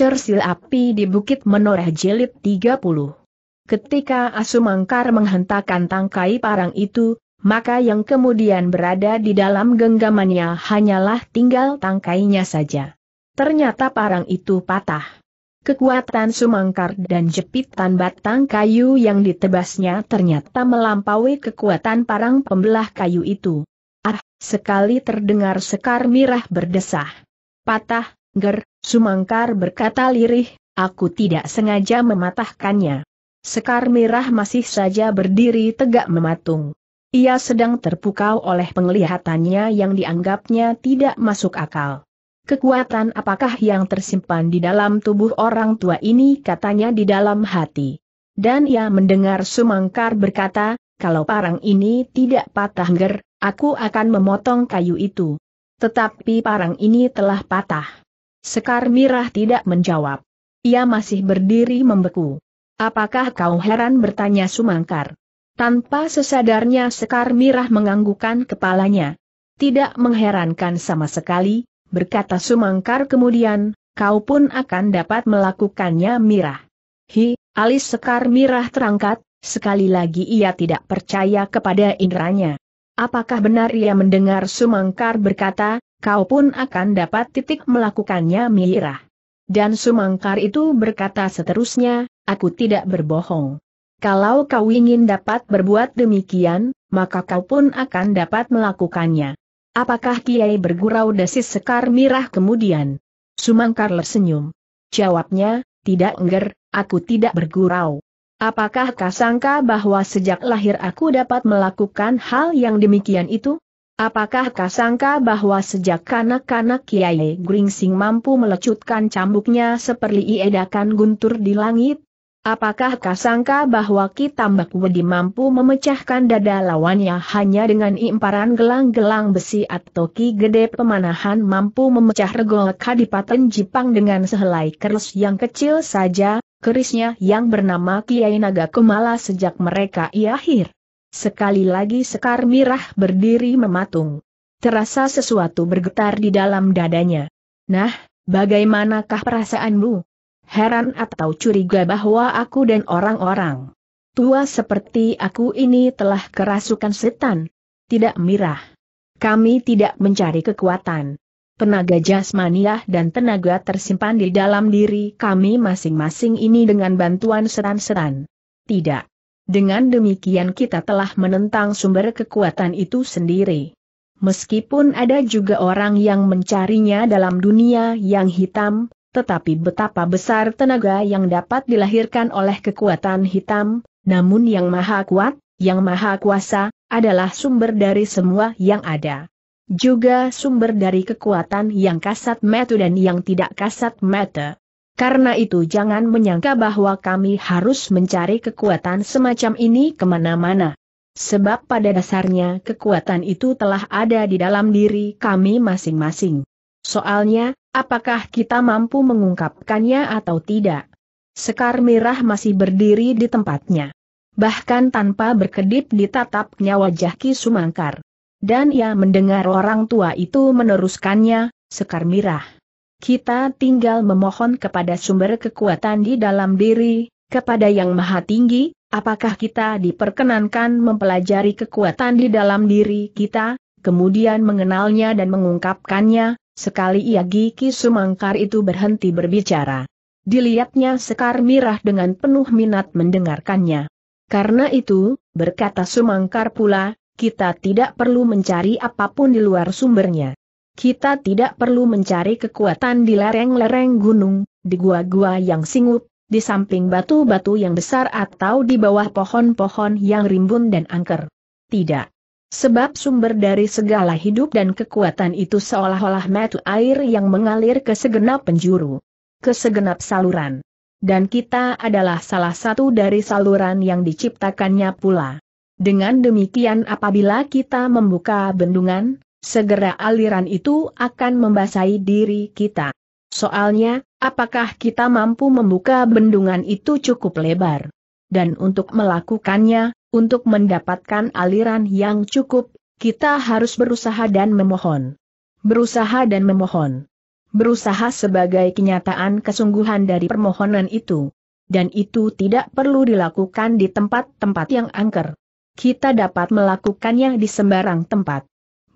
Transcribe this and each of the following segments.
Cersil api di Bukit Menoreh Jelit 30. Ketika Asumangkar menghentakkan tangkai parang itu, maka yang kemudian berada di dalam genggamannya hanyalah tinggal tangkainya saja. Ternyata parang itu patah. Kekuatan Sumangkar dan jepitan batang kayu yang ditebasnya ternyata melampaui kekuatan parang pembelah kayu itu. Ah, sekali terdengar sekar mirah berdesah. Patah, ger, Sumangkar berkata lirih, aku tidak sengaja mematahkannya. Sekar Mirah masih saja berdiri tegak mematung. Ia sedang terpukau oleh penglihatannya yang dianggapnya tidak masuk akal. Kekuatan apakah yang tersimpan di dalam tubuh orang tua ini katanya di dalam hati. Dan ia mendengar Sumangkar berkata, kalau parang ini tidak patah ger, aku akan memotong kayu itu. Tetapi parang ini telah patah. Sekar Mirah tidak menjawab. Ia masih berdiri membeku. Apakah kau heran bertanya Sumangkar? Tanpa sesadarnya Sekar Mirah menganggukkan kepalanya. Tidak mengherankan sama sekali, berkata Sumangkar kemudian, kau pun akan dapat melakukannya Mirah. Hi, alis Sekar Mirah terangkat, sekali lagi ia tidak percaya kepada indranya. Apakah benar ia mendengar Sumangkar berkata, kau pun akan dapat titik melakukannya Mirah. Dan Sumangkar itu berkata seterusnya, aku tidak berbohong. Kalau kau ingin dapat berbuat demikian, maka kau pun akan dapat melakukannya. Apakah Kiai bergurau desis Sekar Mirah kemudian? Sumangkar tersenyum. Jawabnya, tidak enggar, aku tidak bergurau. Apakah kau sangka bahwa sejak lahir aku dapat melakukan hal yang demikian itu? Apakah kasangka bahwa sejak kanak-kanak Kiai Gringsing mampu melecutkan cambuknya seperti iedakan guntur di langit? Apakah kasangka bahwa Kitambak Wedi mampu memecahkan dada lawannya hanya dengan imparan gelang-gelang besi atau ki gede pemanahan mampu memecah regol kadipaten Jepang dengan sehelai keris yang kecil saja, kerisnya yang bernama Kiai Naga Kumala sejak mereka iahir. Sekali lagi Sekar Mirah berdiri mematung. Terasa sesuatu bergetar di dalam dadanya. Nah, bagaimanakah perasaanmu? Heran atau curiga bahwa aku dan orang-orang tua seperti aku ini telah kerasukan setan? Tidak mirah. Kami tidak mencari kekuatan. Tenaga jasmaniah dan tenaga tersimpan di dalam diri kami masing-masing ini dengan bantuan setan-setan. Tidak. Dengan demikian kita telah menentang sumber kekuatan itu sendiri. Meskipun ada juga orang yang mencarinya dalam dunia yang hitam, tetapi betapa besar tenaga yang dapat dilahirkan oleh kekuatan hitam, namun yang maha kuat, yang maha kuasa, adalah sumber dari semua yang ada. Juga sumber dari kekuatan yang kasat mata dan yang tidak kasat mata. Karena itu jangan menyangka bahwa kami harus mencari kekuatan semacam ini kemana-mana. Sebab pada dasarnya kekuatan itu telah ada di dalam diri kami masing-masing. Soalnya, apakah kita mampu mengungkapkannya atau tidak? Sekar Mirah masih berdiri di tempatnya. Bahkan tanpa berkedip ditatapnya wajah Ki Sumangkar. Dan ia mendengar orang tua itu meneruskannya, Sekar Mirah kita tinggal memohon kepada sumber kekuatan di dalam diri, kepada yang maha tinggi, apakah kita diperkenankan mempelajari kekuatan di dalam diri kita, kemudian mengenalnya dan mengungkapkannya, sekali ia Giki Sumangkar itu berhenti berbicara. Dilihatnya Sekar Mirah dengan penuh minat mendengarkannya. Karena itu, berkata Sumangkar pula, kita tidak perlu mencari apapun di luar sumbernya. Kita tidak perlu mencari kekuatan di lereng-lereng gunung, di gua-gua yang singup, di samping batu-batu yang besar atau di bawah pohon-pohon yang rimbun dan angker. Tidak. Sebab sumber dari segala hidup dan kekuatan itu seolah-olah metu air yang mengalir ke segenap penjuru. Ke segenap saluran. Dan kita adalah salah satu dari saluran yang diciptakannya pula. Dengan demikian apabila kita membuka bendungan, Segera aliran itu akan membasahi diri kita. Soalnya, apakah kita mampu membuka bendungan itu cukup lebar? Dan untuk melakukannya, untuk mendapatkan aliran yang cukup, kita harus berusaha dan memohon. Berusaha dan memohon. Berusaha sebagai kenyataan kesungguhan dari permohonan itu. Dan itu tidak perlu dilakukan di tempat-tempat yang angker. Kita dapat melakukannya di sembarang tempat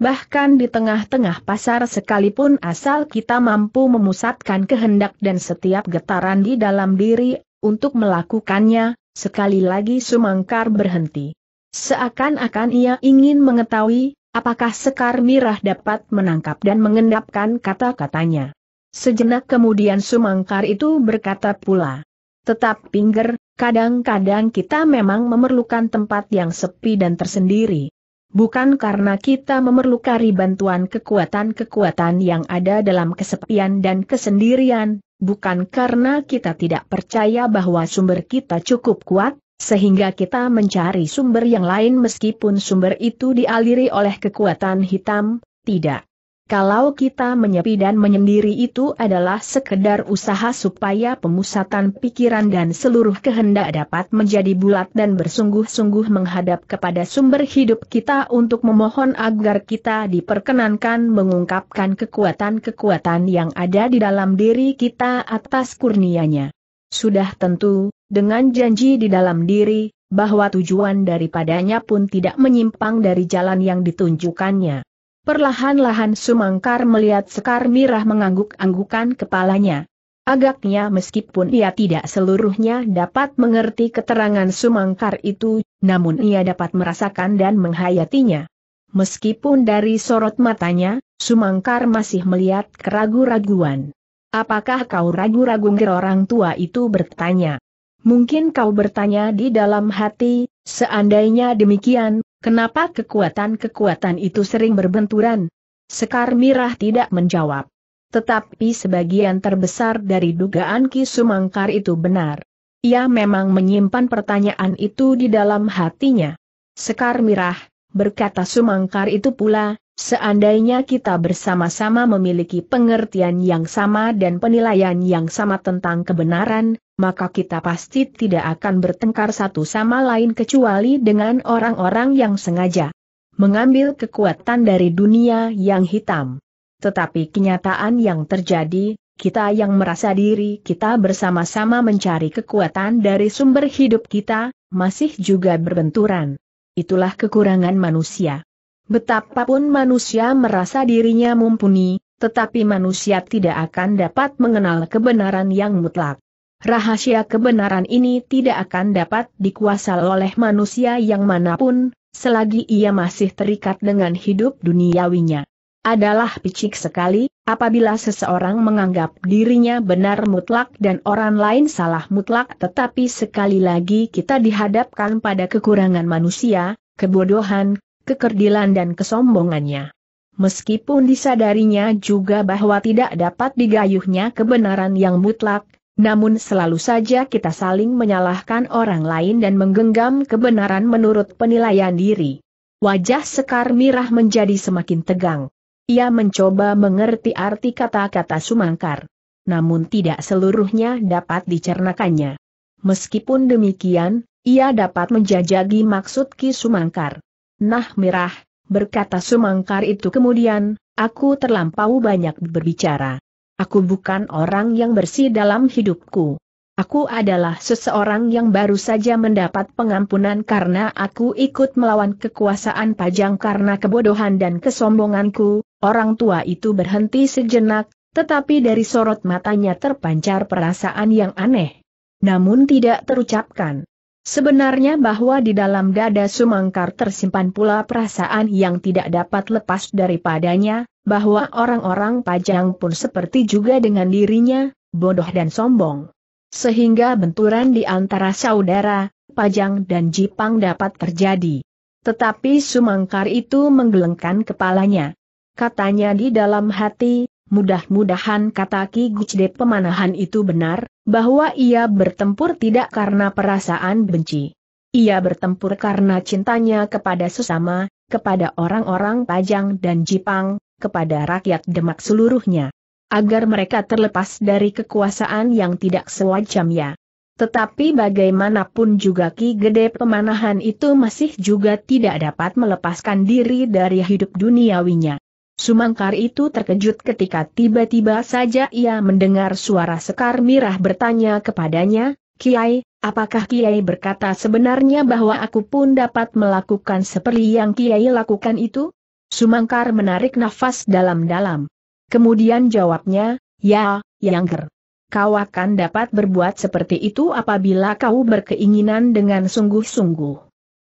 bahkan di tengah-tengah pasar sekalipun asal kita mampu memusatkan kehendak dan setiap getaran di dalam diri, untuk melakukannya, sekali lagi Sumangkar berhenti. Seakan-akan ia ingin mengetahui, apakah Sekar Mirah dapat menangkap dan mengendapkan kata-katanya. Sejenak kemudian Sumangkar itu berkata pula. Tetap pinggir, kadang-kadang kita memang memerlukan tempat yang sepi dan tersendiri. Bukan karena kita memerlukan bantuan kekuatan-kekuatan yang ada dalam kesepian dan kesendirian, bukan karena kita tidak percaya bahwa sumber kita cukup kuat, sehingga kita mencari sumber yang lain meskipun sumber itu dialiri oleh kekuatan hitam, tidak. Kalau kita menyepi dan menyendiri itu adalah sekedar usaha supaya pemusatan pikiran dan seluruh kehendak dapat menjadi bulat dan bersungguh-sungguh menghadap kepada sumber hidup kita untuk memohon agar kita diperkenankan mengungkapkan kekuatan-kekuatan yang ada di dalam diri kita atas kurnianya. Sudah tentu, dengan janji di dalam diri, bahwa tujuan daripadanya pun tidak menyimpang dari jalan yang ditunjukkannya. Perlahan-lahan Sumangkar melihat Sekar Mirah mengangguk-anggukan kepalanya. Agaknya meskipun ia tidak seluruhnya dapat mengerti keterangan Sumangkar itu, namun ia dapat merasakan dan menghayatinya. Meskipun dari sorot matanya, Sumangkar masih melihat keragu-raguan. Apakah kau ragu-ragu orang tua itu bertanya? Mungkin kau bertanya di dalam hati, seandainya demikian, Kenapa kekuatan-kekuatan itu sering berbenturan? Sekar Mirah tidak menjawab. Tetapi sebagian terbesar dari dugaan Ki Sumangkar itu benar. Ia memang menyimpan pertanyaan itu di dalam hatinya. Sekar Mirah, berkata Sumangkar itu pula, seandainya kita bersama-sama memiliki pengertian yang sama dan penilaian yang sama tentang kebenaran, maka kita pasti tidak akan bertengkar satu sama lain kecuali dengan orang-orang yang sengaja mengambil kekuatan dari dunia yang hitam. Tetapi kenyataan yang terjadi, kita yang merasa diri kita bersama-sama mencari kekuatan dari sumber hidup kita, masih juga berbenturan. Itulah kekurangan manusia. Betapapun manusia merasa dirinya mumpuni, tetapi manusia tidak akan dapat mengenal kebenaran yang mutlak. Rahasia kebenaran ini tidak akan dapat dikuasai oleh manusia yang manapun, selagi ia masih terikat dengan hidup duniawinya. Adalah picik sekali, apabila seseorang menganggap dirinya benar mutlak dan orang lain salah mutlak tetapi sekali lagi kita dihadapkan pada kekurangan manusia, kebodohan, kekerdilan dan kesombongannya. Meskipun disadarinya juga bahwa tidak dapat digayuhnya kebenaran yang mutlak, namun selalu saja kita saling menyalahkan orang lain dan menggenggam kebenaran menurut penilaian diri. Wajah Sekar Mirah menjadi semakin tegang. Ia mencoba mengerti arti kata-kata Sumangkar. Namun tidak seluruhnya dapat dicernakannya. Meskipun demikian, ia dapat menjajagi maksud Ki Sumangkar. Nah Mirah, berkata Sumangkar itu kemudian, aku terlampau banyak berbicara. Aku bukan orang yang bersih dalam hidupku. Aku adalah seseorang yang baru saja mendapat pengampunan karena aku ikut melawan kekuasaan pajang karena kebodohan dan kesombonganku. Orang tua itu berhenti sejenak, tetapi dari sorot matanya terpancar perasaan yang aneh. Namun tidak terucapkan. Sebenarnya bahwa di dalam dada Sumangkar tersimpan pula perasaan yang tidak dapat lepas daripadanya, bahwa orang-orang pajang pun seperti juga dengan dirinya, bodoh dan sombong. Sehingga benturan di antara saudara, pajang dan jipang dapat terjadi. Tetapi Sumangkar itu menggelengkan kepalanya. Katanya di dalam hati, mudah-mudahan kata Ki Gucde pemanahan itu benar, bahwa ia bertempur tidak karena perasaan benci. Ia bertempur karena cintanya kepada sesama, kepada orang-orang Pajang dan Jipang, kepada rakyat Demak seluruhnya. Agar mereka terlepas dari kekuasaan yang tidak sewajamnya. Tetapi bagaimanapun juga Ki Gede Pemanahan itu masih juga tidak dapat melepaskan diri dari hidup duniawinya. Sumangkar itu terkejut ketika tiba-tiba saja ia mendengar suara Sekar Mirah bertanya kepadanya, Kiai, apakah Kiai berkata sebenarnya bahwa aku pun dapat melakukan seperti yang Kiai lakukan itu? Sumangkar menarik nafas dalam-dalam. Kemudian jawabnya, ya, Yangger. Kau akan dapat berbuat seperti itu apabila kau berkeinginan dengan sungguh-sungguh.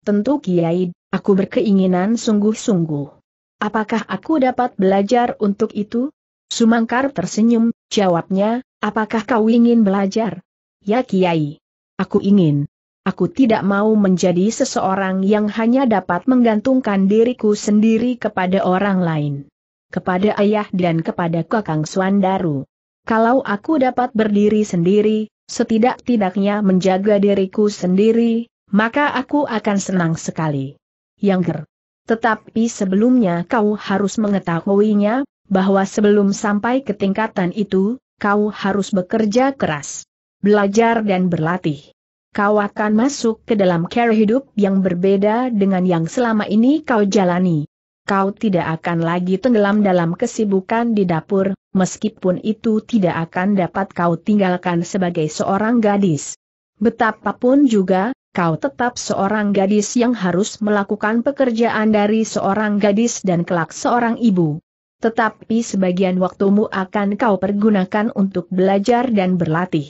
Tentu Kiai, aku berkeinginan sungguh-sungguh. Apakah aku dapat belajar untuk itu? Sumangkar tersenyum, jawabnya, apakah kau ingin belajar? Ya Kiai. Aku ingin. Aku tidak mau menjadi seseorang yang hanya dapat menggantungkan diriku sendiri kepada orang lain. Kepada ayah dan kepada kakang Suandaru. Kalau aku dapat berdiri sendiri, setidak-tidaknya menjaga diriku sendiri, maka aku akan senang sekali. Yang ger. Tetapi sebelumnya kau harus mengetahuinya, bahwa sebelum sampai ke tingkatan itu, kau harus bekerja keras. Belajar dan berlatih kau akan masuk ke dalam cara hidup yang berbeda dengan yang selama ini kau jalani. Kau tidak akan lagi tenggelam dalam kesibukan di dapur, meskipun itu tidak akan dapat kau tinggalkan sebagai seorang gadis. Betapapun juga, kau tetap seorang gadis yang harus melakukan pekerjaan dari seorang gadis dan kelak seorang ibu. Tetapi sebagian waktumu akan kau pergunakan untuk belajar dan berlatih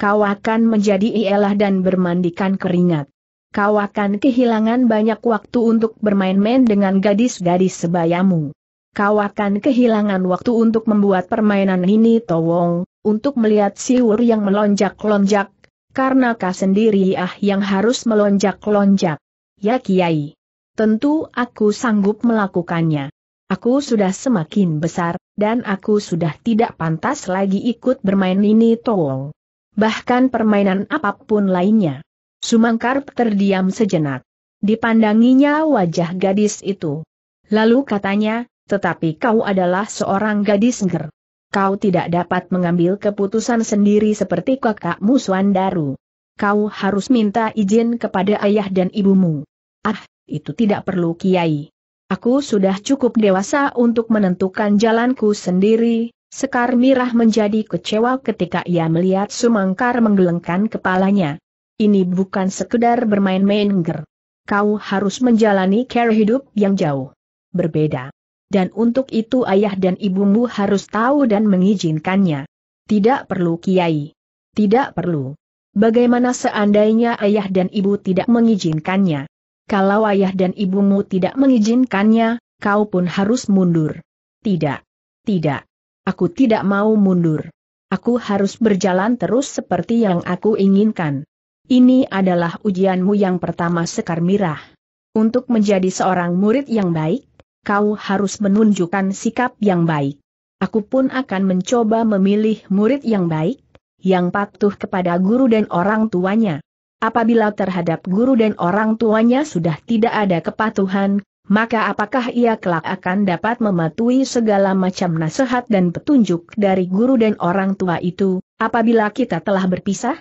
kau akan menjadi ialah dan bermandikan keringat. Kau akan kehilangan banyak waktu untuk bermain-main dengan gadis-gadis sebayamu. Kau akan kehilangan waktu untuk membuat permainan ini towong, untuk melihat siur yang melonjak-lonjak, karena kau sendiri ah yang harus melonjak-lonjak. Ya Kiai. Tentu aku sanggup melakukannya. Aku sudah semakin besar, dan aku sudah tidak pantas lagi ikut bermain ini towong bahkan permainan apapun lainnya. Sumangkar terdiam sejenak. Dipandanginya wajah gadis itu. Lalu katanya, tetapi kau adalah seorang gadis nger. Kau tidak dapat mengambil keputusan sendiri seperti kakakmu Suandaru. Kau harus minta izin kepada ayah dan ibumu. Ah, itu tidak perlu kiai. Aku sudah cukup dewasa untuk menentukan jalanku sendiri, Sekar Mirah menjadi kecewa ketika ia melihat Sumangkar menggelengkan kepalanya. Ini bukan sekedar bermain-main ger. Kau harus menjalani care hidup yang jauh. Berbeda. Dan untuk itu ayah dan ibumu harus tahu dan mengizinkannya. Tidak perlu kiai. Tidak perlu. Bagaimana seandainya ayah dan ibu tidak mengizinkannya? Kalau ayah dan ibumu tidak mengizinkannya, kau pun harus mundur. Tidak. Tidak. Aku tidak mau mundur. Aku harus berjalan terus seperti yang aku inginkan. Ini adalah ujianmu yang pertama Sekar Mirah. Untuk menjadi seorang murid yang baik, kau harus menunjukkan sikap yang baik. Aku pun akan mencoba memilih murid yang baik, yang patuh kepada guru dan orang tuanya. Apabila terhadap guru dan orang tuanya sudah tidak ada kepatuhan, maka apakah ia kelak akan dapat mematuhi segala macam nasihat dan petunjuk dari guru dan orang tua itu, apabila kita telah berpisah?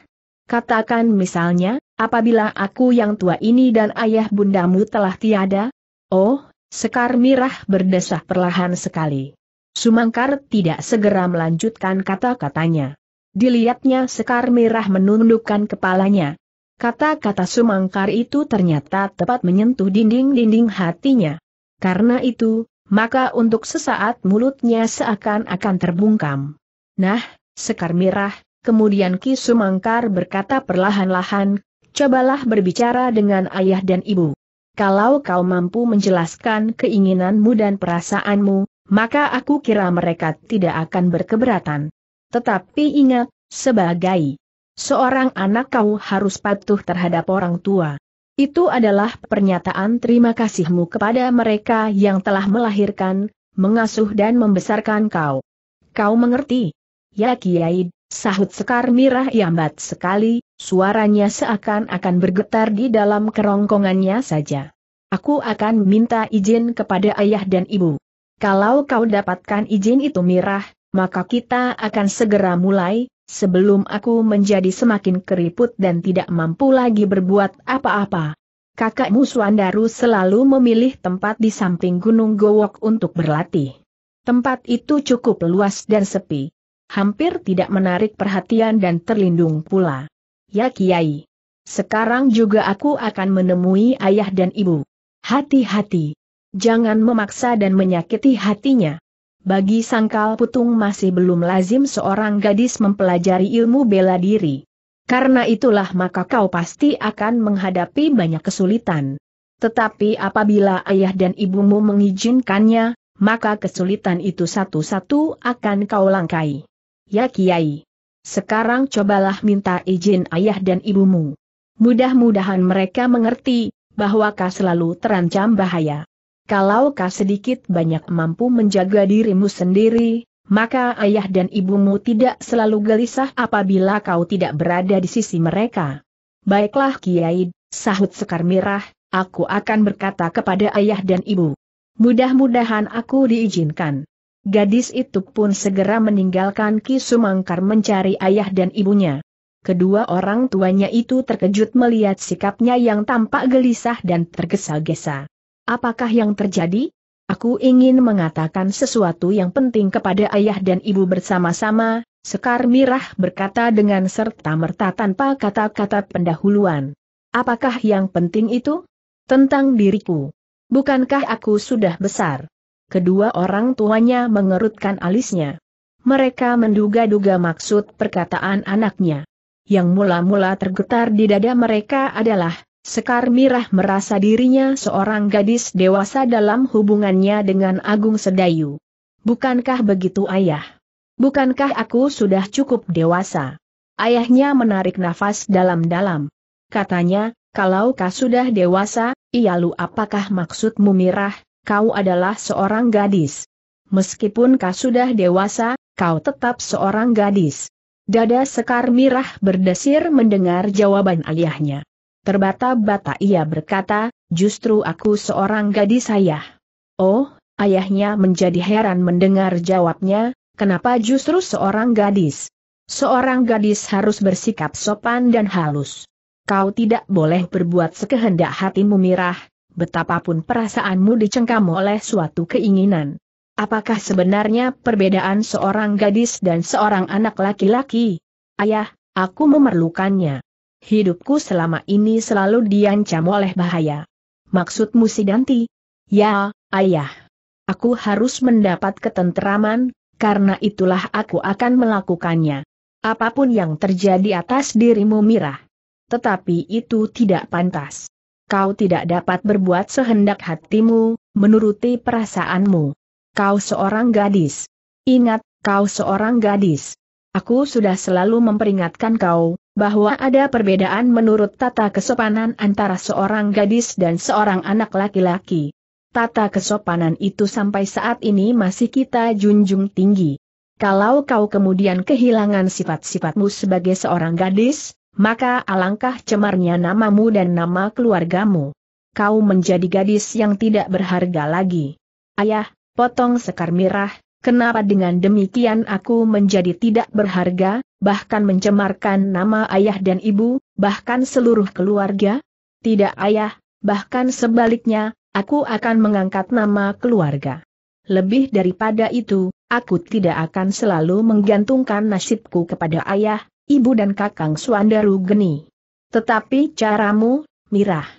Katakan misalnya, apabila aku yang tua ini dan ayah bundamu telah tiada? Oh, Sekar Mirah berdesah perlahan sekali. Sumangkar tidak segera melanjutkan kata-katanya. Dilihatnya Sekar Mirah menundukkan kepalanya, Kata-kata Sumangkar itu ternyata tepat menyentuh dinding-dinding hatinya. Karena itu, maka untuk sesaat mulutnya seakan-akan terbungkam. Nah, Sekar Mirah, kemudian Ki Sumangkar berkata perlahan-lahan, cobalah berbicara dengan ayah dan ibu. Kalau kau mampu menjelaskan keinginanmu dan perasaanmu, maka aku kira mereka tidak akan berkeberatan. Tetapi ingat, sebagai Seorang anak kau harus patuh terhadap orang tua. Itu adalah pernyataan terima kasihmu kepada mereka yang telah melahirkan, mengasuh dan membesarkan kau. Kau mengerti? Ya Kiai, sahut Sekar Mirah yambat sekali, suaranya seakan-akan bergetar di dalam kerongkongannya saja. Aku akan minta izin kepada ayah dan ibu. Kalau kau dapatkan izin itu Mirah, maka kita akan segera mulai, sebelum aku menjadi semakin keriput dan tidak mampu lagi berbuat apa-apa. Kakakmu Suandaru selalu memilih tempat di samping Gunung Gowok untuk berlatih. Tempat itu cukup luas dan sepi. Hampir tidak menarik perhatian dan terlindung pula. Ya Kiai. Sekarang juga aku akan menemui ayah dan ibu. Hati-hati. Jangan memaksa dan menyakiti hatinya. Bagi Sangkal Putung masih belum lazim seorang gadis mempelajari ilmu bela diri. Karena itulah maka kau pasti akan menghadapi banyak kesulitan. Tetapi apabila ayah dan ibumu mengizinkannya, maka kesulitan itu satu-satu akan kau langkai. Ya Kiai. Sekarang cobalah minta izin ayah dan ibumu. Mudah-mudahan mereka mengerti, bahwa kau selalu terancam bahaya kalau kau sedikit banyak mampu menjaga dirimu sendiri, maka ayah dan ibumu tidak selalu gelisah apabila kau tidak berada di sisi mereka. Baiklah Kiai, sahut Sekar Mirah, aku akan berkata kepada ayah dan ibu. Mudah-mudahan aku diizinkan. Gadis itu pun segera meninggalkan Ki Sumangkar mencari ayah dan ibunya. Kedua orang tuanya itu terkejut melihat sikapnya yang tampak gelisah dan tergesa-gesa. Apakah yang terjadi? Aku ingin mengatakan sesuatu yang penting kepada ayah dan ibu bersama-sama, Sekar Mirah berkata dengan serta-merta tanpa kata-kata pendahuluan. Apakah yang penting itu? Tentang diriku. Bukankah aku sudah besar? Kedua orang tuanya mengerutkan alisnya. Mereka menduga-duga maksud perkataan anaknya. Yang mula-mula tergetar di dada mereka adalah, Sekar Mirah merasa dirinya seorang gadis dewasa dalam hubungannya dengan Agung Sedayu. Bukankah begitu ayah? Bukankah aku sudah cukup dewasa? Ayahnya menarik nafas dalam-dalam. Katanya, kalau kau sudah dewasa, iya lu apakah maksudmu Mirah, kau adalah seorang gadis. Meskipun kau sudah dewasa, kau tetap seorang gadis. Dada Sekar Mirah berdesir mendengar jawaban ayahnya. Terbata-bata ia berkata, justru aku seorang gadis ayah. Oh, ayahnya menjadi heran mendengar jawabnya, kenapa justru seorang gadis? Seorang gadis harus bersikap sopan dan halus. Kau tidak boleh berbuat sekehendak hatimu mirah, betapapun perasaanmu dicengkam oleh suatu keinginan. Apakah sebenarnya perbedaan seorang gadis dan seorang anak laki-laki? Ayah, aku memerlukannya. Hidupku selama ini selalu diancam oleh bahaya. Maksudmu Sidanti? Ya, ayah. Aku harus mendapat ketenteraman, karena itulah aku akan melakukannya. Apapun yang terjadi atas dirimu Mirah. Tetapi itu tidak pantas. Kau tidak dapat berbuat sehendak hatimu, menuruti perasaanmu. Kau seorang gadis. Ingat, kau seorang gadis. Aku sudah selalu memperingatkan kau, bahwa ada perbedaan menurut tata kesopanan antara seorang gadis dan seorang anak laki-laki. Tata kesopanan itu sampai saat ini masih kita junjung tinggi. Kalau kau kemudian kehilangan sifat-sifatmu sebagai seorang gadis, maka alangkah cemarnya namamu dan nama keluargamu. Kau menjadi gadis yang tidak berharga lagi. Ayah, potong sekar mirah, Kenapa dengan demikian aku menjadi tidak berharga, bahkan mencemarkan nama ayah dan ibu, bahkan seluruh keluarga? Tidak ayah, bahkan sebaliknya, aku akan mengangkat nama keluarga. Lebih daripada itu, aku tidak akan selalu menggantungkan nasibku kepada ayah, ibu dan kakang Suandaru Geni. Tetapi caramu, Mirah.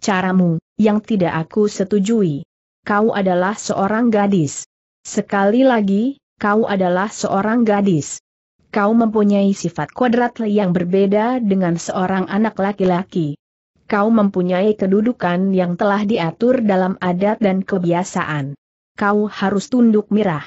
Caramu, yang tidak aku setujui. Kau adalah seorang gadis, Sekali lagi, kau adalah seorang gadis. Kau mempunyai sifat kodrat yang berbeda dengan seorang anak laki-laki. Kau mempunyai kedudukan yang telah diatur dalam adat dan kebiasaan. Kau harus tunduk mirah.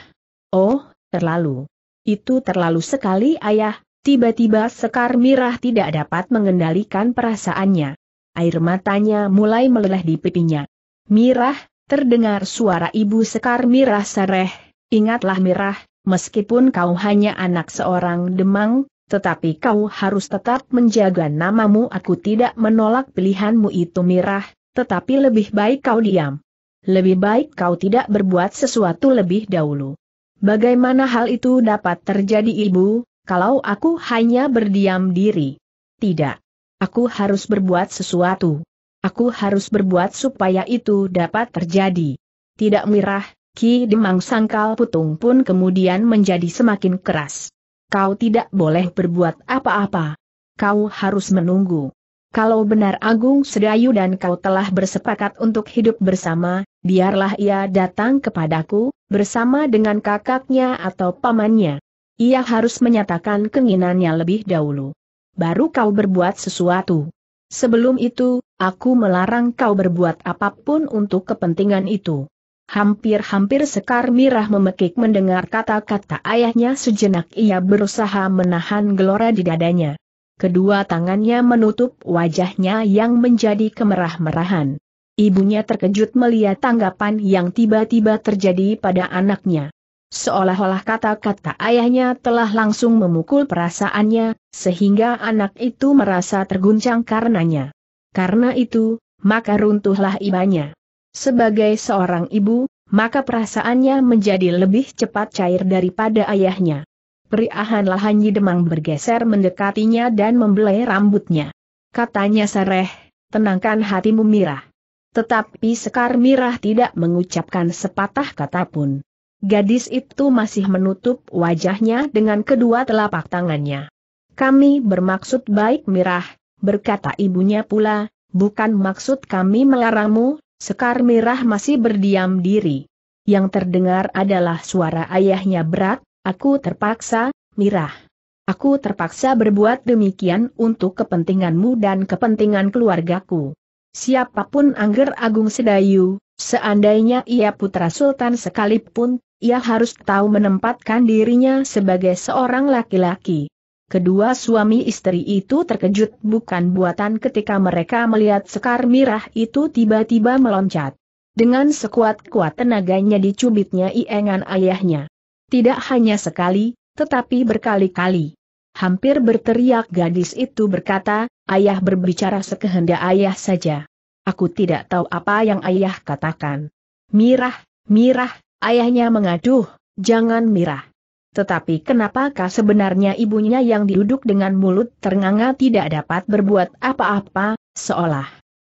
Oh, terlalu. Itu terlalu sekali ayah, tiba-tiba Sekar Mirah tidak dapat mengendalikan perasaannya. Air matanya mulai meleleh di pipinya. Mirah, Terdengar suara ibu Sekar Mirah sereh, ingatlah Mirah, meskipun kau hanya anak seorang demang, tetapi kau harus tetap menjaga namamu aku tidak menolak pilihanmu itu Mirah, tetapi lebih baik kau diam. Lebih baik kau tidak berbuat sesuatu lebih dahulu. Bagaimana hal itu dapat terjadi ibu, kalau aku hanya berdiam diri? Tidak. Aku harus berbuat sesuatu. Aku harus berbuat supaya itu dapat terjadi. Tidak mirah, Ki Demang Sangkal Putung pun kemudian menjadi semakin keras. Kau tidak boleh berbuat apa-apa. Kau harus menunggu. Kalau benar Agung Sedayu dan kau telah bersepakat untuk hidup bersama, biarlah ia datang kepadaku, bersama dengan kakaknya atau pamannya. Ia harus menyatakan keinginannya lebih dahulu. Baru kau berbuat sesuatu. Sebelum itu, Aku melarang kau berbuat apapun untuk kepentingan itu. Hampir-hampir Sekar Mirah memekik mendengar kata-kata ayahnya sejenak ia berusaha menahan gelora di dadanya. Kedua tangannya menutup wajahnya yang menjadi kemerah-merahan. Ibunya terkejut melihat tanggapan yang tiba-tiba terjadi pada anaknya. Seolah-olah kata-kata ayahnya telah langsung memukul perasaannya, sehingga anak itu merasa terguncang karenanya. Karena itu, maka runtuhlah ibanya. Sebagai seorang ibu, maka perasaannya menjadi lebih cepat cair daripada ayahnya. Periahan Lahanyi Demang bergeser mendekatinya dan membelai rambutnya. Katanya sereh, tenangkan hatimu Mirah. Tetapi Sekar Mirah tidak mengucapkan sepatah kata pun. Gadis itu masih menutup wajahnya dengan kedua telapak tangannya. Kami bermaksud baik Mirah, berkata ibunya pula, bukan maksud kami melarangmu, Sekar Mirah masih berdiam diri. Yang terdengar adalah suara ayahnya berat, aku terpaksa, Mirah. Aku terpaksa berbuat demikian untuk kepentinganmu dan kepentingan keluargaku. Siapapun Angger Agung Sedayu, seandainya ia putra sultan sekalipun, ia harus tahu menempatkan dirinya sebagai seorang laki-laki. Kedua suami istri itu terkejut bukan buatan ketika mereka melihat sekar mirah itu tiba-tiba meloncat. Dengan sekuat-kuat tenaganya dicubitnya iengan ayahnya. Tidak hanya sekali, tetapi berkali-kali. Hampir berteriak gadis itu berkata, ayah berbicara sekehendak ayah saja. Aku tidak tahu apa yang ayah katakan. Mirah, mirah, ayahnya mengaduh, jangan mirah. Tetapi kenapakah sebenarnya ibunya yang duduk dengan mulut ternganga tidak dapat berbuat apa-apa, seolah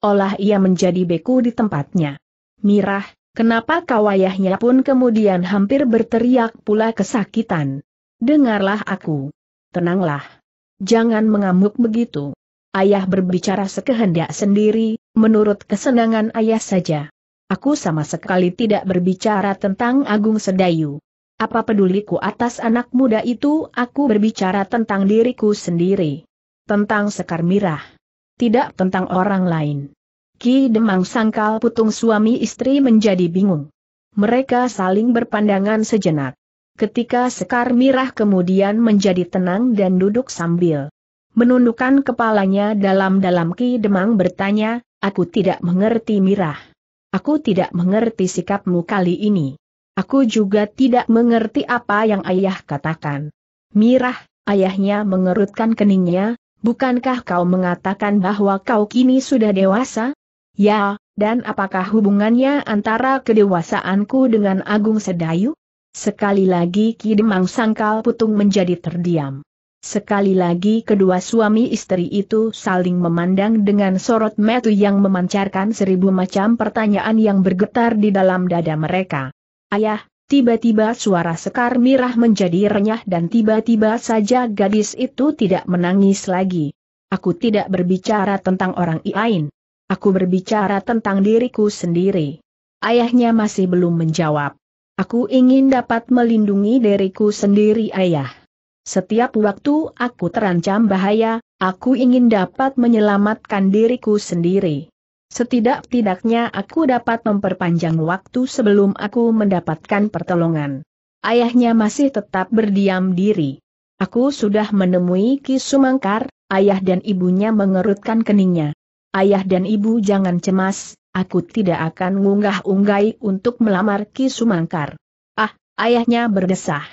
olah ia menjadi beku di tempatnya. Mirah, kenapa kawayahnya pun kemudian hampir berteriak pula kesakitan. Dengarlah aku. Tenanglah. Jangan mengamuk begitu. Ayah berbicara sekehendak sendiri, menurut kesenangan ayah saja. Aku sama sekali tidak berbicara tentang Agung Sedayu. Apa peduliku atas anak muda itu aku berbicara tentang diriku sendiri. Tentang Sekar Mirah. Tidak tentang orang lain. Ki Demang Sangkal Putung suami istri menjadi bingung. Mereka saling berpandangan sejenak. Ketika Sekar Mirah kemudian menjadi tenang dan duduk sambil menundukkan kepalanya dalam-dalam Ki Demang bertanya, aku tidak mengerti Mirah. Aku tidak mengerti sikapmu kali ini. Aku juga tidak mengerti apa yang ayah katakan. Mirah, ayahnya mengerutkan keningnya, bukankah kau mengatakan bahwa kau kini sudah dewasa? Ya, dan apakah hubungannya antara kedewasaanku dengan Agung Sedayu? Sekali lagi Kidemang Sangkal Putung menjadi terdiam. Sekali lagi kedua suami istri itu saling memandang dengan sorot metu yang memancarkan seribu macam pertanyaan yang bergetar di dalam dada mereka. Ayah, tiba-tiba suara Sekar Mirah menjadi renyah dan tiba-tiba saja gadis itu tidak menangis lagi. Aku tidak berbicara tentang orang lain. Aku berbicara tentang diriku sendiri. Ayahnya masih belum menjawab. Aku ingin dapat melindungi diriku sendiri ayah. Setiap waktu aku terancam bahaya, aku ingin dapat menyelamatkan diriku sendiri. Setidak-tidaknya aku dapat memperpanjang waktu sebelum aku mendapatkan pertolongan. Ayahnya masih tetap berdiam diri. Aku sudah menemui Ki Sumangkar, ayah dan ibunya mengerutkan keningnya. Ayah dan ibu jangan cemas, aku tidak akan ngunggah-unggai untuk melamar Ki Sumangkar. Ah, ayahnya berdesah.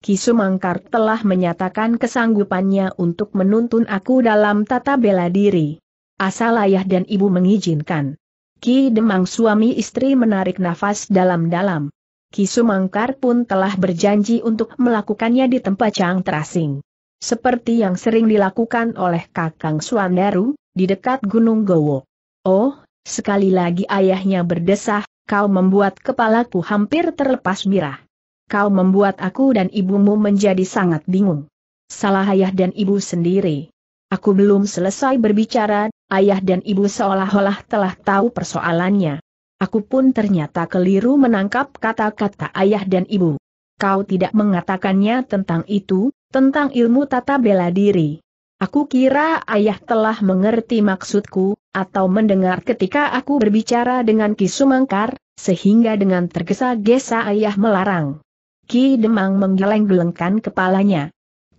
Ki Sumangkar telah menyatakan kesanggupannya untuk menuntun aku dalam tata bela diri asal ayah dan ibu mengizinkan. Ki Demang suami istri menarik nafas dalam-dalam. Ki Sumangkar pun telah berjanji untuk melakukannya di tempat Chang Terasing. Seperti yang sering dilakukan oleh Kakang Suandaru, di dekat Gunung Gowo. Oh, sekali lagi ayahnya berdesah, kau membuat kepalaku hampir terlepas birah. Kau membuat aku dan ibumu menjadi sangat bingung. Salah ayah dan ibu sendiri. Aku belum selesai berbicara, ayah dan ibu seolah-olah telah tahu persoalannya. Aku pun ternyata keliru menangkap kata-kata ayah dan ibu. Kau tidak mengatakannya tentang itu, tentang ilmu tata bela diri. Aku kira ayah telah mengerti maksudku, atau mendengar ketika aku berbicara dengan Ki Sumangkar, sehingga dengan tergesa-gesa ayah melarang. Ki Demang menggeleng-gelengkan kepalanya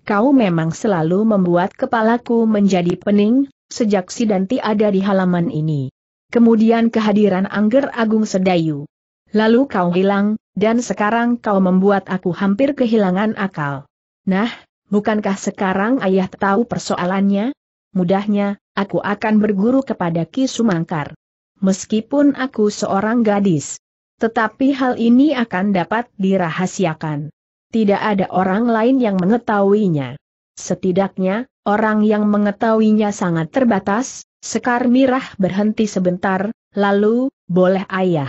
kau memang selalu membuat kepalaku menjadi pening, sejak si Sidanti ada di halaman ini. Kemudian kehadiran Angger Agung Sedayu. Lalu kau hilang, dan sekarang kau membuat aku hampir kehilangan akal. Nah, bukankah sekarang ayah tahu persoalannya? Mudahnya, aku akan berguru kepada Ki Sumangkar. Meskipun aku seorang gadis, tetapi hal ini akan dapat dirahasiakan tidak ada orang lain yang mengetahuinya. Setidaknya, orang yang mengetahuinya sangat terbatas, Sekar Mirah berhenti sebentar, lalu, boleh ayah.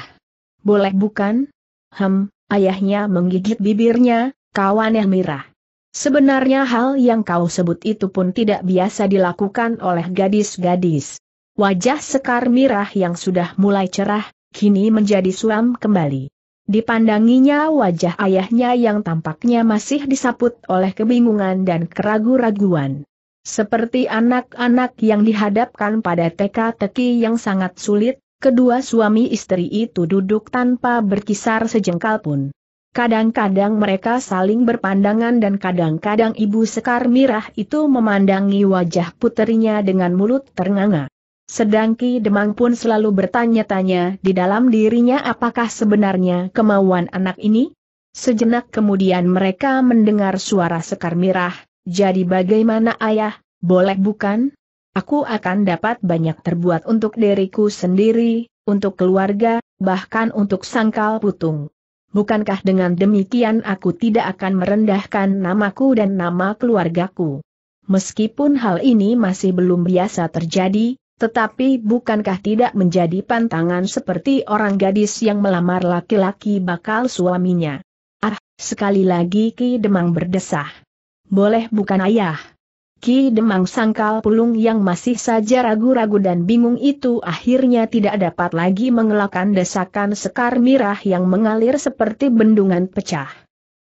Boleh bukan? Hem, ayahnya menggigit bibirnya, kawannya Mirah. Sebenarnya hal yang kau sebut itu pun tidak biasa dilakukan oleh gadis-gadis. Wajah Sekar Mirah yang sudah mulai cerah, kini menjadi suam kembali. Dipandanginya wajah ayahnya yang tampaknya masih disaput oleh kebingungan dan keragu-raguan. Seperti anak-anak yang dihadapkan pada teka-teki yang sangat sulit, kedua suami istri itu duduk tanpa berkisar sejengkal pun. Kadang-kadang mereka saling berpandangan dan kadang-kadang ibu Sekar Mirah itu memandangi wajah putrinya dengan mulut ternganga. Sedang Ki Demang pun selalu bertanya-tanya di dalam dirinya apakah sebenarnya kemauan anak ini? Sejenak kemudian mereka mendengar suara sekar mirah, jadi bagaimana ayah, boleh bukan? Aku akan dapat banyak terbuat untuk diriku sendiri, untuk keluarga, bahkan untuk sangkal putung. Bukankah dengan demikian aku tidak akan merendahkan namaku dan nama keluargaku? Meskipun hal ini masih belum biasa terjadi, tetapi bukankah tidak menjadi pantangan seperti orang gadis yang melamar laki-laki bakal suaminya? Ah, sekali lagi Ki Demang berdesah. Boleh bukan ayah? Ki Demang sangkal pulung yang masih saja ragu-ragu dan bingung itu akhirnya tidak dapat lagi mengelakkan desakan sekar mirah yang mengalir seperti bendungan pecah.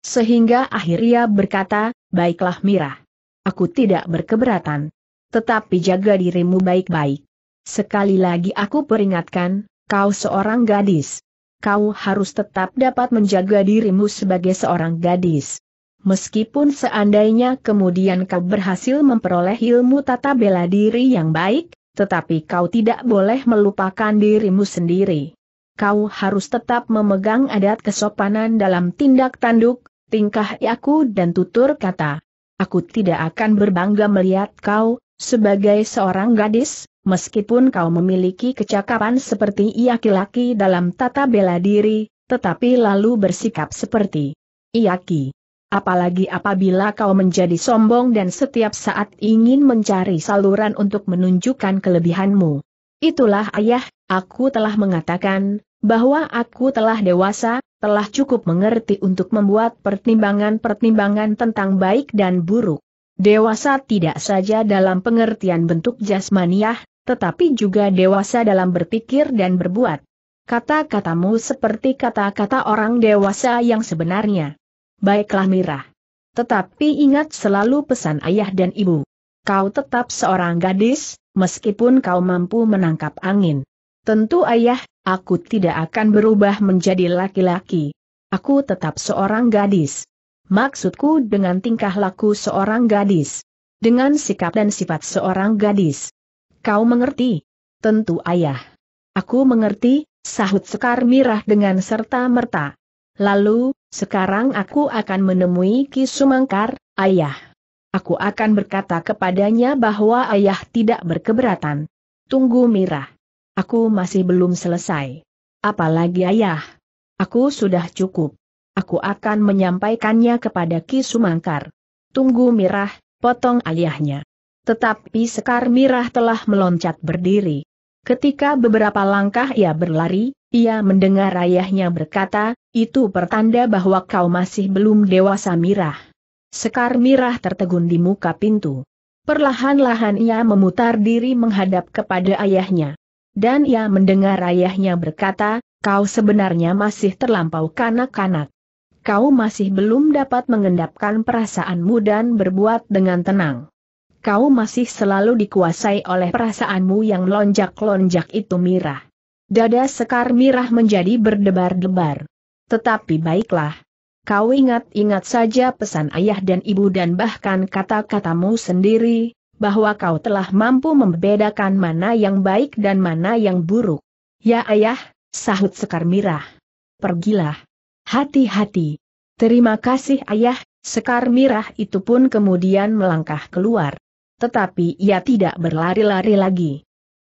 Sehingga akhirnya berkata, baiklah mirah. Aku tidak berkeberatan tetapi jaga dirimu baik-baik. Sekali lagi aku peringatkan, kau seorang gadis. Kau harus tetap dapat menjaga dirimu sebagai seorang gadis. Meskipun seandainya kemudian kau berhasil memperoleh ilmu tata bela diri yang baik, tetapi kau tidak boleh melupakan dirimu sendiri. Kau harus tetap memegang adat kesopanan dalam tindak tanduk, tingkah aku dan tutur kata. Aku tidak akan berbangga melihat kau, sebagai seorang gadis, meskipun kau memiliki kecakapan seperti Iaki-laki dalam tata bela diri, tetapi lalu bersikap seperti Iaki. Apalagi apabila kau menjadi sombong dan setiap saat ingin mencari saluran untuk menunjukkan kelebihanmu. Itulah ayah, aku telah mengatakan, bahwa aku telah dewasa, telah cukup mengerti untuk membuat pertimbangan-pertimbangan tentang baik dan buruk. Dewasa tidak saja dalam pengertian bentuk jasmaniah, tetapi juga dewasa dalam berpikir dan berbuat. Kata-katamu seperti kata-kata orang dewasa yang sebenarnya. Baiklah Mirah. Tetapi ingat selalu pesan ayah dan ibu. Kau tetap seorang gadis, meskipun kau mampu menangkap angin. Tentu ayah, aku tidak akan berubah menjadi laki-laki. Aku tetap seorang gadis. Maksudku dengan tingkah laku seorang gadis. Dengan sikap dan sifat seorang gadis. Kau mengerti? Tentu ayah. Aku mengerti, sahut Sekar Mirah dengan serta-merta. Lalu, sekarang aku akan menemui Ki Sumangkar, ayah. Aku akan berkata kepadanya bahwa ayah tidak berkeberatan. Tunggu Mirah. Aku masih belum selesai. Apalagi ayah. Aku sudah cukup. Aku akan menyampaikannya kepada Ki Sumangkar. Tunggu Mirah, potong ayahnya. Tetapi Sekar Mirah telah meloncat berdiri. Ketika beberapa langkah ia berlari, ia mendengar ayahnya berkata, itu pertanda bahwa kau masih belum dewasa Mirah. Sekar Mirah tertegun di muka pintu. Perlahan-lahan ia memutar diri menghadap kepada ayahnya. Dan ia mendengar ayahnya berkata, kau sebenarnya masih terlampau kanak-kanak kau masih belum dapat mengendapkan perasaanmu dan berbuat dengan tenang. Kau masih selalu dikuasai oleh perasaanmu yang lonjak-lonjak itu mirah. Dada Sekar mirah menjadi berdebar-debar. Tetapi baiklah. Kau ingat-ingat saja pesan ayah dan ibu dan bahkan kata-katamu sendiri, bahwa kau telah mampu membedakan mana yang baik dan mana yang buruk. Ya ayah, sahut Sekar Mirah. Pergilah. Hati-hati. Terima kasih ayah, Sekar Mirah itu pun kemudian melangkah keluar. Tetapi ia tidak berlari-lari lagi.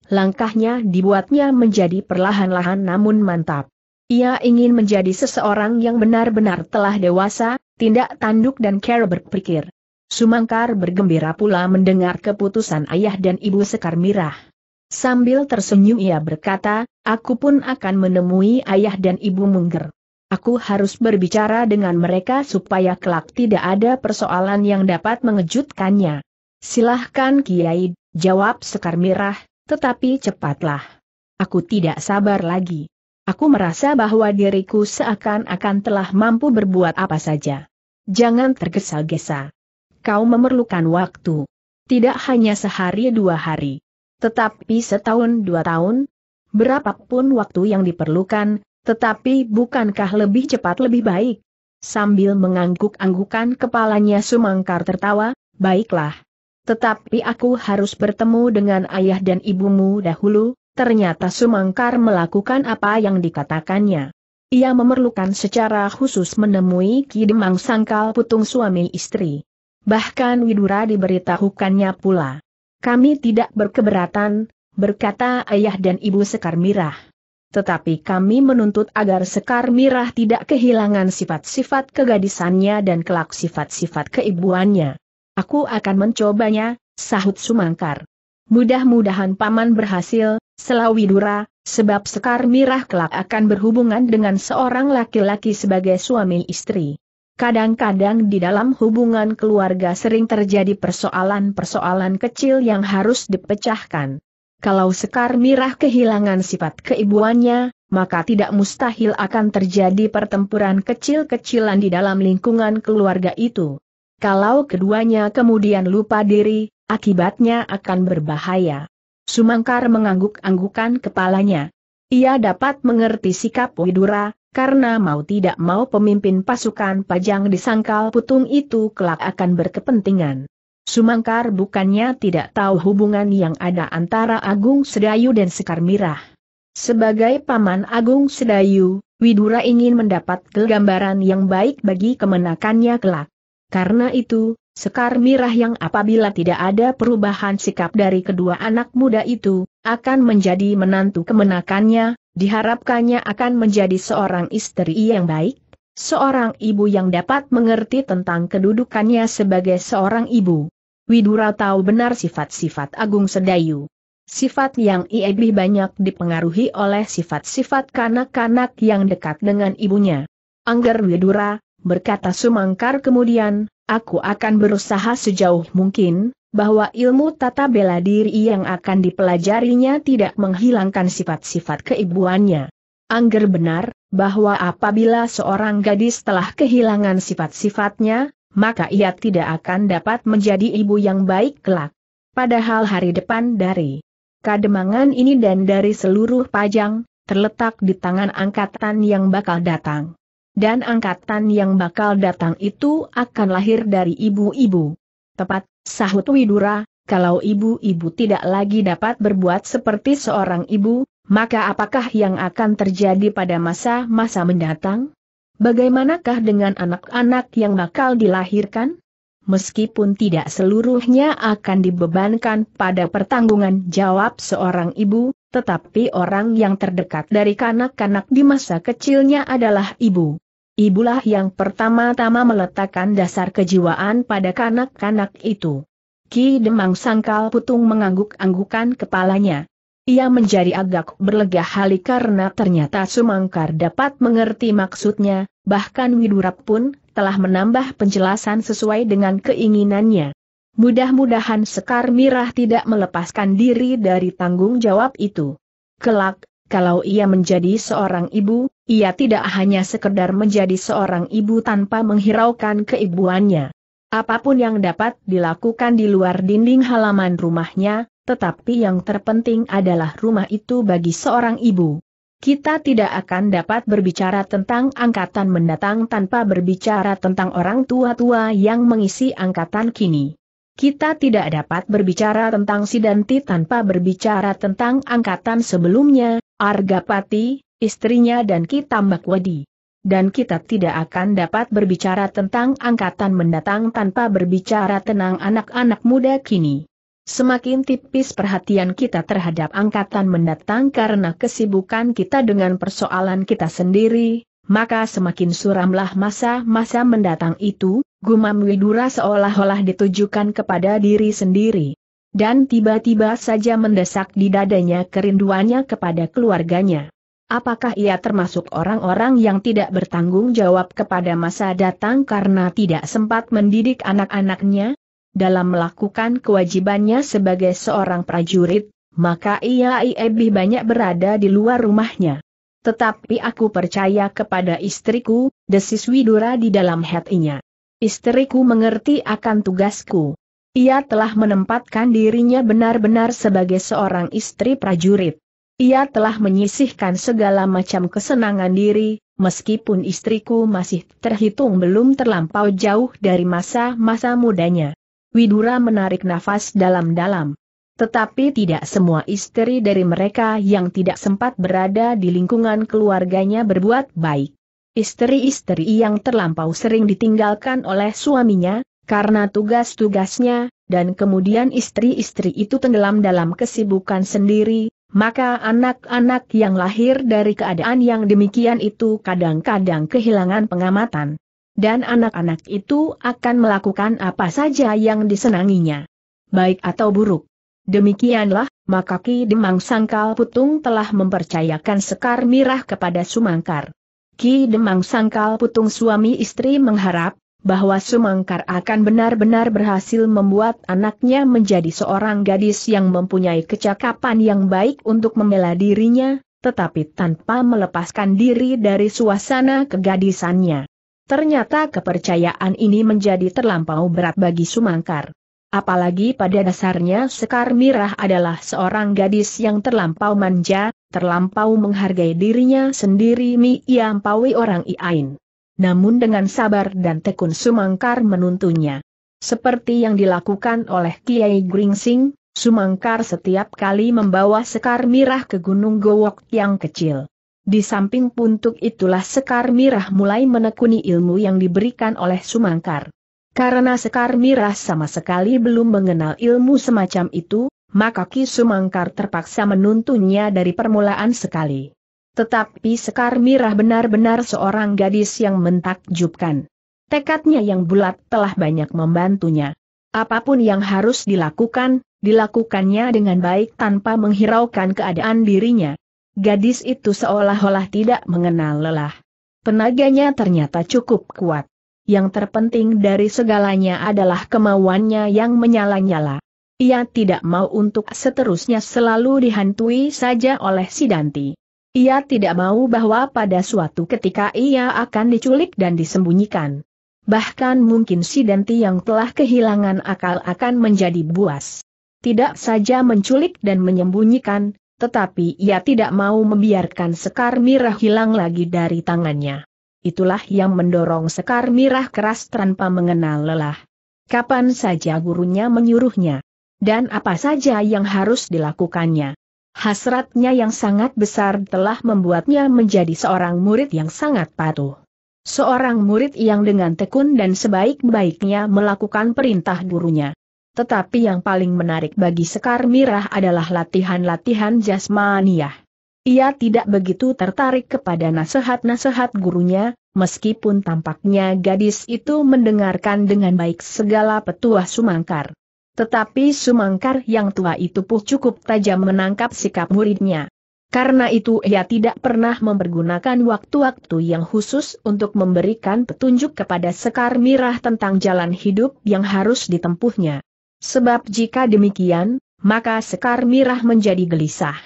Langkahnya dibuatnya menjadi perlahan-lahan namun mantap. Ia ingin menjadi seseorang yang benar-benar telah dewasa, tindak tanduk dan care berpikir. Sumangkar bergembira pula mendengar keputusan ayah dan ibu Sekar Mirah. Sambil tersenyum ia berkata, aku pun akan menemui ayah dan ibu Mungger. Aku harus berbicara dengan mereka supaya kelak tidak ada persoalan yang dapat mengejutkannya. Silahkan Kiai, jawab Sekar Mirah, tetapi cepatlah. Aku tidak sabar lagi. Aku merasa bahwa diriku seakan-akan telah mampu berbuat apa saja. Jangan tergesa-gesa. Kau memerlukan waktu. Tidak hanya sehari dua hari. Tetapi setahun dua tahun, berapapun waktu yang diperlukan, tetapi bukankah lebih cepat lebih baik? Sambil mengangguk-anggukan kepalanya Sumangkar tertawa, baiklah. Tetapi aku harus bertemu dengan ayah dan ibumu dahulu, ternyata Sumangkar melakukan apa yang dikatakannya. Ia memerlukan secara khusus menemui Ki Demang Sangkal Putung suami istri. Bahkan Widura diberitahukannya pula. Kami tidak berkeberatan, berkata ayah dan ibu Sekar Mirah. Tetapi kami menuntut agar Sekar Mirah tidak kehilangan sifat-sifat kegadisannya dan kelak sifat-sifat keibuannya. Aku akan mencobanya, sahut Sumangkar. Mudah-mudahan Paman berhasil, Selawi Dura, sebab Sekar Mirah kelak akan berhubungan dengan seorang laki-laki sebagai suami istri. Kadang-kadang di dalam hubungan keluarga sering terjadi persoalan-persoalan kecil yang harus dipecahkan. Kalau Sekar Mirah kehilangan sifat keibuannya, maka tidak mustahil akan terjadi pertempuran kecil-kecilan di dalam lingkungan keluarga itu. Kalau keduanya kemudian lupa diri, akibatnya akan berbahaya. Sumangkar mengangguk-anggukan kepalanya. Ia dapat mengerti sikap Widura, karena mau tidak mau pemimpin pasukan pajang di sangkal putung itu kelak akan berkepentingan. Sumangkar bukannya tidak tahu hubungan yang ada antara Agung Sedayu dan Sekar Mirah. Sebagai paman Agung Sedayu, Widura ingin mendapat gambaran yang baik bagi kemenakannya kelak. Karena itu, Sekar Mirah yang apabila tidak ada perubahan sikap dari kedua anak muda itu, akan menjadi menantu kemenakannya, diharapkannya akan menjadi seorang istri yang baik, seorang ibu yang dapat mengerti tentang kedudukannya sebagai seorang ibu. Widura tahu benar sifat-sifat Agung Sedayu. Sifat yang ia lebih banyak dipengaruhi oleh sifat-sifat kanak-kanak yang dekat dengan ibunya. Angger Widura, berkata Sumangkar kemudian, aku akan berusaha sejauh mungkin, bahwa ilmu tata bela diri yang akan dipelajarinya tidak menghilangkan sifat-sifat keibuannya. Angger benar, bahwa apabila seorang gadis telah kehilangan sifat-sifatnya, maka ia tidak akan dapat menjadi ibu yang baik kelak. Padahal hari depan dari kademangan ini dan dari seluruh pajang, terletak di tangan angkatan yang bakal datang. Dan angkatan yang bakal datang itu akan lahir dari ibu-ibu. Tepat, sahut Widura, kalau ibu-ibu tidak lagi dapat berbuat seperti seorang ibu, maka apakah yang akan terjadi pada masa-masa mendatang? Bagaimanakah dengan anak-anak yang bakal dilahirkan? Meskipun tidak seluruhnya akan dibebankan pada pertanggungan jawab seorang ibu, tetapi orang yang terdekat dari kanak-kanak di masa kecilnya adalah ibu. Ibulah yang pertama-tama meletakkan dasar kejiwaan pada kanak-kanak itu. Ki Demang Sangkal Putung mengangguk-anggukan kepalanya. Ia menjadi agak berlega hali karena ternyata Sumangkar dapat mengerti maksudnya, bahkan Widurap pun telah menambah penjelasan sesuai dengan keinginannya. Mudah-mudahan Sekar Mirah tidak melepaskan diri dari tanggung jawab itu. Kelak, kalau ia menjadi seorang ibu, ia tidak hanya sekedar menjadi seorang ibu tanpa menghiraukan keibuannya. Apapun yang dapat dilakukan di luar dinding halaman rumahnya, tetapi yang terpenting adalah rumah itu bagi seorang ibu. Kita tidak akan dapat berbicara tentang angkatan mendatang tanpa berbicara tentang orang tua-tua yang mengisi angkatan kini. Kita tidak dapat berbicara tentang Sidanti tanpa berbicara tentang angkatan sebelumnya, Argapati, istrinya dan kita Makwadi. Dan kita tidak akan dapat berbicara tentang angkatan mendatang tanpa berbicara tentang anak-anak muda kini. Semakin tipis perhatian kita terhadap angkatan mendatang karena kesibukan kita dengan persoalan kita sendiri, maka semakin suramlah masa-masa mendatang itu, gumam Widura seolah-olah ditujukan kepada diri sendiri. Dan tiba-tiba saja mendesak di dadanya kerinduannya kepada keluarganya. Apakah ia termasuk orang-orang yang tidak bertanggung jawab kepada masa datang karena tidak sempat mendidik anak-anaknya? dalam melakukan kewajibannya sebagai seorang prajurit, maka ia lebih banyak berada di luar rumahnya. Tetapi aku percaya kepada istriku, desis Widura di dalam hatinya. Istriku mengerti akan tugasku. Ia telah menempatkan dirinya benar-benar sebagai seorang istri prajurit. Ia telah menyisihkan segala macam kesenangan diri, meskipun istriku masih terhitung belum terlampau jauh dari masa-masa mudanya. Widura menarik nafas dalam-dalam. Tetapi tidak semua istri dari mereka yang tidak sempat berada di lingkungan keluarganya berbuat baik. Istri-istri yang terlampau sering ditinggalkan oleh suaminya, karena tugas-tugasnya, dan kemudian istri-istri itu tenggelam dalam kesibukan sendiri, maka anak-anak yang lahir dari keadaan yang demikian itu kadang-kadang kehilangan pengamatan dan anak-anak itu akan melakukan apa saja yang disenanginya. Baik atau buruk. Demikianlah, maka Ki Demang Sangkal Putung telah mempercayakan Sekar Mirah kepada Sumangkar. Ki Demang Sangkal Putung suami istri mengharap, bahwa Sumangkar akan benar-benar berhasil membuat anaknya menjadi seorang gadis yang mempunyai kecakapan yang baik untuk membela dirinya, tetapi tanpa melepaskan diri dari suasana kegadisannya. Ternyata kepercayaan ini menjadi terlampau berat bagi Sumangkar. Apalagi pada dasarnya Sekar Mirah adalah seorang gadis yang terlampau manja, terlampau menghargai dirinya sendiri Mi Iampawi orang Iain. Namun dengan sabar dan tekun Sumangkar menuntunnya. Seperti yang dilakukan oleh Kiai Gringsing, Sumangkar setiap kali membawa Sekar Mirah ke Gunung Gowok yang kecil. Di samping puntuk itulah Sekar Mirah mulai menekuni ilmu yang diberikan oleh Sumangkar. Karena Sekar Mirah sama sekali belum mengenal ilmu semacam itu, maka Ki Sumangkar terpaksa menuntunnya dari permulaan sekali. Tetapi Sekar Mirah benar-benar seorang gadis yang mentakjubkan. Tekadnya yang bulat telah banyak membantunya. Apapun yang harus dilakukan, dilakukannya dengan baik tanpa menghiraukan keadaan dirinya. Gadis itu seolah-olah tidak mengenal lelah. Penaganya ternyata cukup kuat. Yang terpenting dari segalanya adalah kemauannya yang menyala-nyala. Ia tidak mau untuk seterusnya selalu dihantui saja oleh si Danti. Ia tidak mau bahwa pada suatu ketika ia akan diculik dan disembunyikan. Bahkan mungkin si Danti yang telah kehilangan akal akan menjadi buas. Tidak saja menculik dan menyembunyikan, tetapi ia tidak mau membiarkan Sekar Mirah hilang lagi dari tangannya. Itulah yang mendorong Sekar Mirah keras tanpa mengenal lelah. Kapan saja gurunya menyuruhnya. Dan apa saja yang harus dilakukannya. Hasratnya yang sangat besar telah membuatnya menjadi seorang murid yang sangat patuh. Seorang murid yang dengan tekun dan sebaik-baiknya melakukan perintah gurunya. Tetapi yang paling menarik bagi Sekar Mirah adalah latihan-latihan jasmaniah. Ia tidak begitu tertarik kepada nasihat-nasihat gurunya, meskipun tampaknya gadis itu mendengarkan dengan baik segala petua Sumangkar. Tetapi Sumangkar yang tua itu pun cukup tajam menangkap sikap muridnya. Karena itu ia tidak pernah mempergunakan waktu-waktu yang khusus untuk memberikan petunjuk kepada Sekar Mirah tentang jalan hidup yang harus ditempuhnya. Sebab jika demikian, maka Sekar Mirah menjadi gelisah.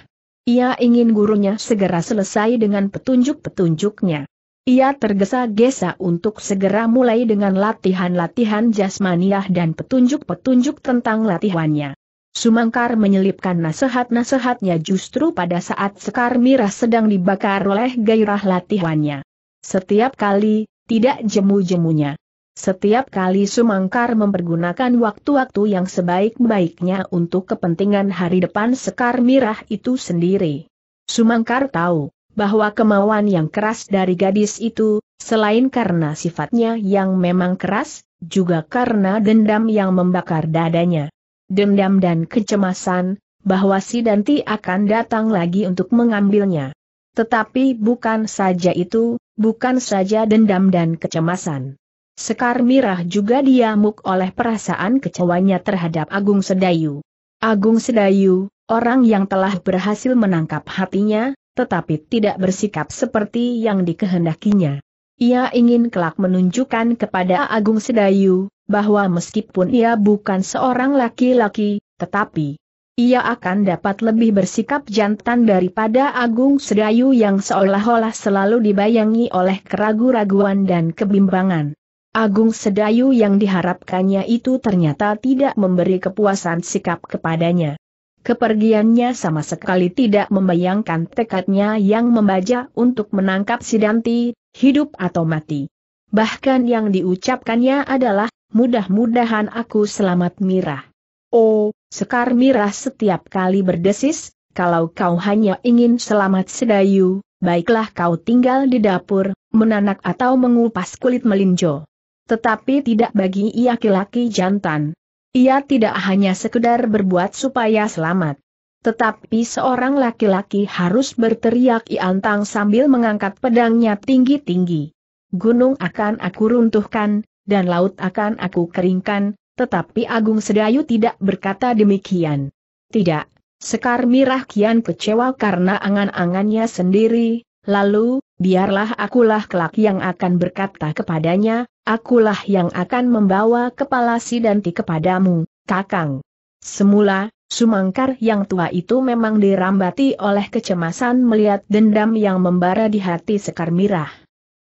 Ia ingin gurunya segera selesai dengan petunjuk-petunjuknya. Ia tergesa-gesa untuk segera mulai dengan latihan-latihan jasmaniah dan petunjuk-petunjuk tentang latihannya. Sumangkar menyelipkan nasihat-nasihatnya justru pada saat Sekar Mirah sedang dibakar oleh gairah latihannya. Setiap kali, tidak jemu-jemunya. Setiap kali Sumangkar mempergunakan waktu-waktu yang sebaik-baiknya untuk kepentingan hari depan Sekar Mirah itu sendiri. Sumangkar tahu bahwa kemauan yang keras dari gadis itu, selain karena sifatnya yang memang keras, juga karena dendam yang membakar dadanya. Dendam dan kecemasan, bahwa si Danti akan datang lagi untuk mengambilnya. Tetapi bukan saja itu, bukan saja dendam dan kecemasan. Sekar Mirah juga diamuk oleh perasaan kecewanya terhadap Agung Sedayu. Agung Sedayu, orang yang telah berhasil menangkap hatinya, tetapi tidak bersikap seperti yang dikehendakinya. Ia ingin kelak menunjukkan kepada Agung Sedayu, bahwa meskipun ia bukan seorang laki-laki, tetapi ia akan dapat lebih bersikap jantan daripada Agung Sedayu yang seolah-olah selalu dibayangi oleh keraguan raguan dan kebimbangan. Agung Sedayu yang diharapkannya itu ternyata tidak memberi kepuasan sikap kepadanya. Kepergiannya sama sekali tidak membayangkan tekadnya yang membaca untuk menangkap Sidanti, hidup atau mati. Bahkan yang diucapkannya adalah, mudah-mudahan aku selamat mirah. Oh, Sekar Mirah setiap kali berdesis, kalau kau hanya ingin selamat sedayu, baiklah kau tinggal di dapur, menanak atau mengupas kulit melinjo tetapi tidak bagi ia laki-laki jantan. Ia tidak hanya sekedar berbuat supaya selamat. Tetapi seorang laki-laki harus berteriak iantang sambil mengangkat pedangnya tinggi-tinggi. Gunung akan aku runtuhkan, dan laut akan aku keringkan, tetapi Agung Sedayu tidak berkata demikian. Tidak, Sekar Mirah kian kecewa karena angan-angannya sendiri, lalu, biarlah akulah kelak yang akan berkata kepadanya, akulah yang akan membawa kepala Sidanti kepadamu, Kakang. Semula, Sumangkar yang tua itu memang dirambati oleh kecemasan melihat dendam yang membara di hati Sekar Mirah.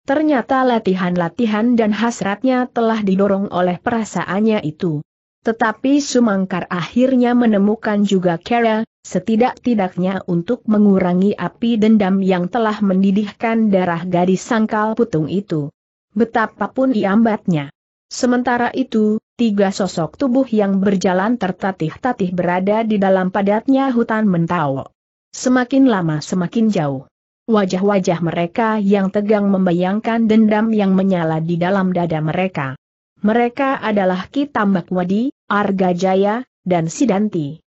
Ternyata latihan-latihan dan hasratnya telah didorong oleh perasaannya itu. Tetapi Sumangkar akhirnya menemukan juga Kera, setidak-tidaknya untuk mengurangi api dendam yang telah mendidihkan darah gadis sangkal putung itu betapapun diambatnya. Sementara itu, tiga sosok tubuh yang berjalan tertatih-tatih berada di dalam padatnya hutan mentawo. Semakin lama semakin jauh. Wajah-wajah mereka yang tegang membayangkan dendam yang menyala di dalam dada mereka. Mereka adalah Ki Wadi, Arga Jaya, dan Sidanti.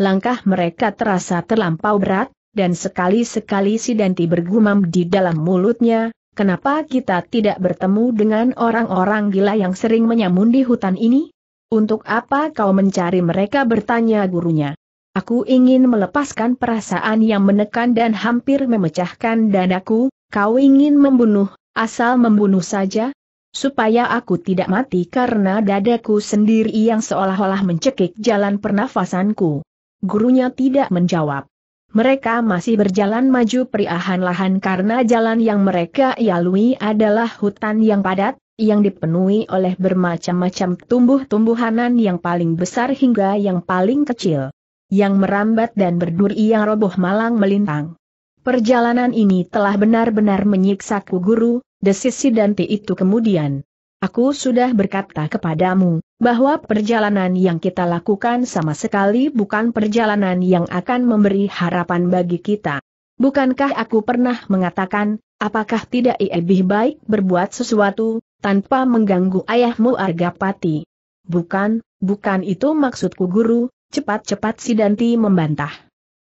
Langkah mereka terasa terlampau berat, dan sekali-sekali Sidanti bergumam di dalam mulutnya, Kenapa kita tidak bertemu dengan orang-orang gila yang sering menyamun di hutan ini? Untuk apa kau mencari mereka bertanya gurunya. Aku ingin melepaskan perasaan yang menekan dan hampir memecahkan dadaku, kau ingin membunuh, asal membunuh saja, supaya aku tidak mati karena dadaku sendiri yang seolah-olah mencekik jalan pernafasanku. Gurunya tidak menjawab. Mereka masih berjalan maju perlahan lahan karena jalan yang mereka lalui adalah hutan yang padat, yang dipenuhi oleh bermacam-macam tumbuh-tumbuhanan yang paling besar hingga yang paling kecil. Yang merambat dan berduri yang roboh malang melintang. Perjalanan ini telah benar-benar menyiksa ku guru, desis Sidanti itu kemudian. Aku sudah berkata kepadamu, bahwa perjalanan yang kita lakukan sama sekali bukan perjalanan yang akan memberi harapan bagi kita. Bukankah aku pernah mengatakan, apakah tidak lebih baik berbuat sesuatu, tanpa mengganggu ayahmu Argapati? Bukan, bukan itu maksudku guru, cepat-cepat si Danti membantah.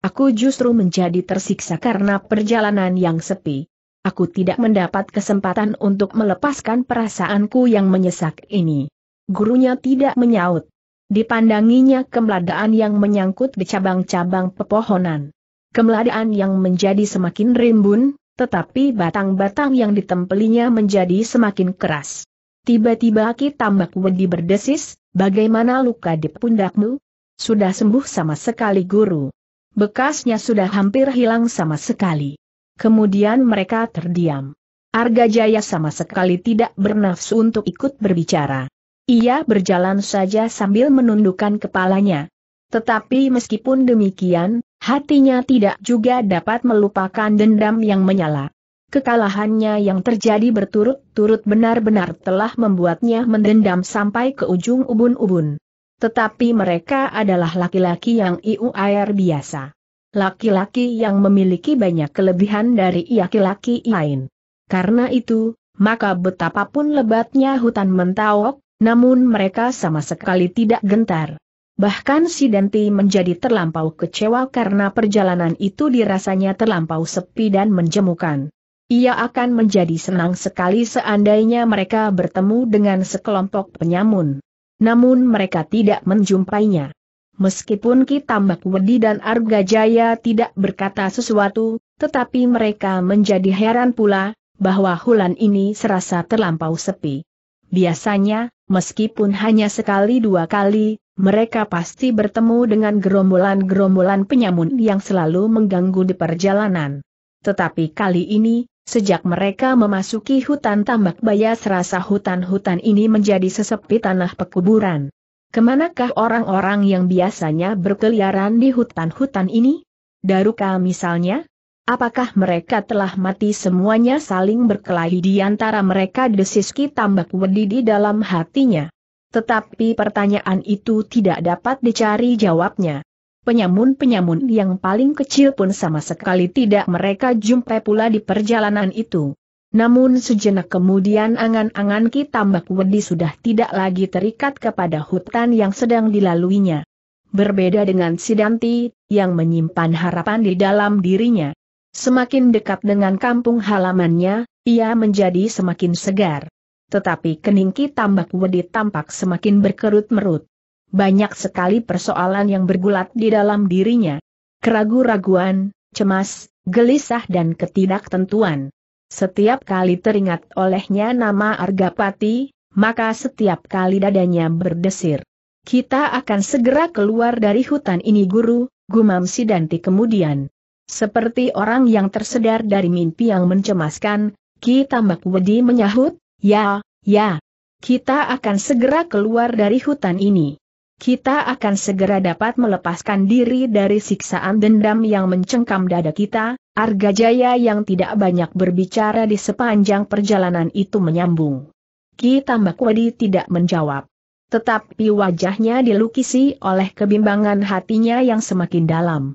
Aku justru menjadi tersiksa karena perjalanan yang sepi. Aku tidak mendapat kesempatan untuk melepaskan perasaanku yang menyesak ini. Gurunya tidak menyaut. Dipandanginya kemeladaan yang menyangkut di cabang-cabang pepohonan. Kemeladaan yang menjadi semakin rimbun, tetapi batang-batang yang ditempelinya menjadi semakin keras. Tiba-tiba Ki Tambak Wedi berdesis, bagaimana luka di pundakmu? Sudah sembuh sama sekali guru. Bekasnya sudah hampir hilang sama sekali. Kemudian mereka terdiam. Arga Jaya sama sekali tidak bernafsu untuk ikut berbicara. Ia berjalan saja sambil menundukkan kepalanya. Tetapi meskipun demikian, hatinya tidak juga dapat melupakan dendam yang menyala. Kekalahannya yang terjadi berturut-turut benar-benar telah membuatnya mendendam sampai ke ujung ubun-ubun. Tetapi mereka adalah laki-laki yang iu air biasa. Laki-laki yang memiliki banyak kelebihan dari laki-laki lain. Karena itu, maka betapapun lebatnya hutan mentawok namun mereka sama sekali tidak gentar. Bahkan si Denti menjadi terlampau kecewa karena perjalanan itu dirasanya terlampau sepi dan menjemukan. Ia akan menjadi senang sekali seandainya mereka bertemu dengan sekelompok penyamun. Namun mereka tidak menjumpainya. Meskipun Ki Tambak Wedi dan Arga Jaya tidak berkata sesuatu, tetapi mereka menjadi heran pula, bahwa Hulan ini serasa terlampau sepi. Biasanya, Meskipun hanya sekali dua kali, mereka pasti bertemu dengan gerombolan-gerombolan penyamun yang selalu mengganggu di perjalanan. Tetapi kali ini, sejak mereka memasuki hutan tambak bayas, rasa hutan-hutan ini menjadi sesepi tanah pekuburan. Kemanakah orang-orang yang biasanya berkeliaran di hutan-hutan ini? Daruka misalnya? Apakah mereka telah mati semuanya saling berkelahi di antara mereka desiski tambak wedi di dalam hatinya. Tetapi pertanyaan itu tidak dapat dicari jawabnya. Penyamun-penyamun yang paling kecil pun sama sekali tidak mereka jumpai pula di perjalanan itu. Namun sejenak kemudian angan-angan Ki Tambak Wedi sudah tidak lagi terikat kepada hutan yang sedang dilaluinya. Berbeda dengan Sidanti, yang menyimpan harapan di dalam dirinya. Semakin dekat dengan kampung halamannya, ia menjadi semakin segar. Tetapi keningki tambak Wedi tampak semakin berkerut-merut. Banyak sekali persoalan yang bergulat di dalam dirinya. Keragu-raguan, cemas, gelisah dan ketidaktentuan. Setiap kali teringat olehnya nama Argapati, maka setiap kali dadanya berdesir. Kita akan segera keluar dari hutan ini guru, gumam Sidanti kemudian. Seperti orang yang tersedar dari mimpi yang mencemaskan, Ki Tambak Wedi menyahut, ya, ya. Kita akan segera keluar dari hutan ini. Kita akan segera dapat melepaskan diri dari siksaan dendam yang mencengkam dada kita, Arga Jaya yang tidak banyak berbicara di sepanjang perjalanan itu menyambung. Ki Tambak Wedi tidak menjawab. Tetapi wajahnya dilukisi oleh kebimbangan hatinya yang semakin dalam.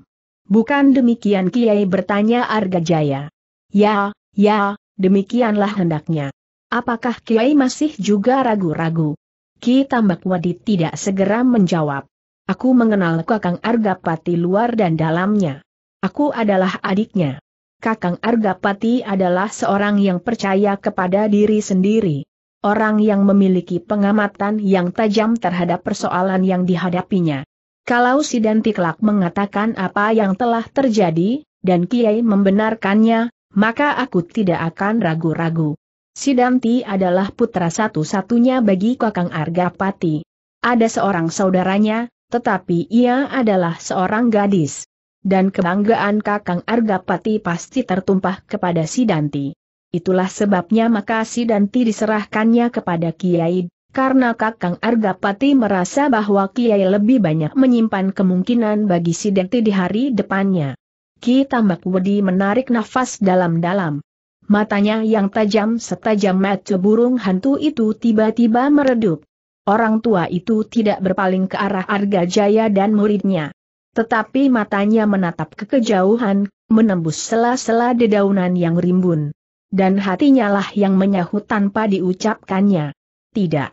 Bukan demikian Kiai bertanya Arga Jaya. Ya, ya, demikianlah hendaknya. Apakah Kiai masih juga ragu-ragu? Ki Tambak Wadi tidak segera menjawab. Aku mengenal Kakang Pati luar dan dalamnya. Aku adalah adiknya. Kakang Arga Pati adalah seorang yang percaya kepada diri sendiri. Orang yang memiliki pengamatan yang tajam terhadap persoalan yang dihadapinya. Kalau si Kelak mengatakan apa yang telah terjadi, dan Kiai membenarkannya, maka aku tidak akan ragu-ragu. Sidanti adalah putra satu-satunya bagi Kakang Argapati. Ada seorang saudaranya, tetapi ia adalah seorang gadis. Dan kebanggaan Kakang Argapati pasti tertumpah kepada Sidanti. Itulah sebabnya maka Sidanti diserahkannya kepada Kiai karena Kakang Argapati merasa bahwa Kiai lebih banyak menyimpan kemungkinan bagi Sidenti di hari depannya. Ki Tambak Wedi menarik nafas dalam-dalam. Matanya yang tajam setajam mata burung hantu itu tiba-tiba meredup. Orang tua itu tidak berpaling ke arah Arga Jaya dan muridnya. Tetapi matanya menatap ke kejauhan, menembus sela-sela dedaunan yang rimbun. Dan hatinya lah yang menyahut tanpa diucapkannya. Tidak.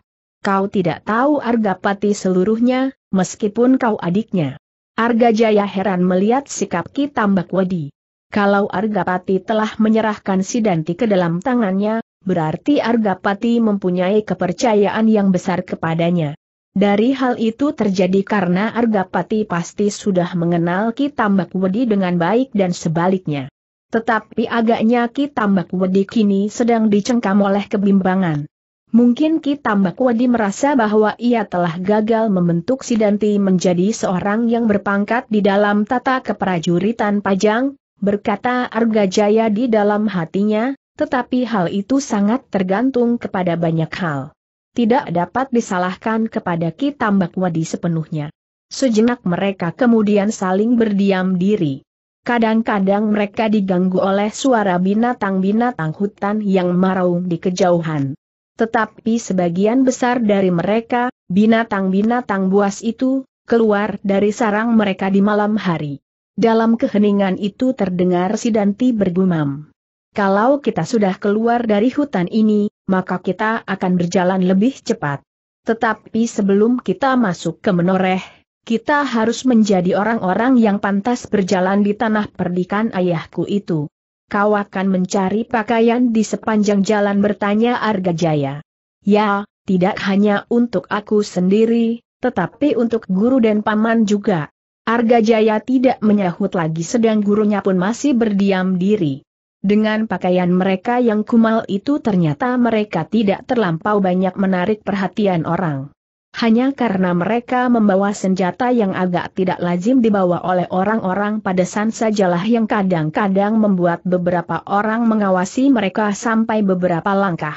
Kau tidak tahu Argapati seluruhnya, meskipun kau adiknya. Arga Jaya heran melihat sikap Ki Tambak Wadi. Kalau Argapati telah menyerahkan Sidanti ke dalam tangannya, berarti Argapati mempunyai kepercayaan yang besar kepadanya. Dari hal itu terjadi karena Argapati pasti sudah mengenal Ki Tambak Wedi dengan baik dan sebaliknya. Tetapi agaknya Ki Tambak Wedi kini sedang dicengkam oleh kebimbangan. Mungkin Ki Wadi merasa bahwa ia telah gagal membentuk Sidanti menjadi seorang yang berpangkat di dalam tata keprajuritan Pajang, berkata Argajaya di dalam hatinya, tetapi hal itu sangat tergantung kepada banyak hal. Tidak dapat disalahkan kepada Ki Wadi sepenuhnya. Sejenak mereka kemudian saling berdiam diri. Kadang-kadang mereka diganggu oleh suara binatang-binatang hutan yang meraung di kejauhan tetapi sebagian besar dari mereka, binatang-binatang buas itu, keluar dari sarang mereka di malam hari. Dalam keheningan itu terdengar si Danti bergumam. Kalau kita sudah keluar dari hutan ini, maka kita akan berjalan lebih cepat. Tetapi sebelum kita masuk ke menoreh, kita harus menjadi orang-orang yang pantas berjalan di tanah perdikan ayahku itu kau akan mencari pakaian di sepanjang jalan bertanya Arga Jaya. Ya, tidak hanya untuk aku sendiri, tetapi untuk guru dan paman juga. Arga Jaya tidak menyahut lagi sedang gurunya pun masih berdiam diri. Dengan pakaian mereka yang kumal itu ternyata mereka tidak terlampau banyak menarik perhatian orang hanya karena mereka membawa senjata yang agak tidak lazim dibawa oleh orang-orang padesan sajalah yang kadang-kadang membuat beberapa orang mengawasi mereka sampai beberapa langkah.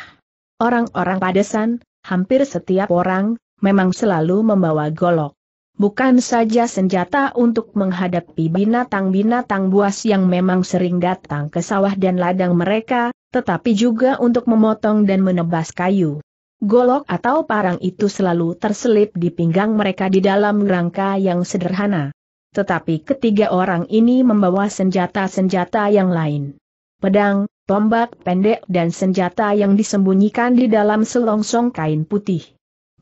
Orang-orang padesan, hampir setiap orang, memang selalu membawa golok. Bukan saja senjata untuk menghadapi binatang-binatang buas yang memang sering datang ke sawah dan ladang mereka, tetapi juga untuk memotong dan menebas kayu. Golok atau parang itu selalu terselip di pinggang mereka di dalam rangka yang sederhana. Tetapi ketiga orang ini membawa senjata-senjata yang lain. Pedang, tombak pendek dan senjata yang disembunyikan di dalam selongsong kain putih.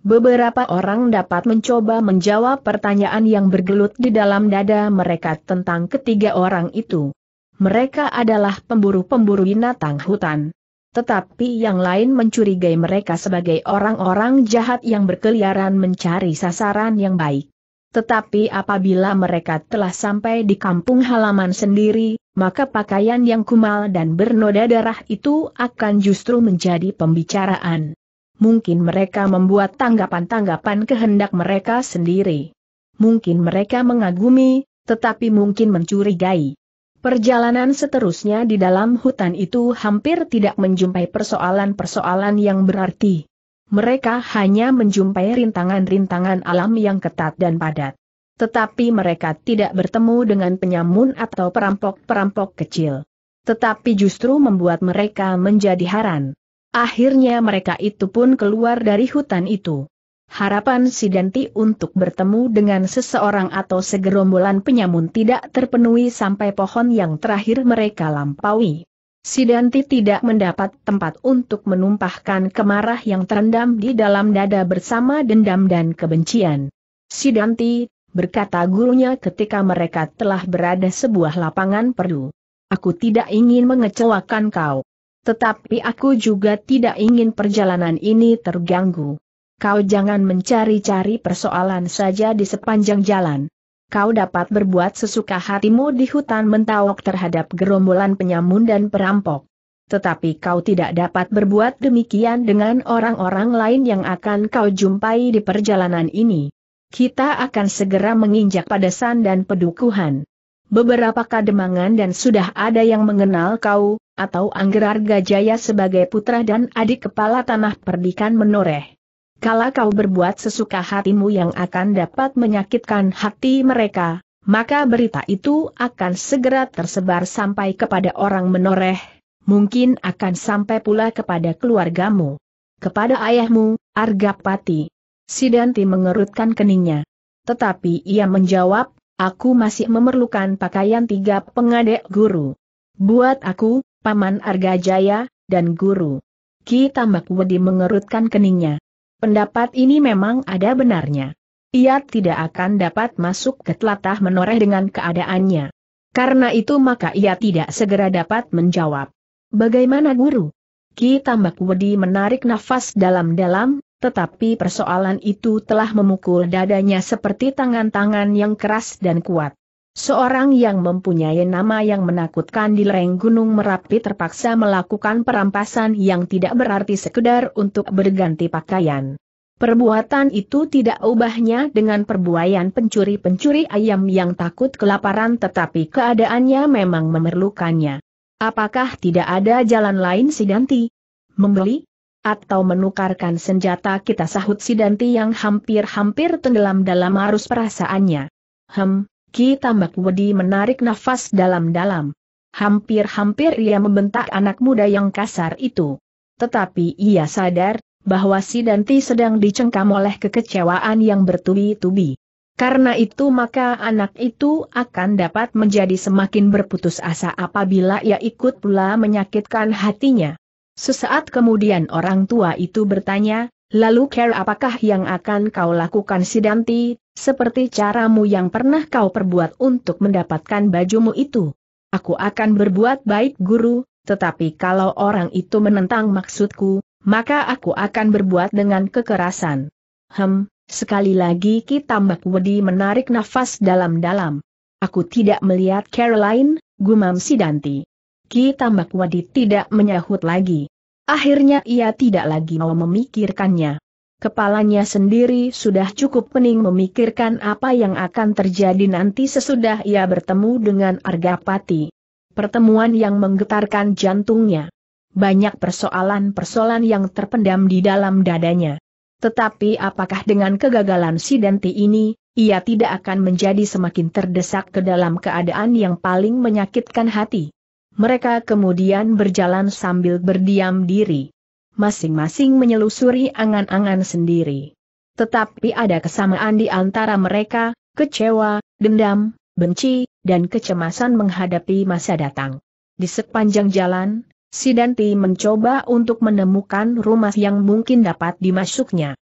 Beberapa orang dapat mencoba menjawab pertanyaan yang bergelut di dalam dada mereka tentang ketiga orang itu. Mereka adalah pemburu-pemburu binatang hutan. Tetapi yang lain mencurigai mereka sebagai orang-orang jahat yang berkeliaran mencari sasaran yang baik. Tetapi apabila mereka telah sampai di kampung halaman sendiri, maka pakaian yang kumal dan bernoda darah itu akan justru menjadi pembicaraan. Mungkin mereka membuat tanggapan-tanggapan kehendak mereka sendiri. Mungkin mereka mengagumi, tetapi mungkin mencurigai. Perjalanan seterusnya di dalam hutan itu hampir tidak menjumpai persoalan-persoalan yang berarti. Mereka hanya menjumpai rintangan-rintangan alam yang ketat dan padat. Tetapi mereka tidak bertemu dengan penyamun atau perampok-perampok kecil. Tetapi justru membuat mereka menjadi haran. Akhirnya mereka itu pun keluar dari hutan itu. Harapan si Denti untuk bertemu dengan seseorang atau segerombolan penyamun tidak terpenuhi sampai pohon yang terakhir mereka lampaui. Si Denti tidak mendapat tempat untuk menumpahkan kemarah yang terendam di dalam dada bersama dendam dan kebencian. Si Denti, berkata gurunya ketika mereka telah berada sebuah lapangan perdu. Aku tidak ingin mengecewakan kau. Tetapi aku juga tidak ingin perjalanan ini terganggu. Kau jangan mencari-cari persoalan saja di sepanjang jalan. Kau dapat berbuat sesuka hatimu di hutan mentawok terhadap gerombolan penyamun dan perampok. Tetapi kau tidak dapat berbuat demikian dengan orang-orang lain yang akan kau jumpai di perjalanan ini. Kita akan segera menginjak padasan dan pedukuhan. Beberapa kademangan dan sudah ada yang mengenal kau, atau Anggerar Gajaya sebagai putra dan adik kepala tanah perdikan menoreh. Kala kau berbuat sesuka hatimu yang akan dapat menyakitkan hati mereka, maka berita itu akan segera tersebar sampai kepada orang menoreh, mungkin akan sampai pula kepada keluargamu. Kepada ayahmu, Argapati. Sidanti mengerutkan keningnya. Tetapi ia menjawab, aku masih memerlukan pakaian tiga pengadek guru. Buat aku, Paman Argajaya, dan guru. Ki Tambak Wedi mengerutkan keningnya. Pendapat ini memang ada benarnya. Ia tidak akan dapat masuk ke telatah menoreh dengan keadaannya. Karena itu maka ia tidak segera dapat menjawab. Bagaimana guru? Ki Tambak Wedi menarik nafas dalam-dalam, tetapi persoalan itu telah memukul dadanya seperti tangan-tangan yang keras dan kuat. Seorang yang mempunyai nama yang menakutkan di lereng Gunung Merapi terpaksa melakukan perampasan yang tidak berarti sekedar untuk berganti pakaian. Perbuatan itu tidak ubahnya dengan perbuayan pencuri-pencuri ayam yang takut kelaparan tetapi keadaannya memang memerlukannya. Apakah tidak ada jalan lain Sidanti? Membeli? Atau menukarkan senjata kita sahut Sidanti yang hampir-hampir tenggelam dalam arus perasaannya. Hem, Ki Tambak Wedi menarik nafas dalam-dalam. Hampir-hampir ia membentak anak muda yang kasar itu. Tetapi ia sadar, bahwa si Danti sedang dicengkam oleh kekecewaan yang bertubi-tubi. Karena itu maka anak itu akan dapat menjadi semakin berputus asa apabila ia ikut pula menyakitkan hatinya. Sesaat kemudian orang tua itu bertanya, lalu care apakah yang akan kau lakukan si Danti, seperti caramu yang pernah kau perbuat untuk mendapatkan bajumu itu. Aku akan berbuat baik guru, tetapi kalau orang itu menentang maksudku, maka aku akan berbuat dengan kekerasan. Hem, sekali lagi kita Wedi menarik nafas dalam-dalam. Aku tidak melihat Caroline, gumam Sidanti. Danti. Ki Tambak Wedi tidak menyahut lagi. Akhirnya ia tidak lagi mau memikirkannya. Kepalanya sendiri sudah cukup pening memikirkan apa yang akan terjadi nanti sesudah ia bertemu dengan Argapati. Pertemuan yang menggetarkan jantungnya. Banyak persoalan-persoalan yang terpendam di dalam dadanya. Tetapi apakah dengan kegagalan si Denti ini, ia tidak akan menjadi semakin terdesak ke dalam keadaan yang paling menyakitkan hati? Mereka kemudian berjalan sambil berdiam diri masing-masing menyelusuri angan-angan sendiri. Tetapi ada kesamaan di antara mereka, kecewa, dendam, benci, dan kecemasan menghadapi masa datang. Di sepanjang jalan, Sidanti mencoba untuk menemukan rumah yang mungkin dapat dimasuknya.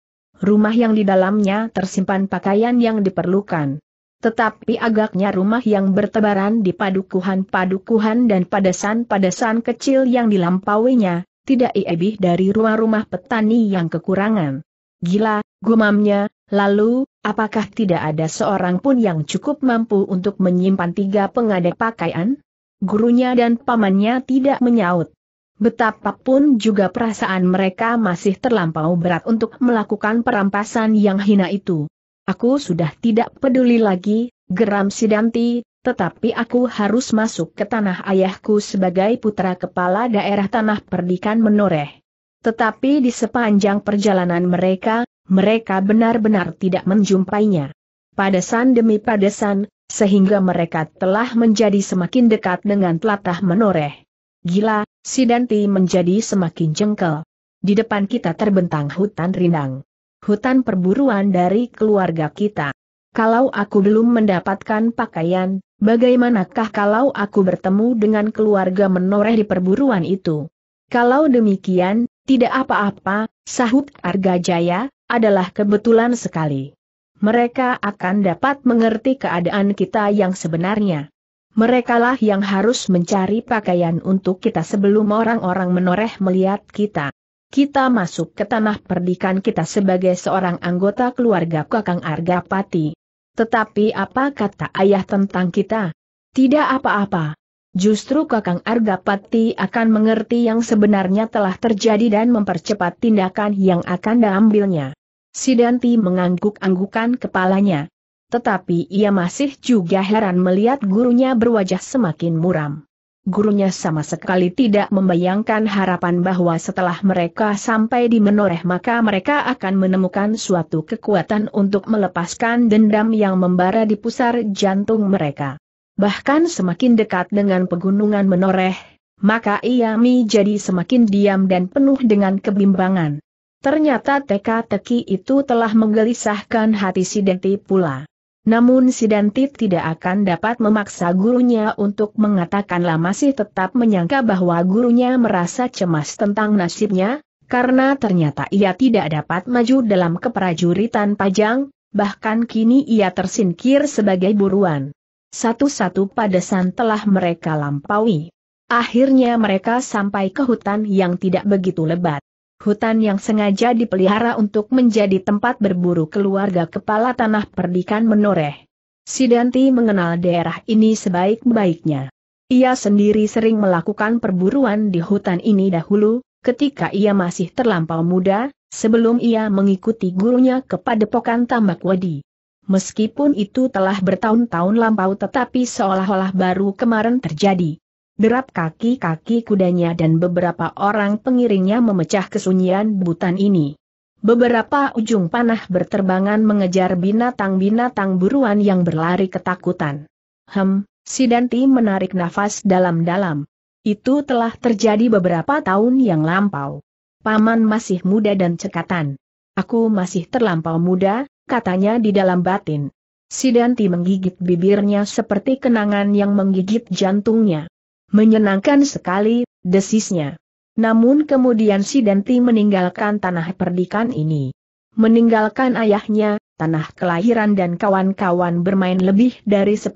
Rumah yang di dalamnya tersimpan pakaian yang diperlukan. Tetapi agaknya rumah yang bertebaran di padukuhan-padukuhan dan padasan-padasan kecil yang dilampauinya, tidak lebih dari rumah-rumah petani yang kekurangan. Gila, gumamnya, lalu, apakah tidak ada seorang pun yang cukup mampu untuk menyimpan tiga pengadek pakaian? Gurunya dan pamannya tidak menyaut. Betapapun juga perasaan mereka masih terlampau berat untuk melakukan perampasan yang hina itu. Aku sudah tidak peduli lagi, geram Sidanti, tetapi aku harus masuk ke tanah ayahku sebagai putra kepala daerah tanah perdikan menoreh. Tetapi di sepanjang perjalanan mereka, mereka benar-benar tidak menjumpainya. Padesan demi padesan, sehingga mereka telah menjadi semakin dekat dengan telatah menoreh. Gila, si Danti menjadi semakin jengkel. Di depan kita terbentang hutan rindang. Hutan perburuan dari keluarga kita. Kalau aku belum mendapatkan pakaian, Bagaimanakah kalau aku bertemu dengan keluarga menoreh di perburuan itu? Kalau demikian, tidak apa-apa, sahut Arga Jaya, adalah kebetulan sekali. Mereka akan dapat mengerti keadaan kita yang sebenarnya. Merekalah yang harus mencari pakaian untuk kita sebelum orang-orang menoreh melihat kita. Kita masuk ke tanah perdikan kita sebagai seorang anggota keluarga Kakang Pati. Tetapi apa kata ayah tentang kita? Tidak apa-apa. Justru Kakang Argapati akan mengerti yang sebenarnya telah terjadi dan mempercepat tindakan yang akan diambilnya. Sidanti mengangguk-anggukan kepalanya. Tetapi ia masih juga heran melihat gurunya berwajah semakin muram gurunya sama sekali tidak membayangkan harapan bahwa setelah mereka sampai di menoreh maka mereka akan menemukan suatu kekuatan untuk melepaskan dendam yang membara di pusar jantung mereka. Bahkan semakin dekat dengan pegunungan menoreh, maka Iyami jadi semakin diam dan penuh dengan kebimbangan. Ternyata teka-teki itu telah menggelisahkan hati Sidenti pula. Namun Sidantit tidak akan dapat memaksa gurunya untuk mengatakanlah masih tetap menyangka bahwa gurunya merasa cemas tentang nasibnya, karena ternyata ia tidak dapat maju dalam keprajuritan pajang, bahkan kini ia tersingkir sebagai buruan. Satu-satu padesan telah mereka lampaui. Akhirnya mereka sampai ke hutan yang tidak begitu lebat hutan yang sengaja dipelihara untuk menjadi tempat berburu keluarga kepala tanah perdikan menoreh. Sidanti mengenal daerah ini sebaik-baiknya. Ia sendiri sering melakukan perburuan di hutan ini dahulu, ketika ia masih terlampau muda, sebelum ia mengikuti gurunya kepada pokan tambak wadi. Meskipun itu telah bertahun-tahun lampau tetapi seolah-olah baru kemarin terjadi derap kaki-kaki kudanya dan beberapa orang pengiringnya memecah kesunyian butan ini. Beberapa ujung panah berterbangan mengejar binatang-binatang buruan yang berlari ketakutan. Hem, si Danti menarik nafas dalam-dalam. Itu telah terjadi beberapa tahun yang lampau. Paman masih muda dan cekatan. Aku masih terlampau muda, katanya di dalam batin. Sidanti menggigit bibirnya seperti kenangan yang menggigit jantungnya. Menyenangkan sekali, desisnya. Namun kemudian si Denti meninggalkan tanah perdikan ini. Meninggalkan ayahnya, tanah kelahiran dan kawan-kawan bermain lebih dari 10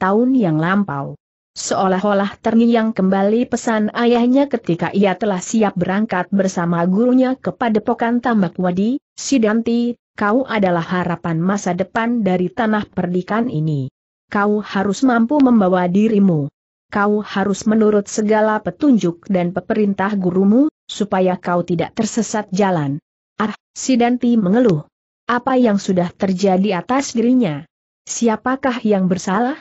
tahun yang lampau. Seolah-olah terngiang kembali pesan ayahnya ketika ia telah siap berangkat bersama gurunya kepada pokan tambak wadi, si Denti, kau adalah harapan masa depan dari tanah perdikan ini. Kau harus mampu membawa dirimu kau harus menurut segala petunjuk dan peperintah gurumu, supaya kau tidak tersesat jalan. Ah, Sidanti mengeluh. Apa yang sudah terjadi atas dirinya? Siapakah yang bersalah?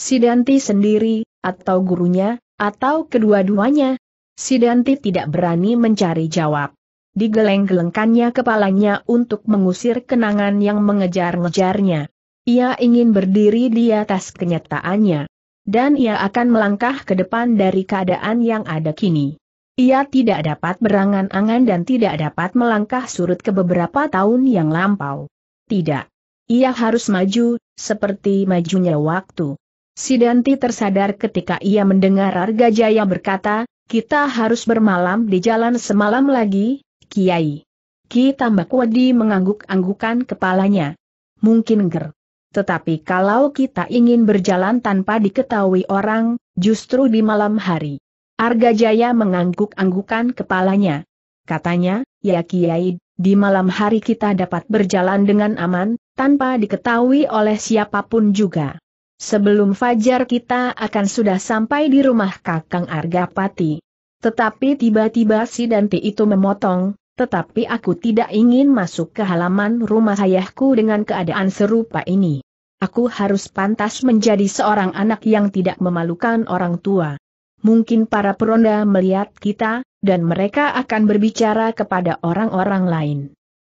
Sidanti sendiri, atau gurunya, atau kedua-duanya? Sidanti tidak berani mencari jawab. Digeleng-gelengkannya kepalanya untuk mengusir kenangan yang mengejar-ngejarnya. Ia ingin berdiri di atas kenyataannya dan ia akan melangkah ke depan dari keadaan yang ada kini. Ia tidak dapat berangan-angan dan tidak dapat melangkah surut ke beberapa tahun yang lampau. Tidak. Ia harus maju, seperti majunya waktu. Sidanti tersadar ketika ia mendengar Jaya berkata, kita harus bermalam di jalan semalam lagi, Kiai. Ki Tambak Wadi mengangguk-anggukan kepalanya. Mungkin ger tetapi kalau kita ingin berjalan tanpa diketahui orang, justru di malam hari. Arga Jaya mengangguk-anggukan kepalanya. Katanya, ya Kiai, di malam hari kita dapat berjalan dengan aman, tanpa diketahui oleh siapapun juga. Sebelum fajar kita akan sudah sampai di rumah Kakang Arga Pati. Tetapi tiba-tiba si Danti itu memotong, tetapi aku tidak ingin masuk ke halaman rumah ayahku dengan keadaan serupa ini. Aku harus pantas menjadi seorang anak yang tidak memalukan orang tua. Mungkin para peronda melihat kita, dan mereka akan berbicara kepada orang-orang lain.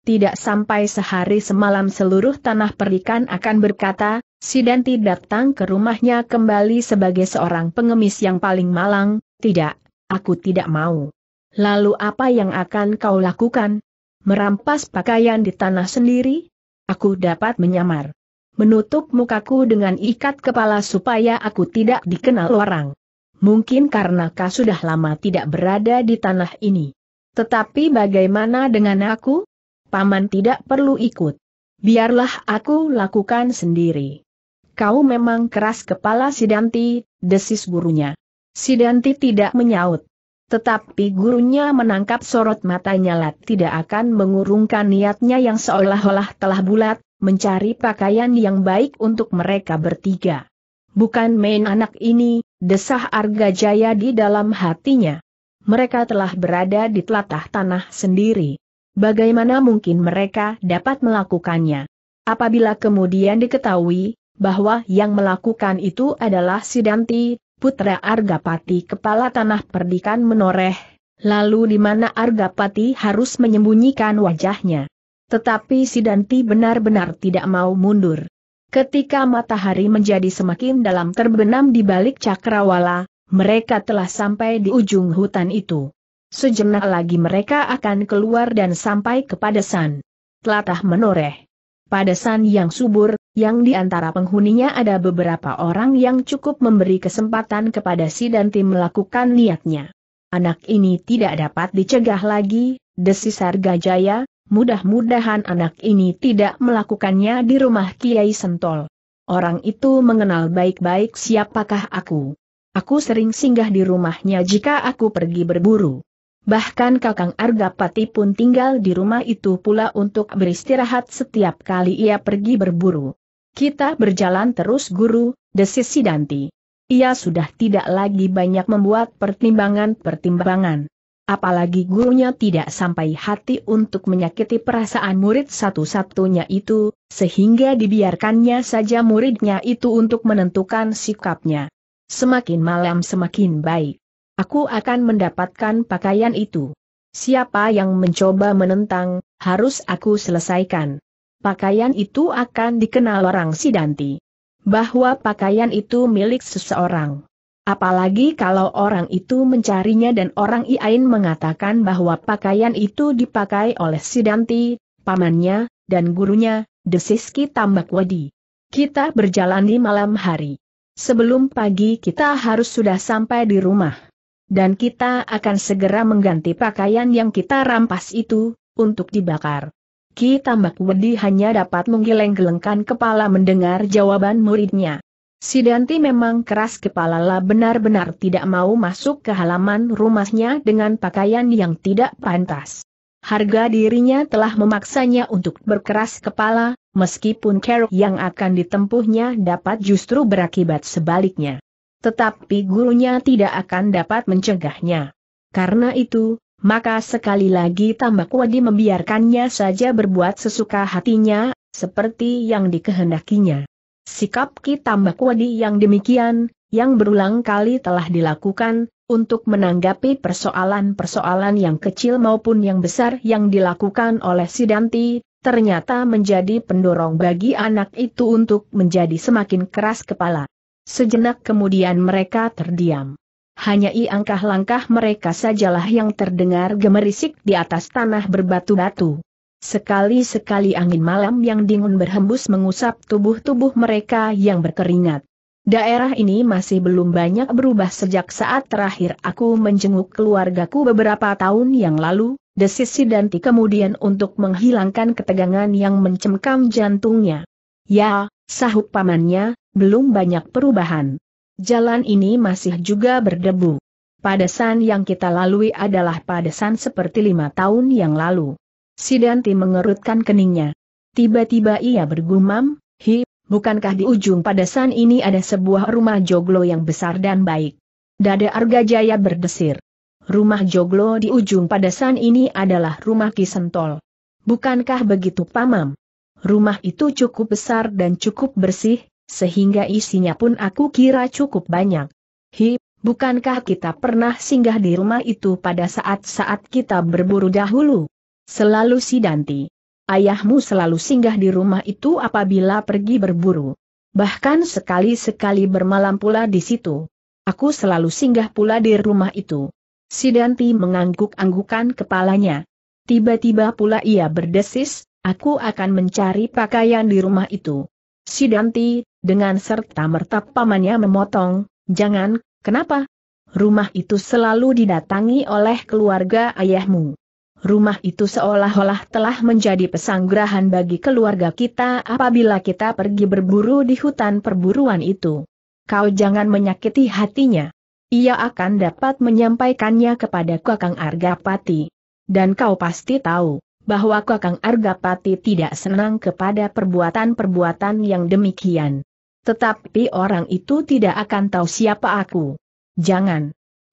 Tidak sampai sehari semalam seluruh tanah perikan akan berkata, si Danti datang ke rumahnya kembali sebagai seorang pengemis yang paling malang, tidak, aku tidak mau. Lalu apa yang akan kau lakukan? Merampas pakaian di tanah sendiri? Aku dapat menyamar. Menutup mukaku dengan ikat kepala supaya aku tidak dikenal orang. Mungkin karena kau sudah lama tidak berada di tanah ini. Tetapi bagaimana dengan aku? Paman tidak perlu ikut. Biarlah aku lakukan sendiri. Kau memang keras kepala Sidanti, desis gurunya. Sidanti tidak menyaut. Tetapi gurunya menangkap sorot matanya Lat tidak akan mengurungkan niatnya yang seolah-olah telah bulat, mencari pakaian yang baik untuk mereka bertiga. Bukan main anak ini, desah Arga Jaya di dalam hatinya. Mereka telah berada di telatah tanah sendiri. Bagaimana mungkin mereka dapat melakukannya? Apabila kemudian diketahui bahwa yang melakukan itu adalah Sidanti, Putra Argapati kepala tanah perdikan menoreh, lalu di mana Argapati harus menyembunyikan wajahnya. Tetapi Sidanti benar-benar tidak mau mundur. Ketika matahari menjadi semakin dalam terbenam di balik cakrawala, mereka telah sampai di ujung hutan itu. Sejenak lagi mereka akan keluar dan sampai kepada San. Telatah menoreh. Pada san yang subur, yang di antara penghuninya ada beberapa orang yang cukup memberi kesempatan kepada si Danti melakukan niatnya. Anak ini tidak dapat dicegah lagi, desis Sargajaya, mudah-mudahan anak ini tidak melakukannya di rumah Kiai Sentol. Orang itu mengenal baik-baik siapakah aku. Aku sering singgah di rumahnya jika aku pergi berburu. Bahkan Kakang Argapati pun tinggal di rumah itu pula untuk beristirahat setiap kali ia pergi berburu. Kita berjalan terus guru, desis Sidanti. Ia sudah tidak lagi banyak membuat pertimbangan-pertimbangan. Apalagi gurunya tidak sampai hati untuk menyakiti perasaan murid satu-satunya itu, sehingga dibiarkannya saja muridnya itu untuk menentukan sikapnya. Semakin malam semakin baik. Aku akan mendapatkan pakaian itu. Siapa yang mencoba menentang, harus aku selesaikan. Pakaian itu akan dikenal orang Sidanti. Bahwa pakaian itu milik seseorang. Apalagi kalau orang itu mencarinya dan orang Iain mengatakan bahwa pakaian itu dipakai oleh Sidanti, pamannya, dan gurunya, Desiski Tambak Wadi. Kita berjalan di malam hari. Sebelum pagi kita harus sudah sampai di rumah dan kita akan segera mengganti pakaian yang kita rampas itu, untuk dibakar. Ki Tambak Wedi hanya dapat menggeleng-gelengkan kepala mendengar jawaban muridnya. Si Danti memang keras kepala lah benar-benar tidak mau masuk ke halaman rumahnya dengan pakaian yang tidak pantas. Harga dirinya telah memaksanya untuk berkeras kepala, meskipun keruk yang akan ditempuhnya dapat justru berakibat sebaliknya tetapi gurunya tidak akan dapat mencegahnya. Karena itu, maka sekali lagi tambak wadi membiarkannya saja berbuat sesuka hatinya, seperti yang dikehendakinya. Sikap Ki tambak wadi yang demikian, yang berulang kali telah dilakukan, untuk menanggapi persoalan-persoalan yang kecil maupun yang besar yang dilakukan oleh Sidanti, ternyata menjadi pendorong bagi anak itu untuk menjadi semakin keras kepala. Sejenak kemudian mereka terdiam. Hanya i angkah langkah mereka sajalah yang terdengar gemerisik di atas tanah berbatu-batu. Sekali-sekali angin malam yang dingin berhembus mengusap tubuh-tubuh mereka yang berkeringat. Daerah ini masih belum banyak berubah sejak saat terakhir aku menjenguk keluargaku beberapa tahun yang lalu, desis Danti kemudian untuk menghilangkan ketegangan yang mencengkam jantungnya. Ya, sahut pamannya, belum banyak perubahan. Jalan ini masih juga berdebu. Padesan yang kita lalui adalah padesan seperti lima tahun yang lalu. Sidanti mengerutkan keningnya. Tiba-tiba ia bergumam, hi, bukankah di ujung padesan ini ada sebuah rumah joglo yang besar dan baik? Dada Arga Jaya berdesir. Rumah joglo di ujung padesan ini adalah rumah Kisentol. Bukankah begitu Pamam? Rumah itu cukup besar dan cukup bersih, sehingga isinya pun aku kira cukup banyak. Hi, bukankah kita pernah singgah di rumah itu pada saat-saat kita berburu dahulu? Selalu si Danti. Ayahmu selalu singgah di rumah itu apabila pergi berburu. Bahkan sekali-sekali bermalam pula di situ. Aku selalu singgah pula di rumah itu. Si Danti mengangguk-anggukan kepalanya. Tiba-tiba pula ia berdesis, aku akan mencari pakaian di rumah itu. Si Danti, dengan serta-merta pamannya memotong, jangan, kenapa? Rumah itu selalu didatangi oleh keluarga ayahmu. Rumah itu seolah-olah telah menjadi pesanggrahan bagi keluarga kita apabila kita pergi berburu di hutan perburuan itu. Kau jangan menyakiti hatinya. Ia akan dapat menyampaikannya kepada Kakang Argapati. Dan kau pasti tahu, bahwa Kakang Argapati tidak senang kepada perbuatan-perbuatan yang demikian. Tetapi orang itu tidak akan tahu siapa aku. Jangan.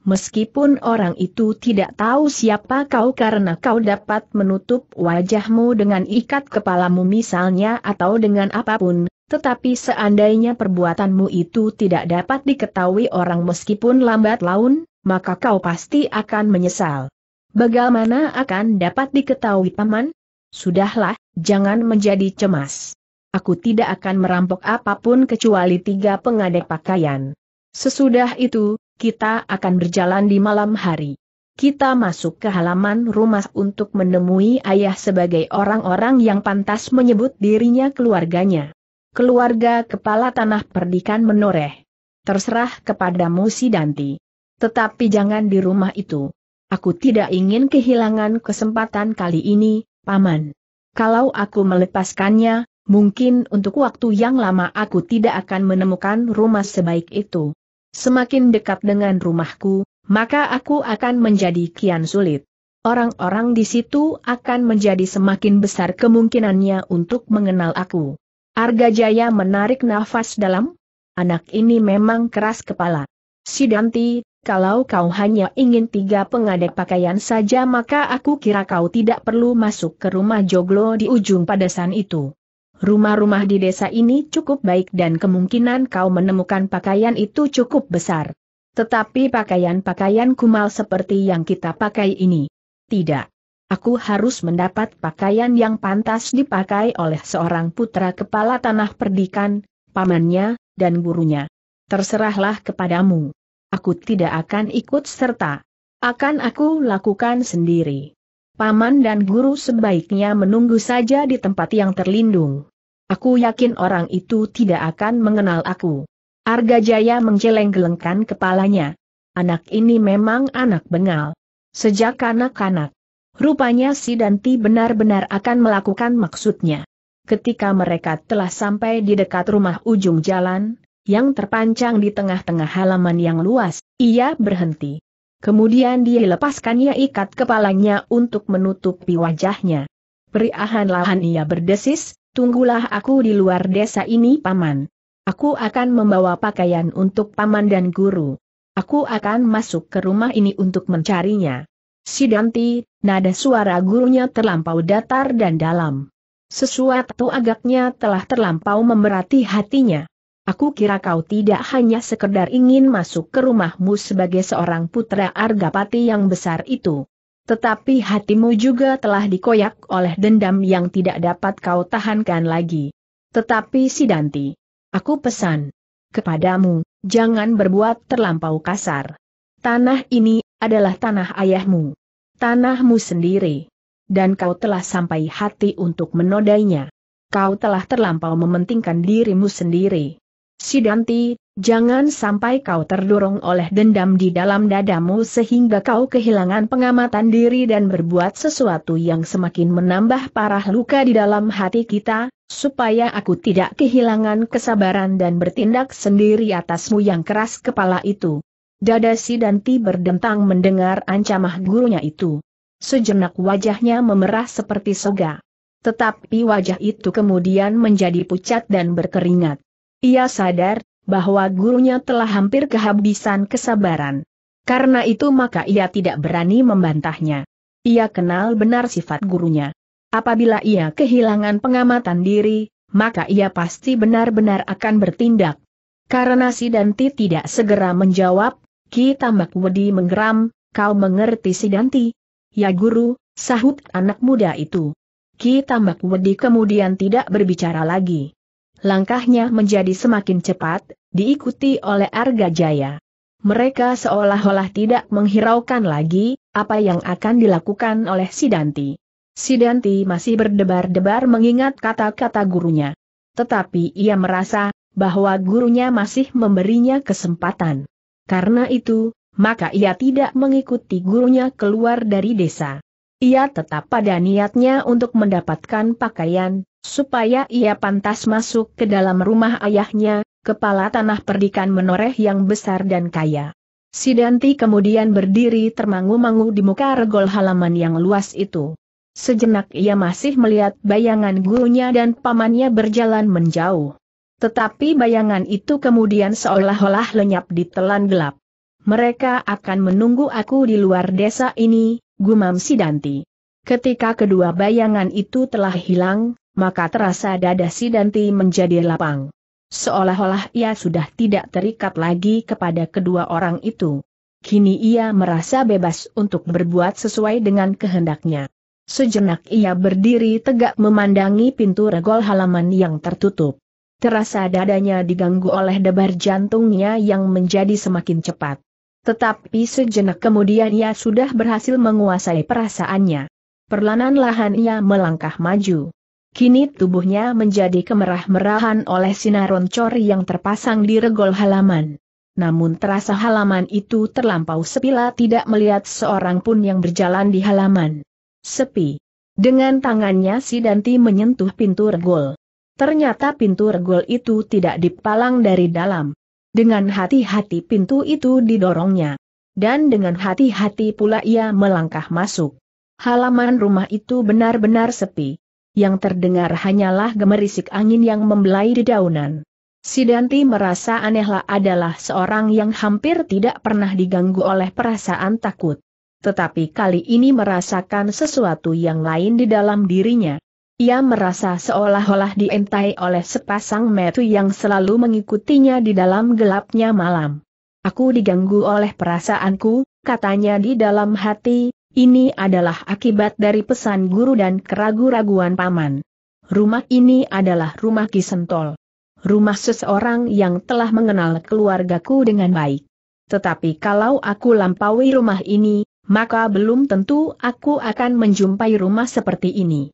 Meskipun orang itu tidak tahu siapa kau karena kau dapat menutup wajahmu dengan ikat kepalamu misalnya atau dengan apapun, tetapi seandainya perbuatanmu itu tidak dapat diketahui orang meskipun lambat laun, maka kau pasti akan menyesal. Bagaimana akan dapat diketahui paman? Sudahlah, jangan menjadi cemas. Aku tidak akan merampok apapun kecuali tiga pengadek pakaian. Sesudah itu, kita akan berjalan di malam hari. Kita masuk ke halaman rumah untuk menemui ayah sebagai orang-orang yang pantas menyebut dirinya keluarganya. Keluarga kepala tanah perdikan menoreh. Terserah kepadamu si Danti. Tetapi jangan di rumah itu. Aku tidak ingin kehilangan kesempatan kali ini, Paman. Kalau aku melepaskannya, mungkin untuk waktu yang lama aku tidak akan menemukan rumah sebaik itu. Semakin dekat dengan rumahku, maka aku akan menjadi kian sulit. Orang-orang di situ akan menjadi semakin besar kemungkinannya untuk mengenal aku. Arga Jaya menarik nafas dalam. Anak ini memang keras kepala. Sidanti, kalau kau hanya ingin tiga pengadek pakaian saja maka aku kira kau tidak perlu masuk ke rumah joglo di ujung padasan itu. Rumah-rumah di desa ini cukup baik dan kemungkinan kau menemukan pakaian itu cukup besar. Tetapi pakaian-pakaian kumal seperti yang kita pakai ini. Tidak. Aku harus mendapat pakaian yang pantas dipakai oleh seorang putra kepala tanah perdikan, pamannya, dan gurunya. Terserahlah kepadamu. Aku tidak akan ikut serta. Akan aku lakukan sendiri paman dan guru sebaiknya menunggu saja di tempat yang terlindung. Aku yakin orang itu tidak akan mengenal aku. Arga Jaya menjeleng gelengkan kepalanya. Anak ini memang anak bengal. Sejak kanak-kanak. Rupanya si Danti benar-benar akan melakukan maksudnya. Ketika mereka telah sampai di dekat rumah ujung jalan, yang terpancang di tengah-tengah halaman yang luas, ia berhenti. Kemudian dia lepaskannya ikat kepalanya untuk menutupi wajahnya. perlahan lahan ia berdesis, tunggulah aku di luar desa ini paman. Aku akan membawa pakaian untuk paman dan guru. Aku akan masuk ke rumah ini untuk mencarinya. Sidanti, nada suara gurunya terlampau datar dan dalam. Sesuatu agaknya telah terlampau memberati hatinya. Aku kira kau tidak hanya sekedar ingin masuk ke rumahmu sebagai seorang putra Argapati yang besar itu. Tetapi hatimu juga telah dikoyak oleh dendam yang tidak dapat kau tahankan lagi. Tetapi Sidanti, aku pesan kepadamu, jangan berbuat terlampau kasar. Tanah ini adalah tanah ayahmu. Tanahmu sendiri. Dan kau telah sampai hati untuk menodainya. Kau telah terlampau mementingkan dirimu sendiri. Sidanti, jangan sampai kau terdorong oleh dendam di dalam dadamu sehingga kau kehilangan pengamatan diri dan berbuat sesuatu yang semakin menambah parah luka di dalam hati kita, supaya aku tidak kehilangan kesabaran dan bertindak sendiri atasmu yang keras kepala itu. Dada Sidanti berdentang mendengar ancamah gurunya itu. Sejenak wajahnya memerah seperti soga. Tetapi wajah itu kemudian menjadi pucat dan berkeringat. Ia sadar bahwa gurunya telah hampir kehabisan kesabaran. Karena itu maka ia tidak berani membantahnya. Ia kenal benar sifat gurunya. Apabila ia kehilangan pengamatan diri, maka ia pasti benar-benar akan bertindak. Karena si Danti tidak segera menjawab, Ki Tambak Wedi menggeram, kau mengerti si Danti? Ya guru, sahut anak muda itu. Ki Tambak Wedi kemudian tidak berbicara lagi. Langkahnya menjadi semakin cepat, diikuti oleh Arga Jaya. Mereka seolah-olah tidak menghiraukan lagi, apa yang akan dilakukan oleh Sidanti. Sidanti masih berdebar-debar mengingat kata-kata gurunya. Tetapi ia merasa, bahwa gurunya masih memberinya kesempatan. Karena itu, maka ia tidak mengikuti gurunya keluar dari desa. Ia tetap pada niatnya untuk mendapatkan pakaian, Supaya ia pantas masuk ke dalam rumah ayahnya, kepala tanah perdikan menoreh yang besar dan kaya. Sidanti kemudian berdiri termangu-mangu di muka regol halaman yang luas itu. Sejenak ia masih melihat bayangan gurunya dan pamannya berjalan menjauh. Tetapi bayangan itu kemudian seolah-olah lenyap di telan gelap. Mereka akan menunggu aku di luar desa ini, gumam Sidanti. Ketika kedua bayangan itu telah hilang, maka terasa dada si Danti menjadi lapang. Seolah-olah ia sudah tidak terikat lagi kepada kedua orang itu. Kini ia merasa bebas untuk berbuat sesuai dengan kehendaknya. Sejenak ia berdiri tegak memandangi pintu regol halaman yang tertutup. Terasa dadanya diganggu oleh debar jantungnya yang menjadi semakin cepat. Tetapi sejenak kemudian ia sudah berhasil menguasai perasaannya. Perlahan-lahan ia melangkah maju. Kini tubuhnya menjadi kemerah-merahan oleh sinar roncor yang terpasang di regol halaman. Namun terasa halaman itu terlampau sepila tidak melihat seorang pun yang berjalan di halaman. Sepi. Dengan tangannya si Danti menyentuh pintu regol. Ternyata pintu regol itu tidak dipalang dari dalam. Dengan hati-hati pintu itu didorongnya. Dan dengan hati-hati pula ia melangkah masuk. Halaman rumah itu benar-benar sepi yang terdengar hanyalah gemerisik angin yang membelai di daunan. Sidanti merasa anehlah adalah seorang yang hampir tidak pernah diganggu oleh perasaan takut. Tetapi kali ini merasakan sesuatu yang lain di dalam dirinya. Ia merasa seolah-olah dientai oleh sepasang metu yang selalu mengikutinya di dalam gelapnya malam. Aku diganggu oleh perasaanku, katanya di dalam hati, ini adalah akibat dari pesan guru dan keragu-raguan paman. Rumah ini adalah rumah Kisentol. Rumah seseorang yang telah mengenal keluargaku dengan baik. Tetapi kalau aku lampaui rumah ini, maka belum tentu aku akan menjumpai rumah seperti ini.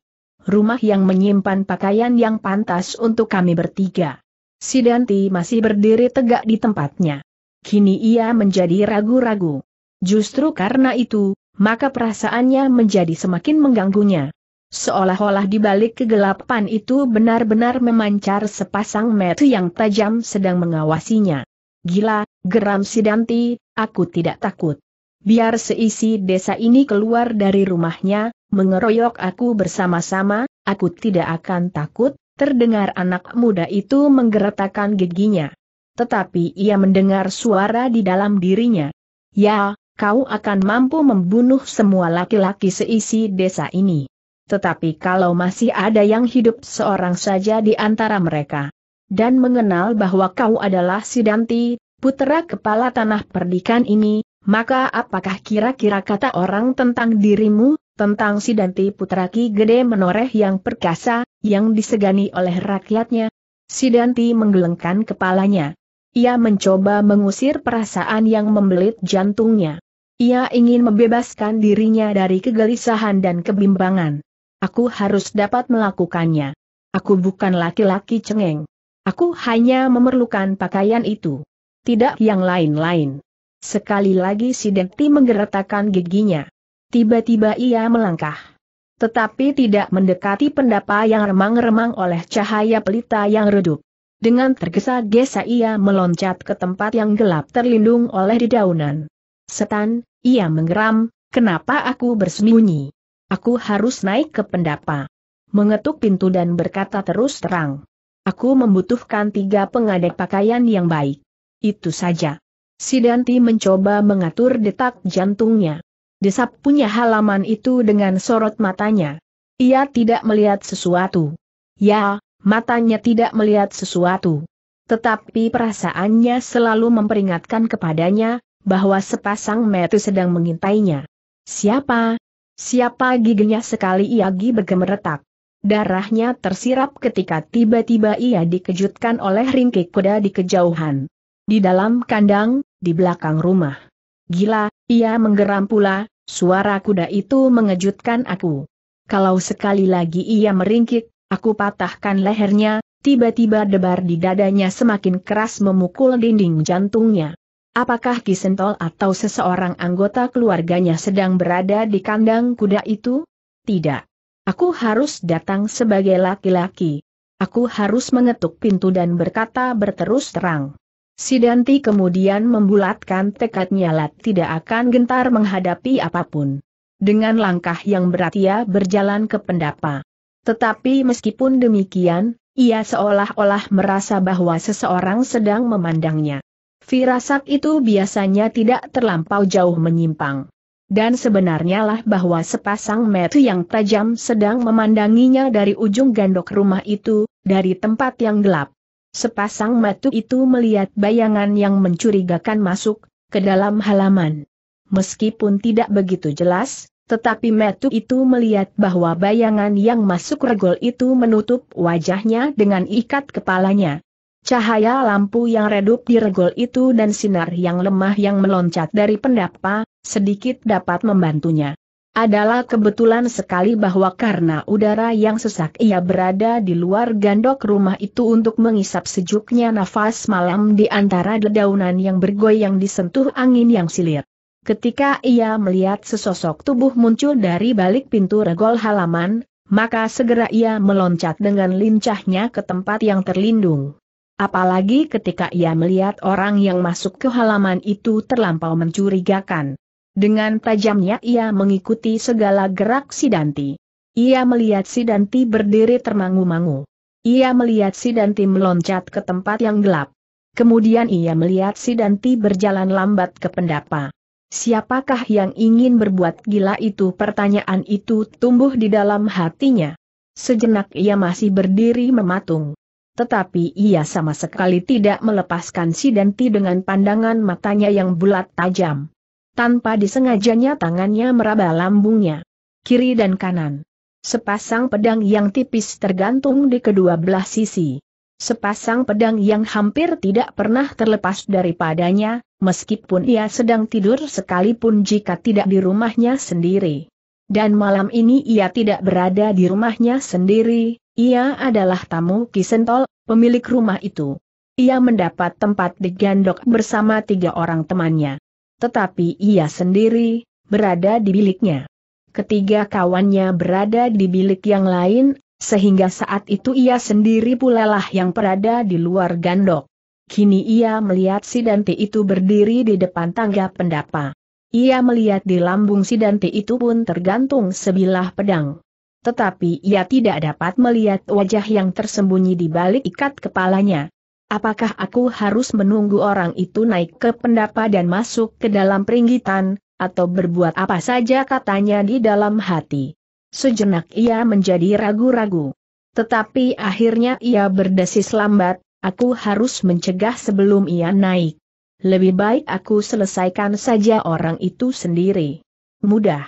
Rumah yang menyimpan pakaian yang pantas untuk kami bertiga. Sidanti masih berdiri tegak di tempatnya. Kini ia menjadi ragu-ragu. Justru karena itu, maka perasaannya menjadi semakin mengganggunya. Seolah-olah di balik kegelapan itu benar-benar memancar sepasang mata yang tajam sedang mengawasinya. Gila, geram si Danti, aku tidak takut. Biar seisi desa ini keluar dari rumahnya, mengeroyok aku bersama-sama, aku tidak akan takut, terdengar anak muda itu menggeretakan giginya. Tetapi ia mendengar suara di dalam dirinya. Ya, kau akan mampu membunuh semua laki-laki seisi desa ini. Tetapi kalau masih ada yang hidup seorang saja di antara mereka, dan mengenal bahwa kau adalah Sidanti, putra kepala tanah perdikan ini, maka apakah kira-kira kata orang tentang dirimu, tentang Sidanti putra Ki Gede menoreh yang perkasa, yang disegani oleh rakyatnya? Sidanti menggelengkan kepalanya. Ia mencoba mengusir perasaan yang membelit jantungnya. Ia ingin membebaskan dirinya dari kegelisahan dan kebimbangan. Aku harus dapat melakukannya. Aku bukan laki-laki cengeng. Aku hanya memerlukan pakaian itu. Tidak yang lain-lain. Sekali lagi si Dekti menggeretakan giginya. Tiba-tiba ia melangkah. Tetapi tidak mendekati pendapa yang remang-remang oleh cahaya pelita yang redup. Dengan tergesa-gesa ia meloncat ke tempat yang gelap terlindung oleh dedaunan. Setan, ia menggeram, kenapa aku bersembunyi? Aku harus naik ke pendapa. Mengetuk pintu dan berkata terus terang. Aku membutuhkan tiga pengadek pakaian yang baik. Itu saja. Sidanti mencoba mengatur detak jantungnya. Desap punya halaman itu dengan sorot matanya. Ia tidak melihat sesuatu. Ya, matanya tidak melihat sesuatu. Tetapi perasaannya selalu memperingatkan kepadanya, bahwa sepasang metu sedang mengintainya. Siapa? Siapa giginya sekali Iagi bergemeretak. Darahnya tersirap ketika tiba-tiba ia dikejutkan oleh ringkik kuda di kejauhan. Di dalam kandang, di belakang rumah. Gila, ia menggeram pula, suara kuda itu mengejutkan aku. Kalau sekali lagi ia meringkik, aku patahkan lehernya, tiba-tiba debar di dadanya semakin keras memukul dinding jantungnya. Apakah Kisentol atau seseorang anggota keluarganya sedang berada di kandang kuda itu? Tidak. Aku harus datang sebagai laki-laki. Aku harus mengetuk pintu dan berkata berterus terang. Sidanti kemudian membulatkan tekadnya Lat tidak akan gentar menghadapi apapun. Dengan langkah yang berat ia berjalan ke pendapa. Tetapi meskipun demikian, ia seolah-olah merasa bahwa seseorang sedang memandangnya. Firasat itu biasanya tidak terlampau jauh menyimpang. Dan sebenarnya lah bahwa sepasang metu yang tajam sedang memandanginya dari ujung gandok rumah itu, dari tempat yang gelap. Sepasang metu itu melihat bayangan yang mencurigakan masuk ke dalam halaman. Meskipun tidak begitu jelas, tetapi metu itu melihat bahwa bayangan yang masuk regol itu menutup wajahnya dengan ikat kepalanya. Cahaya lampu yang redup di regol itu dan sinar yang lemah yang meloncat dari pendapa, sedikit dapat membantunya. Adalah kebetulan sekali bahwa karena udara yang sesak ia berada di luar gandok rumah itu untuk mengisap sejuknya nafas malam di antara dedaunan yang bergoyang disentuh angin yang silir. Ketika ia melihat sesosok tubuh muncul dari balik pintu regol halaman, maka segera ia meloncat dengan lincahnya ke tempat yang terlindung. Apalagi ketika ia melihat orang yang masuk ke halaman itu terlampau mencurigakan. Dengan tajamnya ia mengikuti segala gerak Sidanti. Ia melihat Sidanti berdiri termangu-mangu. Ia melihat Sidanti meloncat ke tempat yang gelap. Kemudian ia melihat Sidanti berjalan lambat ke pendapa. Siapakah yang ingin berbuat gila itu? Pertanyaan itu tumbuh di dalam hatinya. Sejenak ia masih berdiri mematung tetapi ia sama sekali tidak melepaskan si Denti dengan pandangan matanya yang bulat tajam. Tanpa disengajanya tangannya meraba lambungnya. Kiri dan kanan. Sepasang pedang yang tipis tergantung di kedua belah sisi. Sepasang pedang yang hampir tidak pernah terlepas daripadanya, meskipun ia sedang tidur sekalipun jika tidak di rumahnya sendiri. Dan malam ini ia tidak berada di rumahnya sendiri, ia adalah tamu Kisentol, pemilik rumah itu. Ia mendapat tempat di Gandok bersama tiga orang temannya. Tetapi ia sendiri, berada di biliknya. Ketiga kawannya berada di bilik yang lain, sehingga saat itu ia sendiri pulalah yang berada di luar Gandok. Kini ia melihat si Dante itu berdiri di depan tangga pendapa. Ia melihat di lambung si Dante itu pun tergantung sebilah pedang. Tetapi ia tidak dapat melihat wajah yang tersembunyi di balik ikat kepalanya. Apakah aku harus menunggu orang itu naik ke pendapa dan masuk ke dalam peringgitan, atau berbuat apa saja katanya di dalam hati? Sejenak ia menjadi ragu-ragu. Tetapi akhirnya ia berdesis lambat, aku harus mencegah sebelum ia naik. Lebih baik aku selesaikan saja orang itu sendiri. Mudah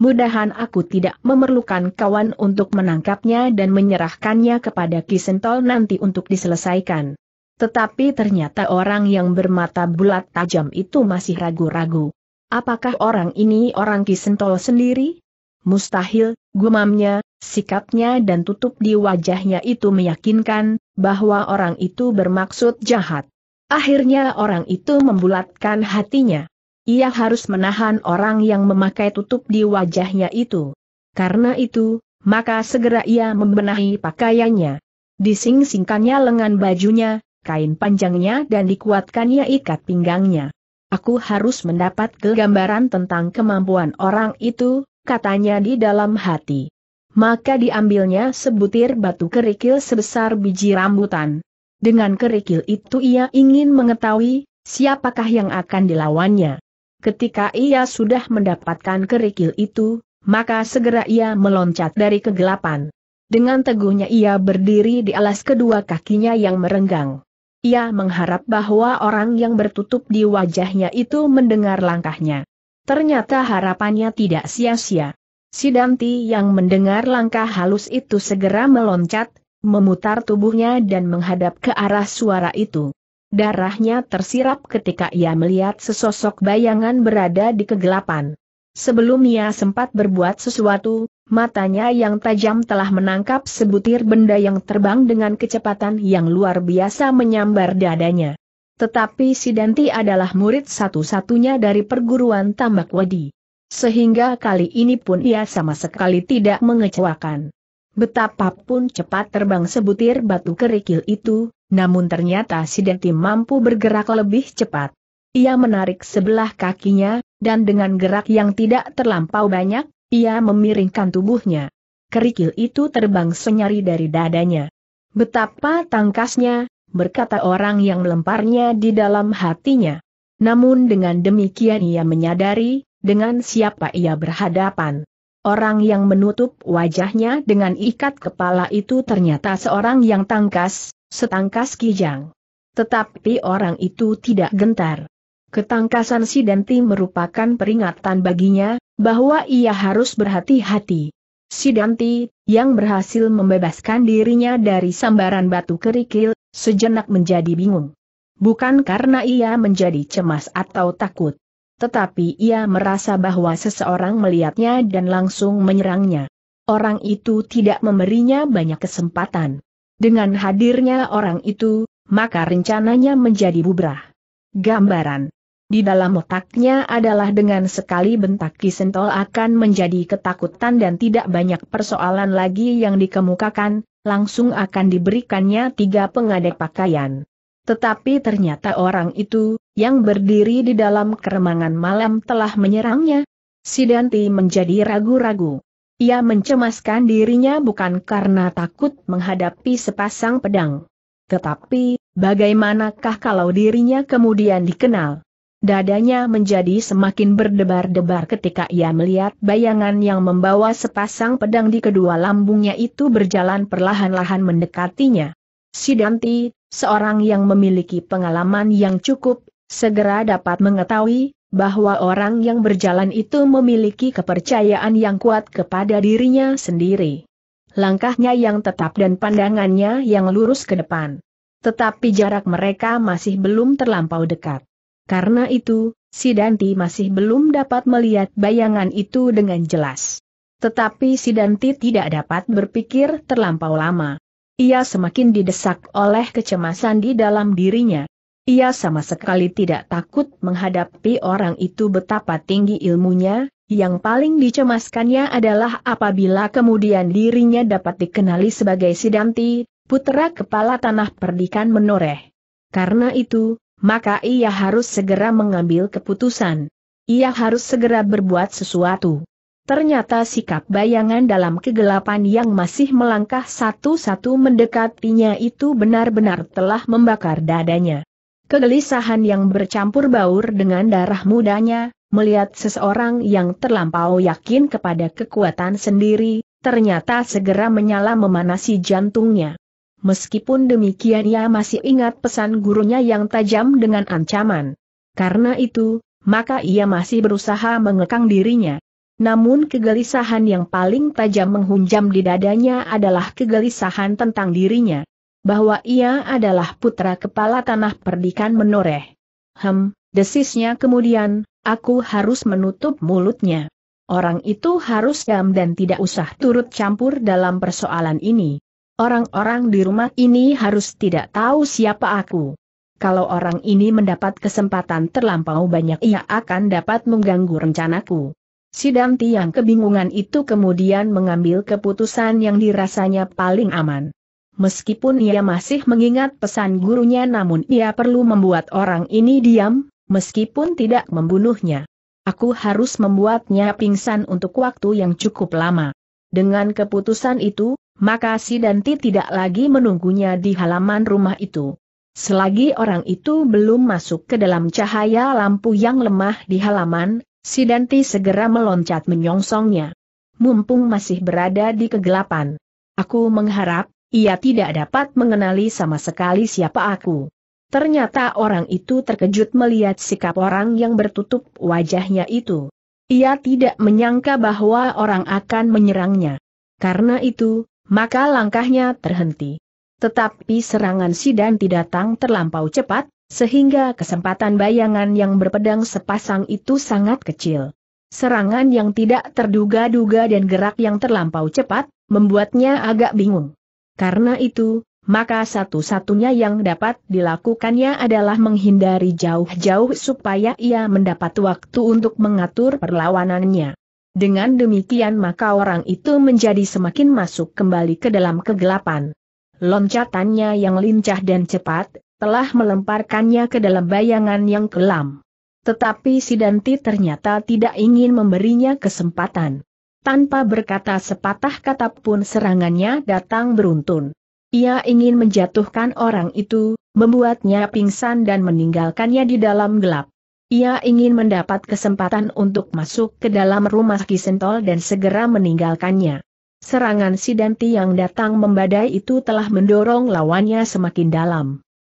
mudahan aku tidak memerlukan kawan untuk menangkapnya dan menyerahkannya kepada Kisentol nanti untuk diselesaikan. Tetapi ternyata orang yang bermata bulat tajam itu masih ragu-ragu. Apakah orang ini orang Kisentol sendiri? Mustahil, gumamnya, sikapnya dan tutup di wajahnya itu meyakinkan, bahwa orang itu bermaksud jahat. Akhirnya orang itu membulatkan hatinya. Ia harus menahan orang yang memakai tutup di wajahnya itu. Karena itu, maka segera ia membenahi pakaiannya. dising lengan bajunya, kain panjangnya dan dikuatkannya ikat pinggangnya. Aku harus mendapat kegambaran tentang kemampuan orang itu, katanya di dalam hati. Maka diambilnya sebutir batu kerikil sebesar biji rambutan. Dengan kerikil itu ia ingin mengetahui, siapakah yang akan dilawannya. Ketika ia sudah mendapatkan kerikil itu, maka segera ia meloncat dari kegelapan. Dengan teguhnya ia berdiri di alas kedua kakinya yang merenggang. Ia mengharap bahwa orang yang bertutup di wajahnya itu mendengar langkahnya. Ternyata harapannya tidak sia-sia. Sidanti yang mendengar langkah halus itu segera meloncat, memutar tubuhnya dan menghadap ke arah suara itu. Darahnya tersirap ketika ia melihat sesosok bayangan berada di kegelapan. Sebelum ia sempat berbuat sesuatu, matanya yang tajam telah menangkap sebutir benda yang terbang dengan kecepatan yang luar biasa menyambar dadanya. Tetapi Sidanti adalah murid satu-satunya dari perguruan tambak Wadi. Sehingga kali ini pun ia sama sekali tidak mengecewakan. Betapapun cepat terbang sebutir batu kerikil itu, namun ternyata si mampu bergerak lebih cepat. Ia menarik sebelah kakinya, dan dengan gerak yang tidak terlampau banyak, ia memiringkan tubuhnya. Kerikil itu terbang senyari dari dadanya. Betapa tangkasnya, berkata orang yang melemparnya di dalam hatinya. Namun dengan demikian ia menyadari, dengan siapa ia berhadapan. Orang yang menutup wajahnya dengan ikat kepala itu ternyata seorang yang tangkas, Setangkas Kijang. Tetapi orang itu tidak gentar. Ketangkasan si Denti merupakan peringatan baginya, bahwa ia harus berhati-hati. Si Denti, yang berhasil membebaskan dirinya dari sambaran batu kerikil, sejenak menjadi bingung. Bukan karena ia menjadi cemas atau takut. Tetapi ia merasa bahwa seseorang melihatnya dan langsung menyerangnya. Orang itu tidak memberinya banyak kesempatan. Dengan hadirnya orang itu, maka rencananya menjadi bubrah. Gambaran di dalam otaknya adalah dengan sekali bentak kisentol akan menjadi ketakutan dan tidak banyak persoalan lagi yang dikemukakan, langsung akan diberikannya tiga pengadek pakaian. Tetapi ternyata orang itu, yang berdiri di dalam keremangan malam telah menyerangnya. Sidanti menjadi ragu-ragu. Ia mencemaskan dirinya bukan karena takut menghadapi sepasang pedang. Tetapi, bagaimanakah kalau dirinya kemudian dikenal? Dadanya menjadi semakin berdebar-debar ketika ia melihat bayangan yang membawa sepasang pedang di kedua lambungnya itu berjalan perlahan-lahan mendekatinya. Sidanti, seorang yang memiliki pengalaman yang cukup, segera dapat mengetahui bahwa orang yang berjalan itu memiliki kepercayaan yang kuat kepada dirinya sendiri. Langkahnya yang tetap dan pandangannya yang lurus ke depan. Tetapi jarak mereka masih belum terlampau dekat. Karena itu, si Danti masih belum dapat melihat bayangan itu dengan jelas. Tetapi si Danti tidak dapat berpikir terlampau lama. Ia semakin didesak oleh kecemasan di dalam dirinya. Ia sama sekali tidak takut menghadapi orang itu betapa tinggi ilmunya, yang paling dicemaskannya adalah apabila kemudian dirinya dapat dikenali sebagai Sidanti, putra kepala tanah perdikan menoreh. Karena itu, maka ia harus segera mengambil keputusan. Ia harus segera berbuat sesuatu. Ternyata sikap bayangan dalam kegelapan yang masih melangkah satu-satu mendekatinya itu benar-benar telah membakar dadanya. Kegelisahan yang bercampur baur dengan darah mudanya, melihat seseorang yang terlampau yakin kepada kekuatan sendiri, ternyata segera menyala memanasi jantungnya. Meskipun demikian ia masih ingat pesan gurunya yang tajam dengan ancaman. Karena itu, maka ia masih berusaha mengekang dirinya. Namun kegelisahan yang paling tajam menghunjam di dadanya adalah kegelisahan tentang dirinya bahwa ia adalah putra kepala tanah perdikan menoreh. Hem, desisnya kemudian, aku harus menutup mulutnya. Orang itu harus diam dan tidak usah turut campur dalam persoalan ini. Orang-orang di rumah ini harus tidak tahu siapa aku. Kalau orang ini mendapat kesempatan terlampau banyak ia akan dapat mengganggu rencanaku. Si Danti yang kebingungan itu kemudian mengambil keputusan yang dirasanya paling aman. Meskipun ia masih mengingat pesan gurunya namun ia perlu membuat orang ini diam, meskipun tidak membunuhnya. Aku harus membuatnya pingsan untuk waktu yang cukup lama. Dengan keputusan itu, maka si Danti tidak lagi menunggunya di halaman rumah itu. Selagi orang itu belum masuk ke dalam cahaya lampu yang lemah di halaman, si Danti segera meloncat menyongsongnya. Mumpung masih berada di kegelapan. Aku mengharap, ia tidak dapat mengenali sama sekali siapa aku. Ternyata orang itu terkejut melihat sikap orang yang bertutup wajahnya itu. Ia tidak menyangka bahwa orang akan menyerangnya. Karena itu, maka langkahnya terhenti. Tetapi serangan Sidan tidak datang terlampau cepat, sehingga kesempatan bayangan yang berpedang sepasang itu sangat kecil. Serangan yang tidak terduga-duga dan gerak yang terlampau cepat, membuatnya agak bingung. Karena itu, maka satu-satunya yang dapat dilakukannya adalah menghindari jauh-jauh supaya ia mendapat waktu untuk mengatur perlawanannya. Dengan demikian maka orang itu menjadi semakin masuk kembali ke dalam kegelapan. Loncatannya yang lincah dan cepat, telah melemparkannya ke dalam bayangan yang kelam. Tetapi si Danti ternyata tidak ingin memberinya kesempatan. Tanpa berkata sepatah kata pun serangannya datang beruntun. Ia ingin menjatuhkan orang itu, membuatnya pingsan dan meninggalkannya di dalam gelap. Ia ingin mendapat kesempatan untuk masuk ke dalam rumah Kisentol dan segera meninggalkannya. Serangan Sidanti yang datang membadai itu telah mendorong lawannya semakin dalam.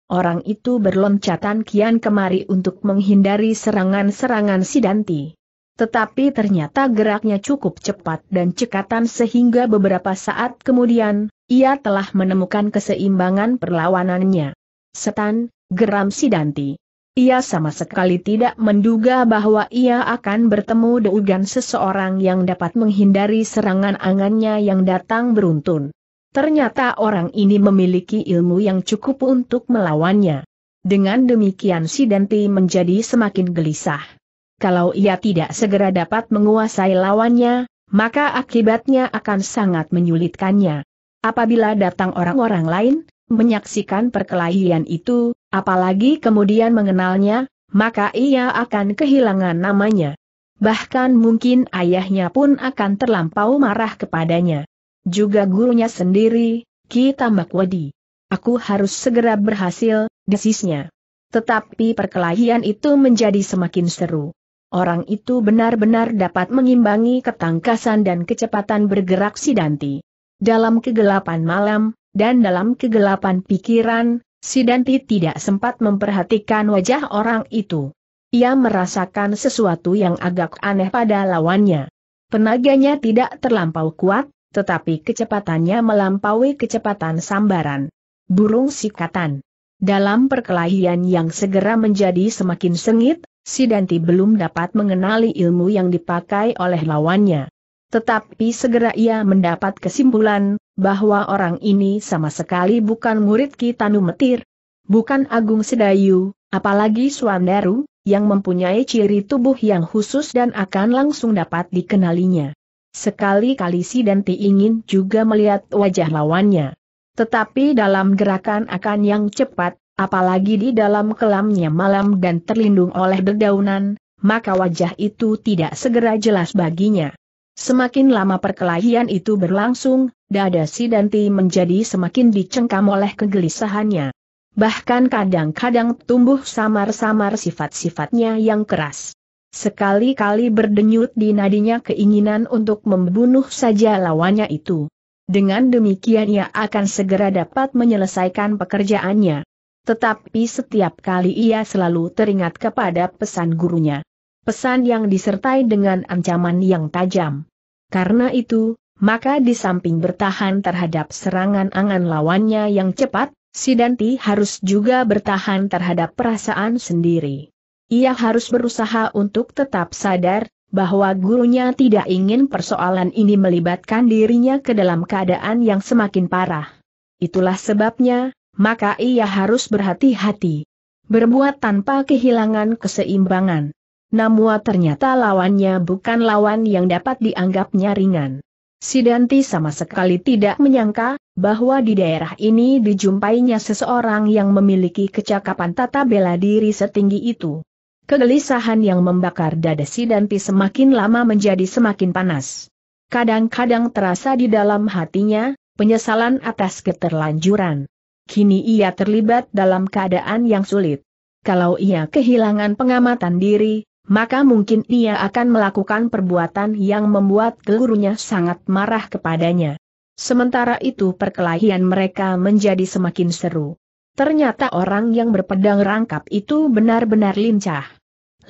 Orang itu berloncatan kian kemari untuk menghindari serangan-serangan Sidanti. Tetapi ternyata geraknya cukup cepat dan cekatan sehingga beberapa saat kemudian, ia telah menemukan keseimbangan perlawanannya. Setan, geram Sidanti. Ia sama sekali tidak menduga bahwa ia akan bertemu dengan seseorang yang dapat menghindari serangan angannya yang datang beruntun. Ternyata orang ini memiliki ilmu yang cukup untuk melawannya. Dengan demikian Sidanti menjadi semakin gelisah kalau ia tidak segera dapat menguasai lawannya, maka akibatnya akan sangat menyulitkannya. Apabila datang orang-orang lain, menyaksikan perkelahian itu, apalagi kemudian mengenalnya, maka ia akan kehilangan namanya. Bahkan mungkin ayahnya pun akan terlampau marah kepadanya. Juga gurunya sendiri, Ki Tamakwadi. Aku harus segera berhasil, desisnya. Tetapi perkelahian itu menjadi semakin seru. Orang itu benar-benar dapat mengimbangi ketangkasan dan kecepatan bergerak Sidanti. Dalam kegelapan malam, dan dalam kegelapan pikiran, Sidanti tidak sempat memperhatikan wajah orang itu. Ia merasakan sesuatu yang agak aneh pada lawannya. Tenaganya tidak terlampau kuat, tetapi kecepatannya melampaui kecepatan sambaran. Burung sikatan. Dalam perkelahian yang segera menjadi semakin sengit, si Danti belum dapat mengenali ilmu yang dipakai oleh lawannya. Tetapi segera ia mendapat kesimpulan, bahwa orang ini sama sekali bukan murid Kitanu Metir, bukan Agung Sedayu, apalagi Swandaru, yang mempunyai ciri tubuh yang khusus dan akan langsung dapat dikenalinya. Sekali-kali si Danti ingin juga melihat wajah lawannya. Tetapi dalam gerakan akan yang cepat, apalagi di dalam kelamnya malam dan terlindung oleh dedaunan, maka wajah itu tidak segera jelas baginya. Semakin lama perkelahian itu berlangsung, dada si Danti menjadi semakin dicengkam oleh kegelisahannya. Bahkan kadang-kadang tumbuh samar-samar sifat-sifatnya yang keras. Sekali-kali berdenyut di nadinya keinginan untuk membunuh saja lawannya itu. Dengan demikian ia akan segera dapat menyelesaikan pekerjaannya. Tetapi setiap kali ia selalu teringat kepada pesan gurunya. Pesan yang disertai dengan ancaman yang tajam. Karena itu, maka di samping bertahan terhadap serangan angan lawannya yang cepat, Sidanti harus juga bertahan terhadap perasaan sendiri. Ia harus berusaha untuk tetap sadar bahwa gurunya tidak ingin persoalan ini melibatkan dirinya ke dalam keadaan yang semakin parah. Itulah sebabnya, maka ia harus berhati-hati. Berbuat tanpa kehilangan keseimbangan. Namun ternyata lawannya bukan lawan yang dapat dianggapnya ringan. Sidanti sama sekali tidak menyangka, bahwa di daerah ini dijumpainya seseorang yang memiliki kecakapan tata bela diri setinggi itu. Kegelisahan yang membakar dada Sidanti semakin lama menjadi semakin panas. Kadang-kadang terasa di dalam hatinya, penyesalan atas keterlanjuran kini ia terlibat dalam keadaan yang sulit. Kalau ia kehilangan pengamatan diri, maka mungkin ia akan melakukan perbuatan yang membuat gurunya sangat marah kepadanya. Sementara itu perkelahian mereka menjadi semakin seru. Ternyata orang yang berpedang rangkap itu benar-benar lincah.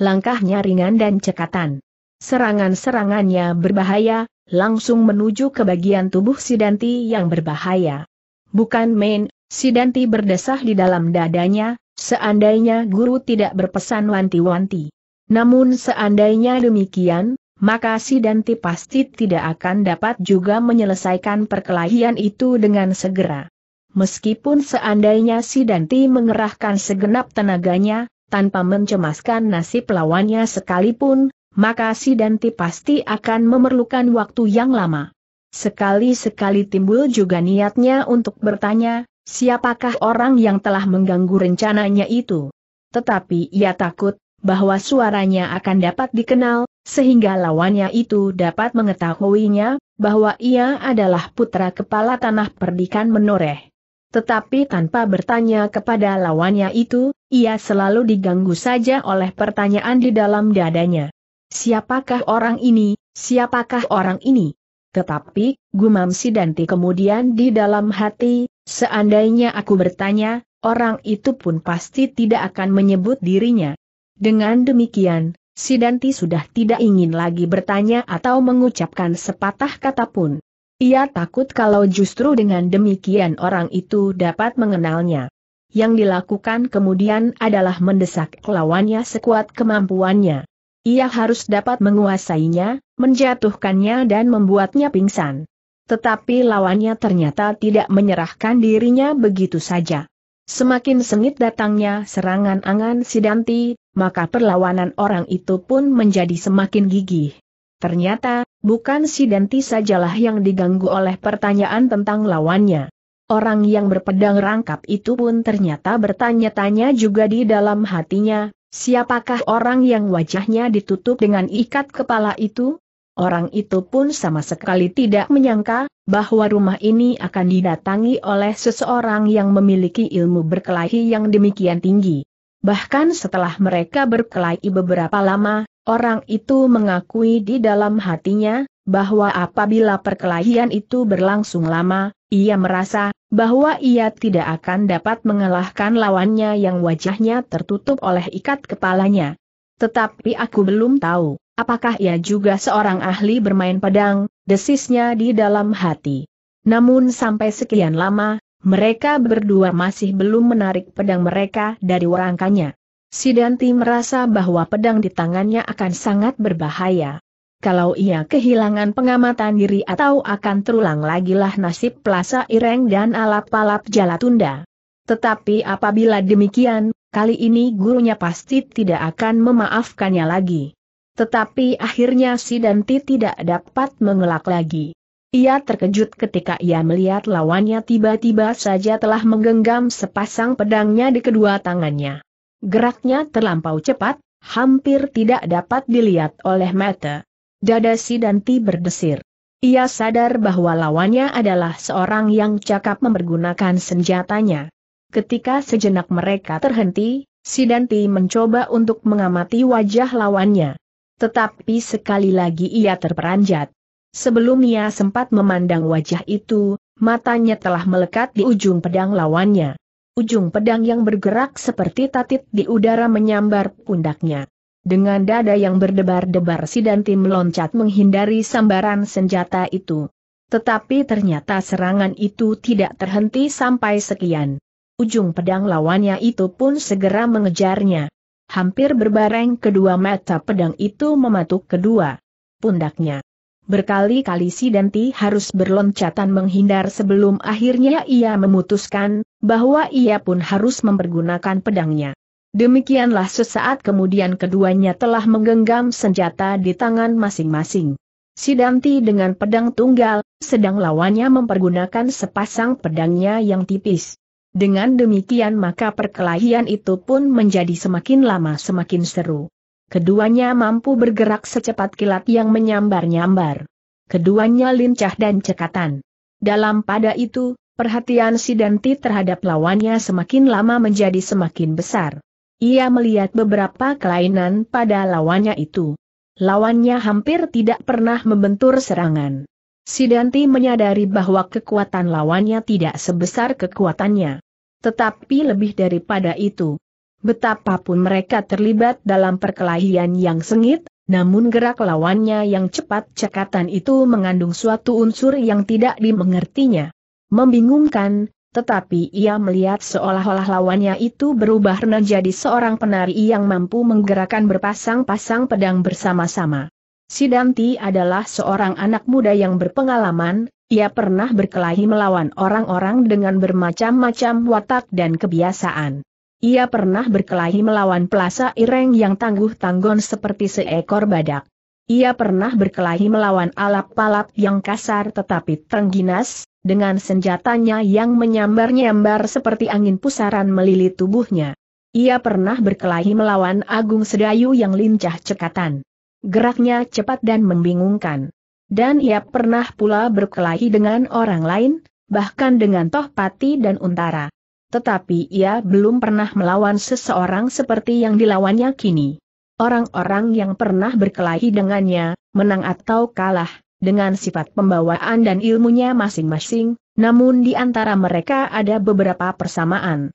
Langkahnya ringan dan cekatan. Serangan-serangannya berbahaya, langsung menuju ke bagian tubuh Sidanti yang berbahaya. Bukan main, Sidanti berdesah di dalam dadanya, seandainya guru tidak berpesan wanti-wanti. Namun seandainya demikian, maka Sidanti pasti tidak akan dapat juga menyelesaikan perkelahian itu dengan segera. Meskipun seandainya Sidanti mengerahkan segenap tenaganya, tanpa mencemaskan nasib lawannya sekalipun, maka Sidanti pasti akan memerlukan waktu yang lama. Sekali-sekali timbul juga niatnya untuk bertanya, siapakah orang yang telah mengganggu rencananya itu. Tetapi ia takut, bahwa suaranya akan dapat dikenal, sehingga lawannya itu dapat mengetahuinya, bahwa ia adalah putra kepala tanah perdikan menoreh. Tetapi tanpa bertanya kepada lawannya itu, ia selalu diganggu saja oleh pertanyaan di dalam dadanya. Siapakah orang ini? Siapakah orang ini? Tetapi, gumam Sidanti kemudian di dalam hati, Seandainya aku bertanya, orang itu pun pasti tidak akan menyebut dirinya. Dengan demikian, si Danti sudah tidak ingin lagi bertanya atau mengucapkan sepatah kata pun. Ia takut kalau justru dengan demikian orang itu dapat mengenalnya. Yang dilakukan kemudian adalah mendesak lawannya sekuat kemampuannya. Ia harus dapat menguasainya, menjatuhkannya dan membuatnya pingsan. Tetapi lawannya ternyata tidak menyerahkan dirinya begitu saja. Semakin sengit datangnya serangan angan Sidanti, maka perlawanan orang itu pun menjadi semakin gigih. Ternyata, bukan Sidanti sajalah yang diganggu oleh pertanyaan tentang lawannya. Orang yang berpedang rangkap itu pun ternyata bertanya-tanya juga di dalam hatinya, siapakah orang yang wajahnya ditutup dengan ikat kepala itu? Orang itu pun sama sekali tidak menyangka, bahwa rumah ini akan didatangi oleh seseorang yang memiliki ilmu berkelahi yang demikian tinggi. Bahkan setelah mereka berkelahi beberapa lama, orang itu mengakui di dalam hatinya, bahwa apabila perkelahian itu berlangsung lama, ia merasa, bahwa ia tidak akan dapat mengalahkan lawannya yang wajahnya tertutup oleh ikat kepalanya. Tetapi aku belum tahu Apakah ia juga seorang ahli bermain pedang, desisnya di dalam hati. Namun sampai sekian lama, mereka berdua masih belum menarik pedang mereka dari warangkanya. Sidanti merasa bahwa pedang di tangannya akan sangat berbahaya. Kalau ia kehilangan pengamatan diri atau akan terulang lagilah nasib Plaza Ireng dan alap-alap Jalatunda. Tetapi apabila demikian, kali ini gurunya pasti tidak akan memaafkannya lagi. Tetapi akhirnya Sidanti tidak dapat mengelak lagi. Ia terkejut ketika ia melihat lawannya tiba-tiba saja telah menggenggam sepasang pedangnya di kedua tangannya. Geraknya terlampau cepat, hampir tidak dapat dilihat oleh mata. Dada si Danti berdesir. Ia sadar bahwa lawannya adalah seorang yang cakap mempergunakan senjatanya. Ketika sejenak mereka terhenti, si Danti mencoba untuk mengamati wajah lawannya. Tetapi sekali lagi ia terperanjat. Sebelum ia sempat memandang wajah itu, matanya telah melekat di ujung pedang lawannya. Ujung pedang yang bergerak seperti tatit di udara menyambar pundaknya. Dengan dada yang berdebar-debar si Danti meloncat menghindari sambaran senjata itu. Tetapi ternyata serangan itu tidak terhenti sampai sekian. Ujung pedang lawannya itu pun segera mengejarnya. Hampir berbareng kedua mata pedang itu mematuk kedua pundaknya. Berkali-kali si Denti harus berloncatan menghindar sebelum akhirnya ia memutuskan bahwa ia pun harus mempergunakan pedangnya. Demikianlah sesaat kemudian keduanya telah menggenggam senjata di tangan masing-masing. Si Danti dengan pedang tunggal, sedang lawannya mempergunakan sepasang pedangnya yang tipis. Dengan demikian maka perkelahian itu pun menjadi semakin lama semakin seru. Keduanya mampu bergerak secepat kilat yang menyambar-nyambar. Keduanya lincah dan cekatan. Dalam pada itu, perhatian si Danti terhadap lawannya semakin lama menjadi semakin besar. Ia melihat beberapa kelainan pada lawannya itu. Lawannya hampir tidak pernah membentur serangan. Sidanti menyadari bahwa kekuatan lawannya tidak sebesar kekuatannya. Tetapi lebih daripada itu, betapapun mereka terlibat dalam perkelahian yang sengit, namun gerak lawannya yang cepat cekatan itu mengandung suatu unsur yang tidak dimengertinya. Membingungkan, tetapi ia melihat seolah-olah lawannya itu berubah menjadi seorang penari yang mampu menggerakkan berpasang-pasang pedang bersama-sama. Sidanti adalah seorang anak muda yang berpengalaman, ia pernah berkelahi melawan orang-orang dengan bermacam-macam watak dan kebiasaan. Ia pernah berkelahi melawan pelasa ireng yang tangguh-tanggon seperti seekor badak. Ia pernah berkelahi melawan alap-palap yang kasar tetapi terengginas, dengan senjatanya yang menyambar-nyambar seperti angin pusaran melilit tubuhnya. Ia pernah berkelahi melawan Agung Sedayu yang lincah cekatan. Geraknya cepat dan membingungkan. Dan ia pernah pula berkelahi dengan orang lain, bahkan dengan Tohpati dan Untara. Tetapi ia belum pernah melawan seseorang seperti yang dilawannya kini. Orang-orang yang pernah berkelahi dengannya, menang atau kalah, dengan sifat pembawaan dan ilmunya masing-masing, namun di antara mereka ada beberapa persamaan.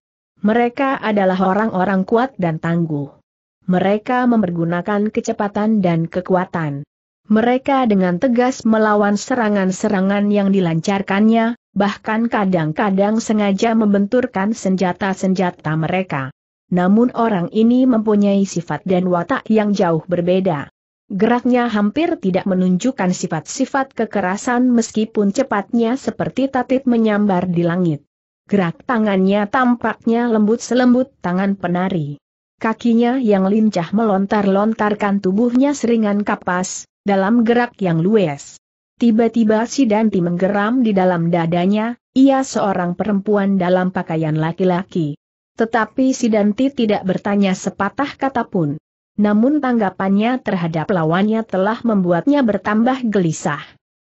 Mereka adalah orang-orang kuat dan tangguh. Mereka mempergunakan kecepatan dan kekuatan. Mereka dengan tegas melawan serangan-serangan yang dilancarkannya, bahkan kadang-kadang sengaja membenturkan senjata-senjata mereka. Namun orang ini mempunyai sifat dan watak yang jauh berbeda. Geraknya hampir tidak menunjukkan sifat-sifat kekerasan meskipun cepatnya seperti tatit menyambar di langit. Gerak tangannya tampaknya lembut selembut tangan penari. Kakinya yang lincah melontar-lontarkan tubuhnya seringan kapas, dalam gerak yang luwes. Tiba-tiba si Danti menggeram di dalam dadanya, ia seorang perempuan dalam pakaian laki-laki. Tetapi si Danti tidak bertanya sepatah kata pun. Namun tanggapannya terhadap lawannya telah membuatnya bertambah gelisah.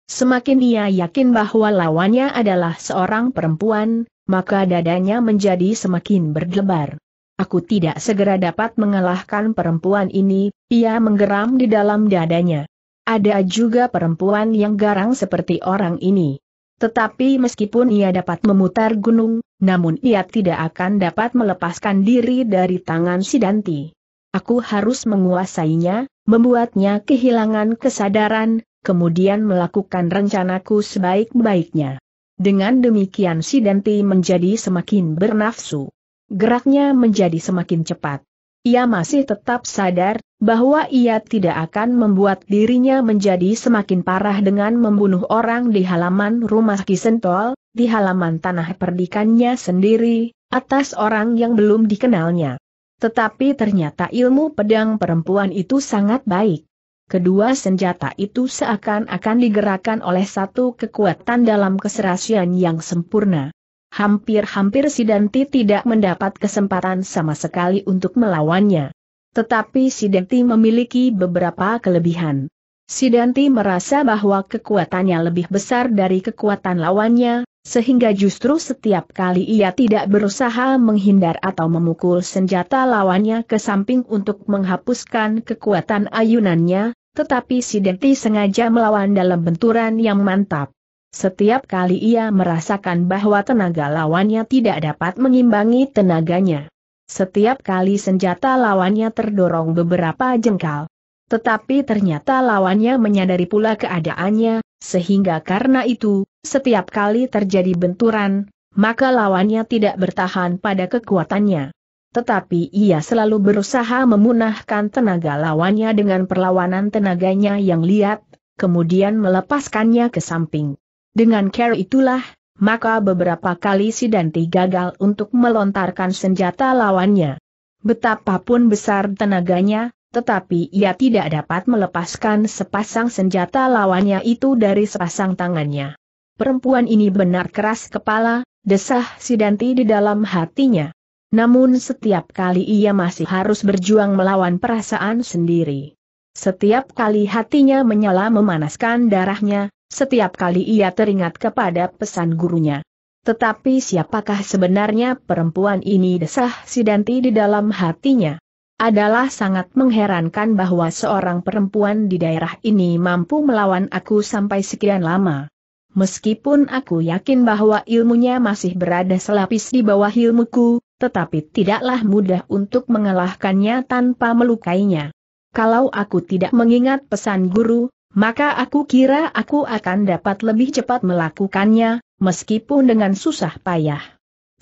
Semakin ia yakin bahwa lawannya adalah seorang perempuan, maka dadanya menjadi semakin berdebar. Aku tidak segera dapat mengalahkan perempuan ini, ia menggeram di dalam dadanya. Ada juga perempuan yang garang seperti orang ini. Tetapi meskipun ia dapat memutar gunung, namun ia tidak akan dapat melepaskan diri dari tangan Sidanti. Aku harus menguasainya, membuatnya kehilangan kesadaran, kemudian melakukan rencanaku sebaik-baiknya. Dengan demikian Sidanti menjadi semakin bernafsu geraknya menjadi semakin cepat. Ia masih tetap sadar bahwa ia tidak akan membuat dirinya menjadi semakin parah dengan membunuh orang di halaman rumah Kisentol, di halaman tanah perdikannya sendiri, atas orang yang belum dikenalnya. Tetapi ternyata ilmu pedang perempuan itu sangat baik. Kedua senjata itu seakan-akan digerakkan oleh satu kekuatan dalam keserasian yang sempurna hampir-hampir Sidanti tidak mendapat kesempatan sama sekali untuk melawannya. Tetapi Sidanti memiliki beberapa kelebihan. Sidanti merasa bahwa kekuatannya lebih besar dari kekuatan lawannya, sehingga justru setiap kali ia tidak berusaha menghindar atau memukul senjata lawannya ke samping untuk menghapuskan kekuatan ayunannya, tetapi Sidanti sengaja melawan dalam benturan yang mantap. Setiap kali ia merasakan bahwa tenaga lawannya tidak dapat mengimbangi tenaganya. Setiap kali senjata lawannya terdorong beberapa jengkal. Tetapi ternyata lawannya menyadari pula keadaannya, sehingga karena itu, setiap kali terjadi benturan, maka lawannya tidak bertahan pada kekuatannya. Tetapi ia selalu berusaha memunahkan tenaga lawannya dengan perlawanan tenaganya yang liat, kemudian melepaskannya ke samping. Dengan cara itulah, maka beberapa kali si Danti gagal untuk melontarkan senjata lawannya. Betapapun besar tenaganya, tetapi ia tidak dapat melepaskan sepasang senjata lawannya itu dari sepasang tangannya. Perempuan ini benar keras kepala, desah si Danti di dalam hatinya. Namun setiap kali ia masih harus berjuang melawan perasaan sendiri. Setiap kali hatinya menyala memanaskan darahnya, setiap kali ia teringat kepada pesan gurunya. Tetapi siapakah sebenarnya perempuan ini desah Sidanti di dalam hatinya? Adalah sangat mengherankan bahwa seorang perempuan di daerah ini mampu melawan aku sampai sekian lama. Meskipun aku yakin bahwa ilmunya masih berada selapis di bawah ilmuku, tetapi tidaklah mudah untuk mengalahkannya tanpa melukainya. Kalau aku tidak mengingat pesan guru, maka aku kira aku akan dapat lebih cepat melakukannya, meskipun dengan susah payah.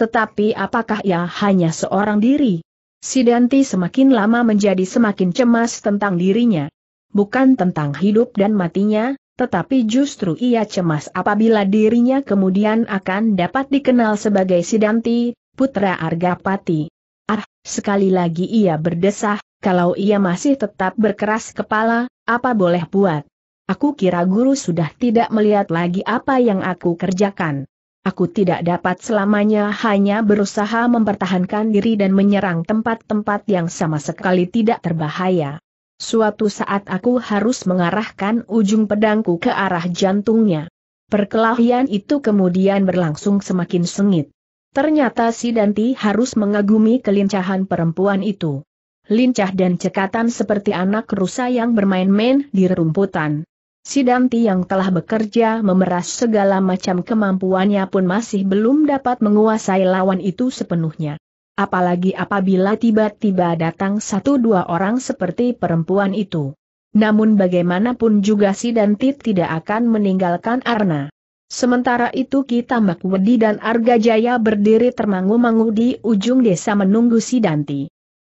Tetapi apakah ia hanya seorang diri? Sidanti semakin lama menjadi semakin cemas tentang dirinya. Bukan tentang hidup dan matinya, tetapi justru ia cemas apabila dirinya kemudian akan dapat dikenal sebagai Sidanti, putra Argapati. Ah, sekali lagi ia berdesah, kalau ia masih tetap berkeras kepala, apa boleh buat? Aku kira guru sudah tidak melihat lagi apa yang aku kerjakan. Aku tidak dapat selamanya hanya berusaha mempertahankan diri dan menyerang tempat-tempat yang sama sekali tidak terbahaya. Suatu saat aku harus mengarahkan ujung pedangku ke arah jantungnya. Perkelahian itu kemudian berlangsung semakin sengit. Ternyata si Danti harus mengagumi kelincahan perempuan itu. Lincah dan cekatan seperti anak rusa yang bermain-main di rumputan. Sidanti yang telah bekerja memeras segala macam kemampuannya pun masih belum dapat menguasai lawan itu sepenuhnya. Apalagi apabila tiba-tiba datang satu dua orang seperti perempuan itu. Namun bagaimanapun juga si Sidanti tidak akan meninggalkan Arna. Sementara itu kita Makwedi dan Arga Jaya berdiri termangu-mangu di ujung desa menunggu si Sidanti.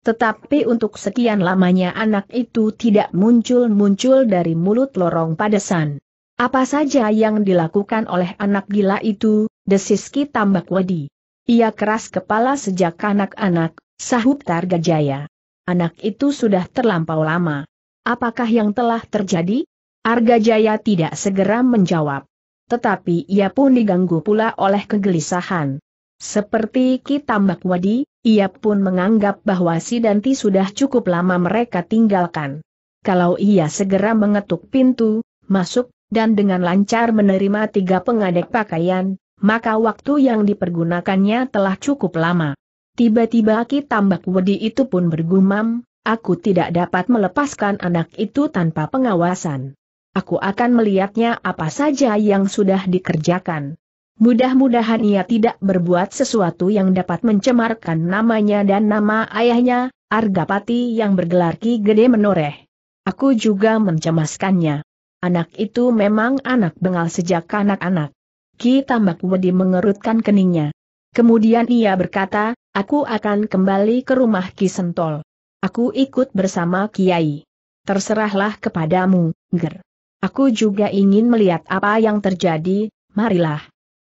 Tetapi untuk sekian lamanya anak itu tidak muncul-muncul dari mulut lorong padesan. Apa saja yang dilakukan oleh anak gila itu, desiski tambak wadi. Ia keras kepala sejak anak-anak, sahut Jaya. Anak itu sudah terlampau lama. Apakah yang telah terjadi? Arga Jaya tidak segera menjawab. Tetapi ia pun diganggu pula oleh kegelisahan. Seperti Ki Tambak Wadi, ia pun menganggap bahwa si Danti sudah cukup lama mereka tinggalkan. Kalau ia segera mengetuk pintu, masuk, dan dengan lancar menerima tiga pengadek pakaian, maka waktu yang dipergunakannya telah cukup lama. Tiba-tiba Ki Tambak Wedi itu pun bergumam, aku tidak dapat melepaskan anak itu tanpa pengawasan. Aku akan melihatnya apa saja yang sudah dikerjakan. Mudah-mudahan ia tidak berbuat sesuatu yang dapat mencemarkan namanya dan nama ayahnya, Argapati yang bergelar Ki Gede Menoreh. Aku juga mencemaskannya. Anak itu memang anak bengal sejak kanak-anak. Ki Tambak Wedi mengerutkan keningnya. Kemudian ia berkata, aku akan kembali ke rumah Ki Sentol. Aku ikut bersama Kiai. Terserahlah kepadamu, Ger. Aku juga ingin melihat apa yang terjadi, marilah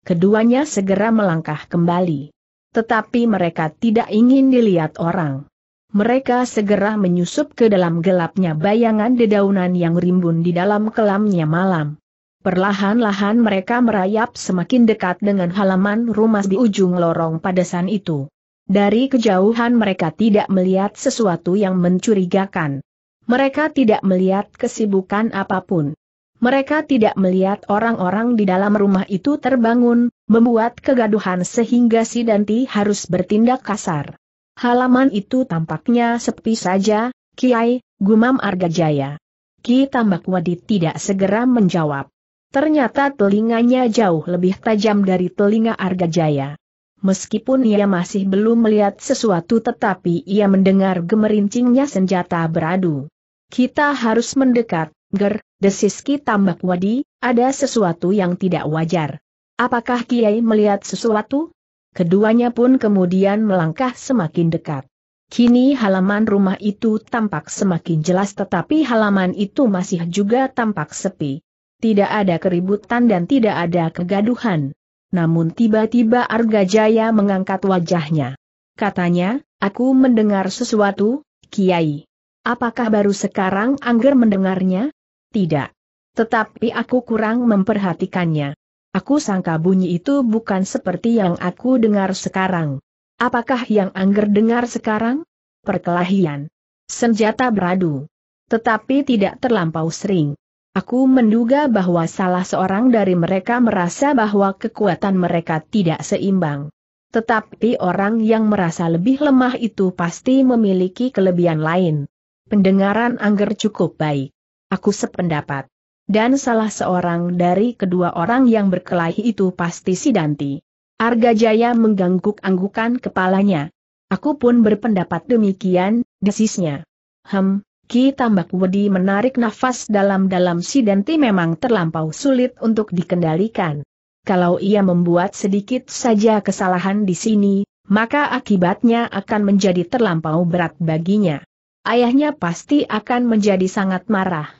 keduanya segera melangkah kembali. Tetapi mereka tidak ingin dilihat orang. Mereka segera menyusup ke dalam gelapnya bayangan dedaunan yang rimbun di dalam kelamnya malam. Perlahan-lahan mereka merayap semakin dekat dengan halaman rumah di ujung lorong padasan itu. Dari kejauhan mereka tidak melihat sesuatu yang mencurigakan. Mereka tidak melihat kesibukan apapun. Mereka tidak melihat orang-orang di dalam rumah itu terbangun, membuat kegaduhan sehingga si Danti harus bertindak kasar. Halaman itu tampaknya sepi saja, Kiai, gumam Argajaya. Ki Tambak Wadi tidak segera menjawab. Ternyata telinganya jauh lebih tajam dari telinga Argajaya. Meskipun ia masih belum melihat sesuatu tetapi ia mendengar gemerincingnya senjata beradu. Kita harus mendekat, Ger, desiski Tambak Wadi, ada sesuatu yang tidak wajar. Apakah Kiai melihat sesuatu? Keduanya pun kemudian melangkah semakin dekat. Kini halaman rumah itu tampak semakin jelas tetapi halaman itu masih juga tampak sepi. Tidak ada keributan dan tidak ada kegaduhan. Namun tiba-tiba Arga Jaya mengangkat wajahnya. Katanya, aku mendengar sesuatu, Kiai. Apakah baru sekarang Angger mendengarnya? Tidak. Tetapi aku kurang memperhatikannya. Aku sangka bunyi itu bukan seperti yang aku dengar sekarang. Apakah yang Angger dengar sekarang? Perkelahian. Senjata beradu. Tetapi tidak terlampau sering. Aku menduga bahwa salah seorang dari mereka merasa bahwa kekuatan mereka tidak seimbang. Tetapi orang yang merasa lebih lemah itu pasti memiliki kelebihan lain. Pendengaran Angger cukup baik. Aku sependapat. Dan salah seorang dari kedua orang yang berkelahi itu pasti Sidanti. Arga Jaya mengangguk-anggukan kepalanya. Aku pun berpendapat demikian, desisnya. Hem, Ki Tambak Wedi menarik nafas dalam-dalam Sidanti memang terlampau sulit untuk dikendalikan. Kalau ia membuat sedikit saja kesalahan di sini, maka akibatnya akan menjadi terlampau berat baginya. Ayahnya pasti akan menjadi sangat marah.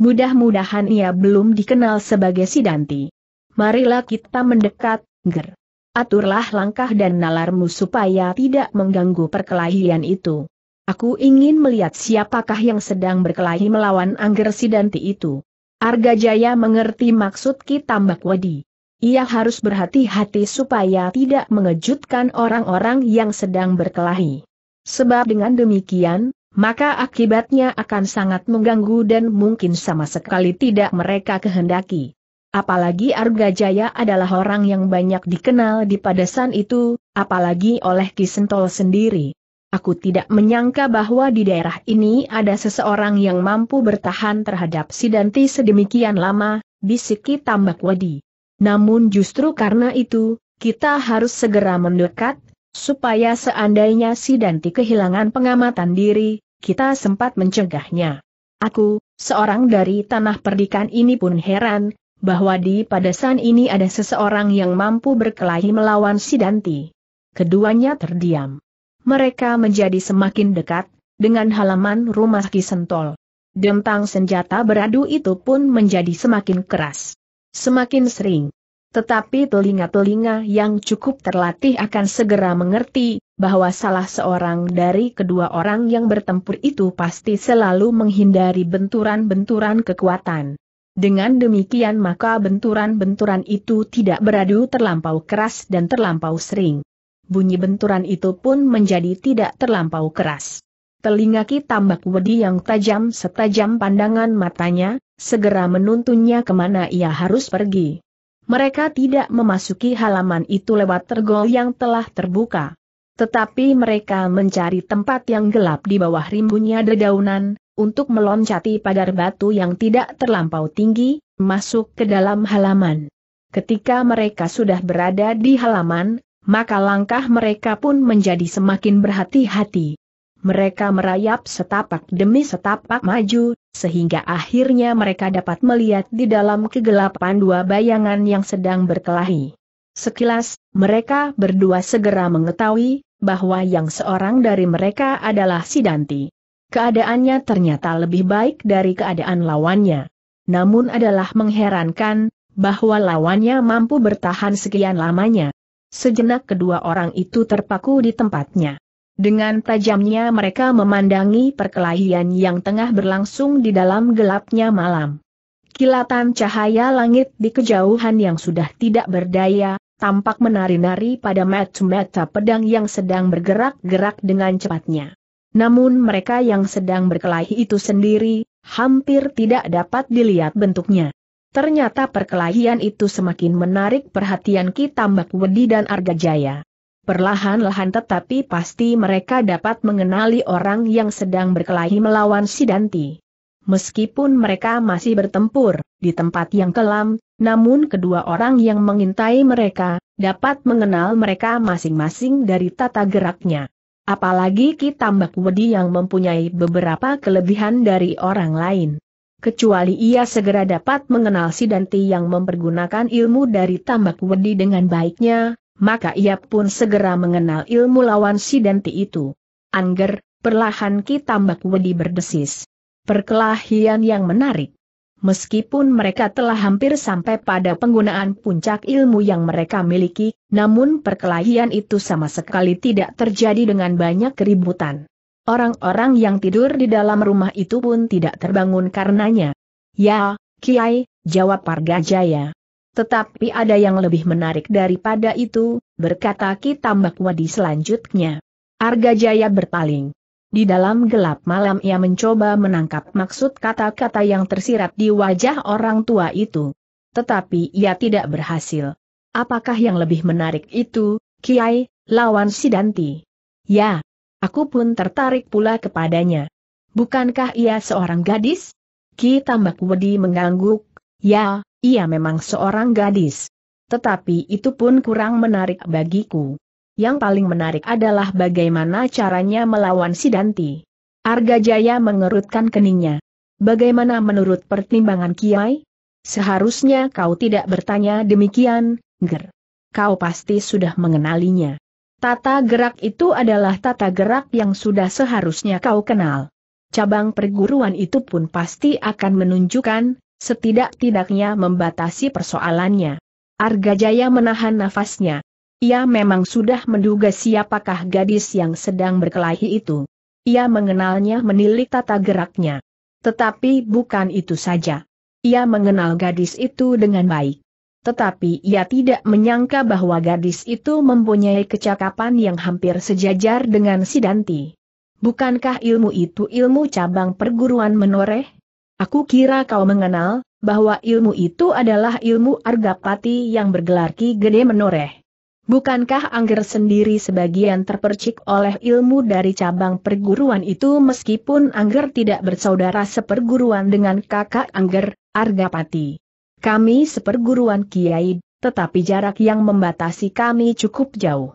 Mudah-mudahan ia belum dikenal sebagai Sidanti. Marilah kita mendekat, Ger. Aturlah langkah dan nalarmu supaya tidak mengganggu perkelahian itu. Aku ingin melihat siapakah yang sedang berkelahi melawan Angger Sidanti itu. Arga Jaya mengerti maksud Ki Tambak Wadi. Ia harus berhati-hati supaya tidak mengejutkan orang-orang yang sedang berkelahi. Sebab dengan demikian, maka akibatnya akan sangat mengganggu dan mungkin sama sekali tidak mereka kehendaki. Apalagi Arga Jaya adalah orang yang banyak dikenal di padesan itu, apalagi oleh Kisentol sendiri. Aku tidak menyangka bahwa di daerah ini ada seseorang yang mampu bertahan terhadap Sidanti sedemikian lama, bisiki tambak wadi. Namun justru karena itu, kita harus segera mendekat, supaya seandainya si Danti kehilangan pengamatan diri, kita sempat mencegahnya. Aku, seorang dari tanah perdikan ini pun heran, bahwa di padasan ini ada seseorang yang mampu berkelahi melawan si Danti. Keduanya terdiam. Mereka menjadi semakin dekat, dengan halaman rumah Ki Dentang senjata beradu itu pun menjadi semakin keras. Semakin sering, tetapi telinga-telinga yang cukup terlatih akan segera mengerti, bahwa salah seorang dari kedua orang yang bertempur itu pasti selalu menghindari benturan-benturan kekuatan. Dengan demikian maka benturan-benturan itu tidak beradu terlampau keras dan terlampau sering. Bunyi benturan itu pun menjadi tidak terlampau keras. Telinga Ki Tambak Wedi yang tajam setajam pandangan matanya, segera menuntunnya kemana ia harus pergi mereka tidak memasuki halaman itu lewat tergol yang telah terbuka. Tetapi mereka mencari tempat yang gelap di bawah rimbunnya dedaunan, untuk meloncati pagar batu yang tidak terlampau tinggi, masuk ke dalam halaman. Ketika mereka sudah berada di halaman, maka langkah mereka pun menjadi semakin berhati-hati. Mereka merayap setapak demi setapak maju, sehingga akhirnya mereka dapat melihat di dalam kegelapan dua bayangan yang sedang berkelahi. Sekilas, mereka berdua segera mengetahui bahwa yang seorang dari mereka adalah Sidanti. Keadaannya ternyata lebih baik dari keadaan lawannya. Namun adalah mengherankan, bahwa lawannya mampu bertahan sekian lamanya. Sejenak kedua orang itu terpaku di tempatnya. Dengan tajamnya mereka memandangi perkelahian yang tengah berlangsung di dalam gelapnya malam. Kilatan cahaya langit di kejauhan yang sudah tidak berdaya, tampak menari-nari pada mata-mata pedang yang sedang bergerak-gerak dengan cepatnya. Namun mereka yang sedang berkelahi itu sendiri, hampir tidak dapat dilihat bentuknya. Ternyata perkelahian itu semakin menarik perhatian Ki Tambak Wedi dan Arga Jaya. Perlahan-lahan tetapi pasti mereka dapat mengenali orang yang sedang berkelahi melawan Sidanti. Meskipun mereka masih bertempur, di tempat yang kelam, namun kedua orang yang mengintai mereka, dapat mengenal mereka masing-masing dari tata geraknya. Apalagi Tambak Wedi yang mempunyai beberapa kelebihan dari orang lain. Kecuali ia segera dapat mengenal Sidanti yang mempergunakan ilmu dari Tambak Wedi dengan baiknya, maka ia pun segera mengenal ilmu lawan Sidenti itu. Angger, perlahan kita Tambak Wedi berdesis. Perkelahian yang menarik. Meskipun mereka telah hampir sampai pada penggunaan puncak ilmu yang mereka miliki, namun perkelahian itu sama sekali tidak terjadi dengan banyak keributan. Orang-orang yang tidur di dalam rumah itu pun tidak terbangun karenanya. Ya, Kiai, jawab Jaya. Tetapi ada yang lebih menarik daripada itu, berkata Ki Tambak Wadi selanjutnya. Arga Jaya berpaling. Di dalam gelap malam ia mencoba menangkap maksud kata-kata yang tersirat di wajah orang tua itu. Tetapi ia tidak berhasil. Apakah yang lebih menarik itu, Kiai, lawan Sidanti? Ya, aku pun tertarik pula kepadanya. Bukankah ia seorang gadis? Ki Tambak Wadi mengangguk, ya, ia memang seorang gadis. Tetapi itu pun kurang menarik bagiku. Yang paling menarik adalah bagaimana caranya melawan Sidanti. Jaya mengerutkan keningnya. Bagaimana menurut pertimbangan Kiai? Seharusnya kau tidak bertanya demikian, Ger. Kau pasti sudah mengenalinya. Tata gerak itu adalah tata gerak yang sudah seharusnya kau kenal. Cabang perguruan itu pun pasti akan menunjukkan setidak-tidaknya membatasi persoalannya. Arga Jaya menahan nafasnya. Ia memang sudah menduga siapakah gadis yang sedang berkelahi itu. Ia mengenalnya menilik tata geraknya. Tetapi bukan itu saja. Ia mengenal gadis itu dengan baik. Tetapi ia tidak menyangka bahwa gadis itu mempunyai kecakapan yang hampir sejajar dengan Sidanti. Bukankah ilmu itu ilmu cabang perguruan menoreh? Aku kira kau mengenal, bahwa ilmu itu adalah ilmu argapati yang bergelar Ki Gede Menoreh. Bukankah Angger sendiri sebagian terpercik oleh ilmu dari cabang perguruan itu meskipun Angger tidak bersaudara seperguruan dengan kakak Angger, Argapati? Kami seperguruan Kiai, tetapi jarak yang membatasi kami cukup jauh.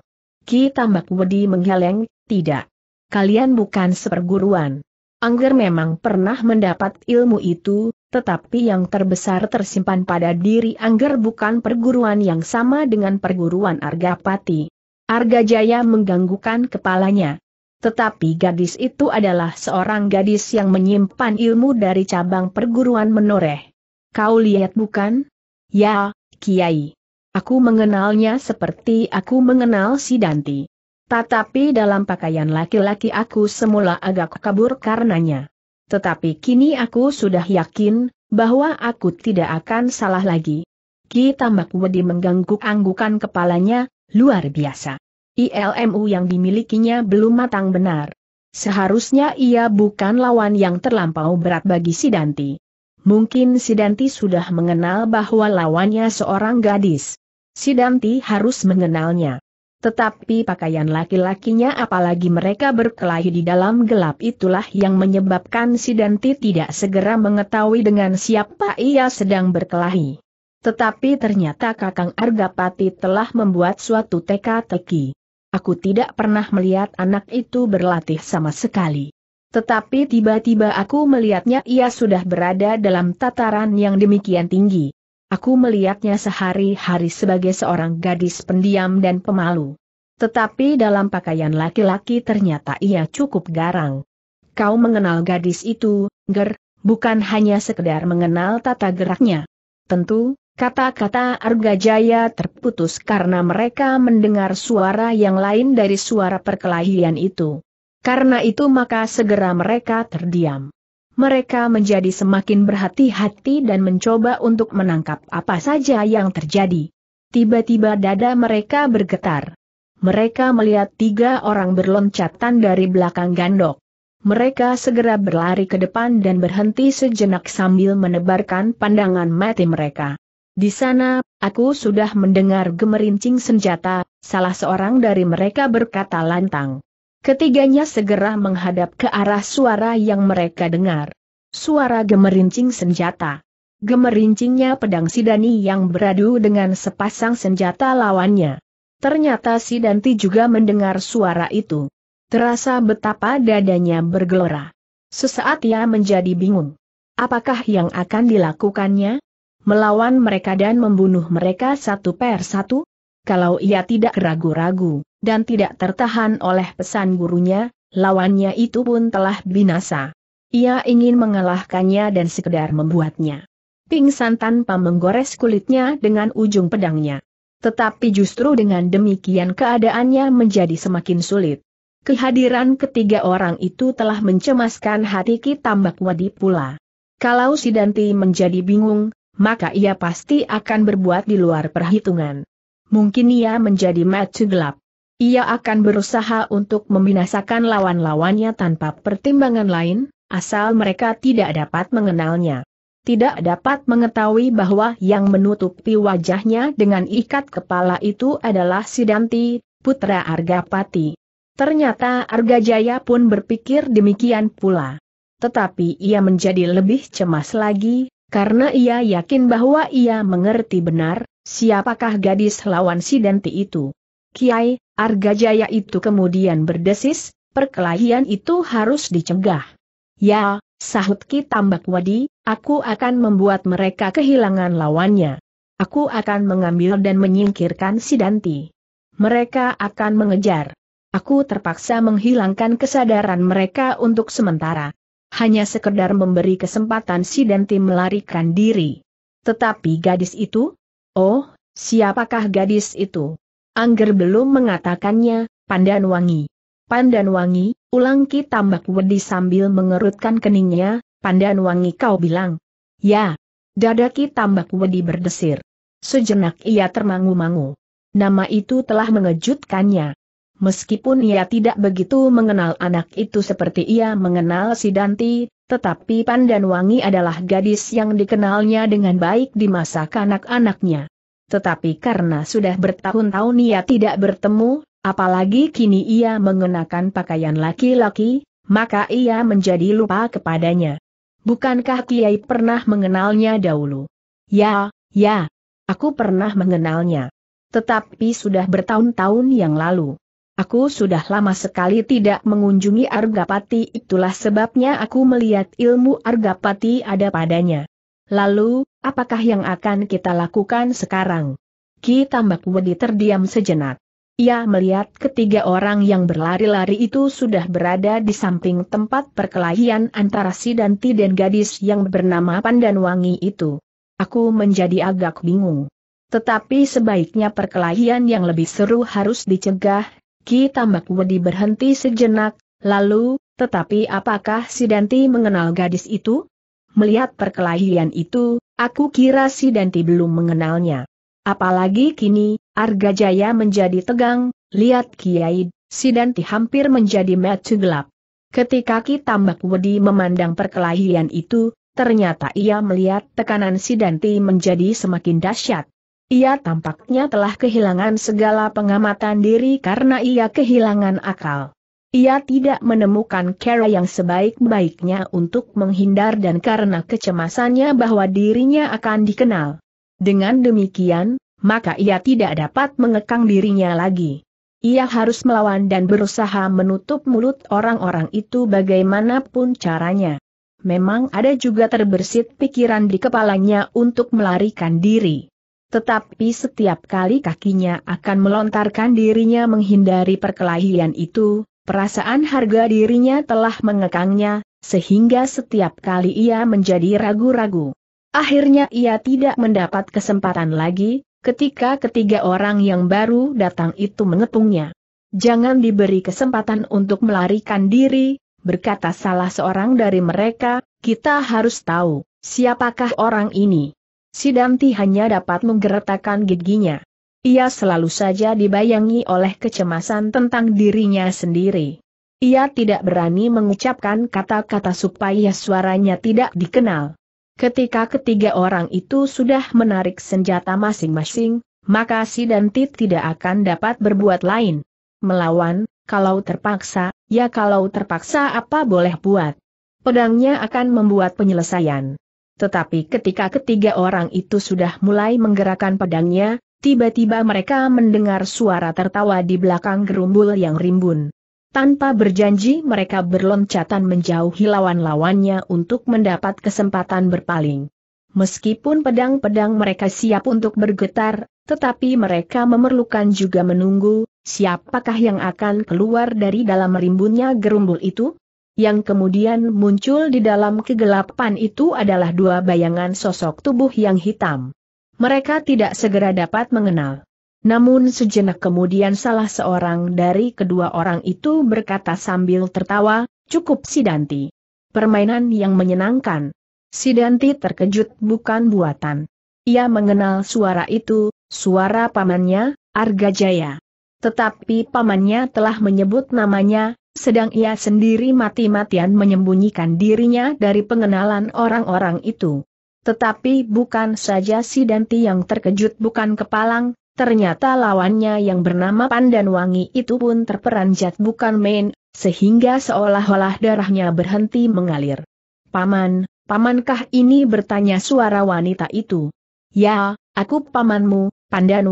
Ki Tambak Wedi menghaleng, tidak. Kalian bukan seperguruan. Angger memang pernah mendapat ilmu itu, tetapi yang terbesar tersimpan pada diri Angger bukan perguruan yang sama dengan perguruan Argapati. Argajaya mengganggukan kepalanya. Tetapi gadis itu adalah seorang gadis yang menyimpan ilmu dari cabang perguruan menoreh. Kau lihat bukan? Ya, Kiai. Aku mengenalnya seperti aku mengenal si Danti. Tetapi dalam pakaian laki-laki aku semula agak kabur karenanya. Tetapi kini aku sudah yakin, bahwa aku tidak akan salah lagi. Ki Tambak Wedi mengganggu anggukan kepalanya, luar biasa. ILMU yang dimilikinya belum matang benar. Seharusnya ia bukan lawan yang terlampau berat bagi Sidanti. Mungkin Sidanti sudah mengenal bahwa lawannya seorang gadis. Sidanti harus mengenalnya. Tetapi pakaian laki-lakinya apalagi mereka berkelahi di dalam gelap itulah yang menyebabkan si Danti tidak segera mengetahui dengan siapa ia sedang berkelahi. Tetapi ternyata Kakang Argapati telah membuat suatu teka-teki. Aku tidak pernah melihat anak itu berlatih sama sekali. Tetapi tiba-tiba aku melihatnya ia sudah berada dalam tataran yang demikian tinggi. Aku melihatnya sehari-hari sebagai seorang gadis pendiam dan pemalu. Tetapi dalam pakaian laki-laki ternyata ia cukup garang. Kau mengenal gadis itu, Ger, bukan hanya sekedar mengenal tata geraknya. Tentu, kata-kata Arga Jaya terputus karena mereka mendengar suara yang lain dari suara perkelahian itu. Karena itu maka segera mereka terdiam mereka menjadi semakin berhati-hati dan mencoba untuk menangkap apa saja yang terjadi. Tiba-tiba dada mereka bergetar. Mereka melihat tiga orang berloncatan dari belakang gandok. Mereka segera berlari ke depan dan berhenti sejenak sambil menebarkan pandangan mati mereka. Di sana, aku sudah mendengar gemerincing senjata, salah seorang dari mereka berkata lantang. Ketiganya segera menghadap ke arah suara yang mereka dengar. Suara gemerincing senjata. Gemerincingnya pedang Sidani yang beradu dengan sepasang senjata lawannya. Ternyata Sidanti juga mendengar suara itu. Terasa betapa dadanya bergelora. Sesaat ia menjadi bingung. Apakah yang akan dilakukannya? Melawan mereka dan membunuh mereka satu per satu? Kalau ia tidak ragu-ragu, dan tidak tertahan oleh pesan gurunya, lawannya itu pun telah binasa. Ia ingin mengalahkannya dan sekedar membuatnya pingsan tanpa menggores kulitnya dengan ujung pedangnya. Tetapi justru dengan demikian keadaannya menjadi semakin sulit. Kehadiran ketiga orang itu telah mencemaskan hati Ki Tambak Wadi pula. Kalau si Danti menjadi bingung, maka ia pasti akan berbuat di luar perhitungan. Mungkin ia menjadi mati gelap. Ia akan berusaha untuk membinasakan lawan-lawannya tanpa pertimbangan lain, asal mereka tidak dapat mengenalnya. Tidak dapat mengetahui bahwa yang menutupi wajahnya dengan ikat kepala itu adalah Sidanti, putra Argapati. Ternyata Argajaya pun berpikir demikian pula. Tetapi ia menjadi lebih cemas lagi, karena ia yakin bahwa ia mengerti benar, siapakah gadis lawan Sidanti itu. Kiai, Argajaya itu kemudian berdesis, perkelahian itu harus dicegah. Ya, sahut Ki Tambak Wadi, aku akan membuat mereka kehilangan lawannya. Aku akan mengambil dan menyingkirkan Sidanti. Mereka akan mengejar. Aku terpaksa menghilangkan kesadaran mereka untuk sementara. Hanya sekedar memberi kesempatan Sidanti melarikan diri. Tetapi gadis itu? Oh, siapakah gadis itu? Angger belum mengatakannya, Pandan Wangi. Pandan Wangi, ulang Ki Tambak Wedi sambil mengerutkan keningnya, Pandan Wangi kau bilang. Ya. Dada Ki Tambak Wedi berdesir. Sejenak ia termangu-mangu. Nama itu telah mengejutkannya. Meskipun ia tidak begitu mengenal anak itu seperti ia mengenal si Danti, tetapi Pandan Wangi adalah gadis yang dikenalnya dengan baik di masa kanak-anaknya tetapi karena sudah bertahun-tahun ia tidak bertemu, apalagi kini ia mengenakan pakaian laki-laki, maka ia menjadi lupa kepadanya. Bukankah Kiai pernah mengenalnya dahulu? Ya, ya, aku pernah mengenalnya. Tetapi sudah bertahun-tahun yang lalu. Aku sudah lama sekali tidak mengunjungi Argapati itulah sebabnya aku melihat ilmu Argapati ada padanya. Lalu, Apakah yang akan kita lakukan sekarang? Ki Tambak Wedi terdiam sejenak. Ia melihat ketiga orang yang berlari-lari itu sudah berada di samping tempat perkelahian antara si Danti dan gadis yang bernama Pandanwangi itu. Aku menjadi agak bingung. Tetapi sebaiknya perkelahian yang lebih seru harus dicegah, Ki Tambak Wedi berhenti sejenak, lalu, tetapi apakah si Danti mengenal gadis itu? Melihat perkelahian itu, Aku kira si Danti belum mengenalnya. Apalagi kini, Arga Jaya menjadi tegang, lihat Kiai, si Danti hampir menjadi mata gelap. Ketika Kitambak Wedi memandang perkelahian itu, ternyata ia melihat tekanan si Danti menjadi semakin dahsyat. Ia tampaknya telah kehilangan segala pengamatan diri karena ia kehilangan akal. Ia tidak menemukan cara yang sebaik-baiknya untuk menghindar dan karena kecemasannya bahwa dirinya akan dikenal. Dengan demikian, maka ia tidak dapat mengekang dirinya lagi. Ia harus melawan dan berusaha menutup mulut orang-orang itu bagaimanapun caranya. Memang ada juga terbersit pikiran di kepalanya untuk melarikan diri tetapi setiap kali kakinya akan melontarkan dirinya menghindari perkelahian itu, Perasaan harga dirinya telah mengekangnya, sehingga setiap kali ia menjadi ragu-ragu. Akhirnya ia tidak mendapat kesempatan lagi, ketika ketiga orang yang baru datang itu mengepungnya. Jangan diberi kesempatan untuk melarikan diri, berkata salah seorang dari mereka, kita harus tahu, siapakah orang ini. Sidanti hanya dapat menggeretakkan giginya. Ia selalu saja dibayangi oleh kecemasan tentang dirinya sendiri. Ia tidak berani mengucapkan kata-kata supaya suaranya tidak dikenal. Ketika ketiga orang itu sudah menarik senjata masing-masing, maka si Dantit tidak akan dapat berbuat lain. Melawan, kalau terpaksa, ya kalau terpaksa apa boleh buat. Pedangnya akan membuat penyelesaian. Tetapi ketika ketiga orang itu sudah mulai menggerakkan pedangnya, tiba-tiba mereka mendengar suara tertawa di belakang gerumbul yang rimbun. Tanpa berjanji mereka berloncatan menjauhi lawan-lawannya untuk mendapat kesempatan berpaling. Meskipun pedang-pedang mereka siap untuk bergetar, tetapi mereka memerlukan juga menunggu, siapakah yang akan keluar dari dalam rimbunnya gerumbul itu? Yang kemudian muncul di dalam kegelapan itu adalah dua bayangan sosok tubuh yang hitam mereka tidak segera dapat mengenal. Namun sejenak kemudian salah seorang dari kedua orang itu berkata sambil tertawa, cukup Sidanti. Permainan yang menyenangkan. Sidanti terkejut bukan buatan. Ia mengenal suara itu, suara pamannya, Arga Jaya. Tetapi pamannya telah menyebut namanya, sedang ia sendiri mati-matian menyembunyikan dirinya dari pengenalan orang-orang itu. Tetapi bukan saja si Danti yang terkejut bukan kepalang, ternyata lawannya yang bernama Pandan Wangi itu pun terperanjat bukan main, sehingga seolah-olah darahnya berhenti mengalir. Paman, pamankah ini bertanya suara wanita itu? Ya, aku pamanmu, Pandan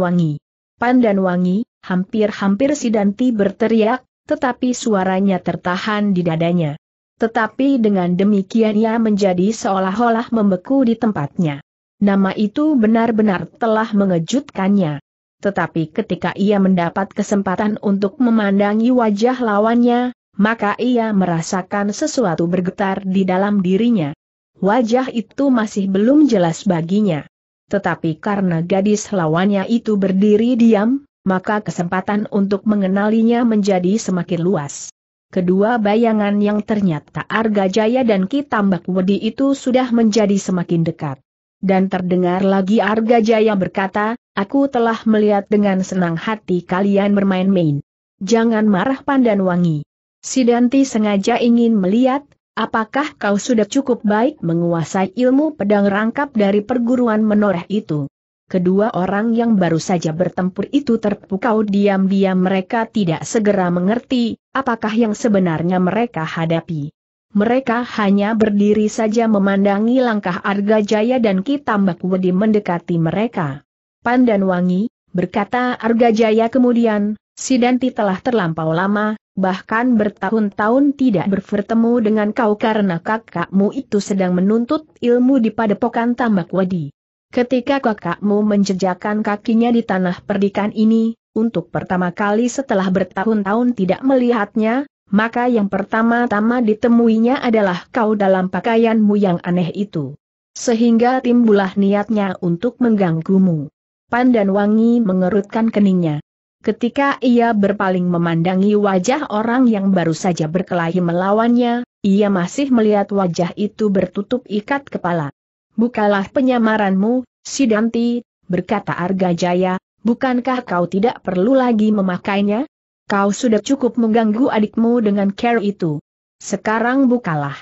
Wangi, hampir-hampir si Danti berteriak, tetapi suaranya tertahan di dadanya. Tetapi dengan demikian ia menjadi seolah-olah membeku di tempatnya. Nama itu benar-benar telah mengejutkannya. Tetapi ketika ia mendapat kesempatan untuk memandangi wajah lawannya, maka ia merasakan sesuatu bergetar di dalam dirinya. Wajah itu masih belum jelas baginya. Tetapi karena gadis lawannya itu berdiri diam, maka kesempatan untuk mengenalinya menjadi semakin luas. Kedua bayangan yang ternyata Arga Jaya dan Ki Tambak Wedi itu sudah menjadi semakin dekat. Dan terdengar lagi Arga Jaya berkata, aku telah melihat dengan senang hati kalian bermain-main. Jangan marah Pandan Wangi. Sidanti sengaja ingin melihat, apakah kau sudah cukup baik menguasai ilmu pedang rangkap dari perguruan menoreh itu. Kedua orang yang baru saja bertempur itu terpukau diam-diam mereka tidak segera mengerti, apakah yang sebenarnya mereka hadapi. Mereka hanya berdiri saja memandangi langkah Arga Jaya dan Kitambak Wedi mendekati mereka. Pandan Wangi, berkata Arga Jaya kemudian, Sidanti telah terlampau lama, bahkan bertahun-tahun tidak bertemu dengan kau karena kakakmu itu sedang menuntut ilmu di padepokan Tambak Wedi. Ketika kakakmu menjejakkan kakinya di tanah perdikan ini, untuk pertama kali setelah bertahun-tahun tidak melihatnya, maka yang pertama-tama ditemuinya adalah kau dalam pakaianmu yang aneh itu. Sehingga timbulah niatnya untuk mengganggumu. Pandan Wangi mengerutkan keningnya. Ketika ia berpaling memandangi wajah orang yang baru saja berkelahi melawannya, ia masih melihat wajah itu bertutup ikat kepala bukalah penyamaranmu, Sidanti, berkata Arga Jaya. bukankah kau tidak perlu lagi memakainya? Kau sudah cukup mengganggu adikmu dengan care itu. Sekarang bukalah.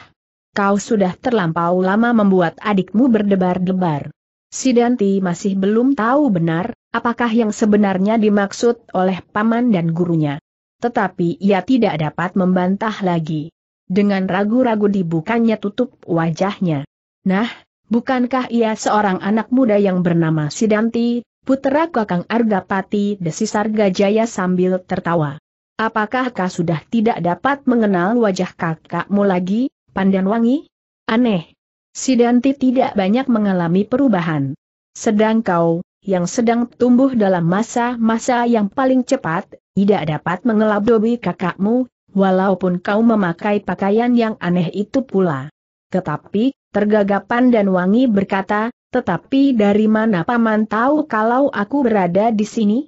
Kau sudah terlampau lama membuat adikmu berdebar-debar. Sidanti masih belum tahu benar, apakah yang sebenarnya dimaksud oleh paman dan gurunya. Tetapi ia tidak dapat membantah lagi. Dengan ragu-ragu dibukanya tutup wajahnya. Nah, Bukankah ia seorang anak muda yang bernama Sidanti, putera Kakang Argapati Desisar Gajaya sambil tertawa? Apakah kau sudah tidak dapat mengenal wajah kakakmu lagi, pandan wangi? Aneh. Sidanti tidak banyak mengalami perubahan. Sedang kau, yang sedang tumbuh dalam masa-masa yang paling cepat, tidak dapat mengelabui kakakmu, walaupun kau memakai pakaian yang aneh itu pula. Tetapi, tergagapan dan wangi berkata, tetapi dari mana paman tahu kalau aku berada di sini?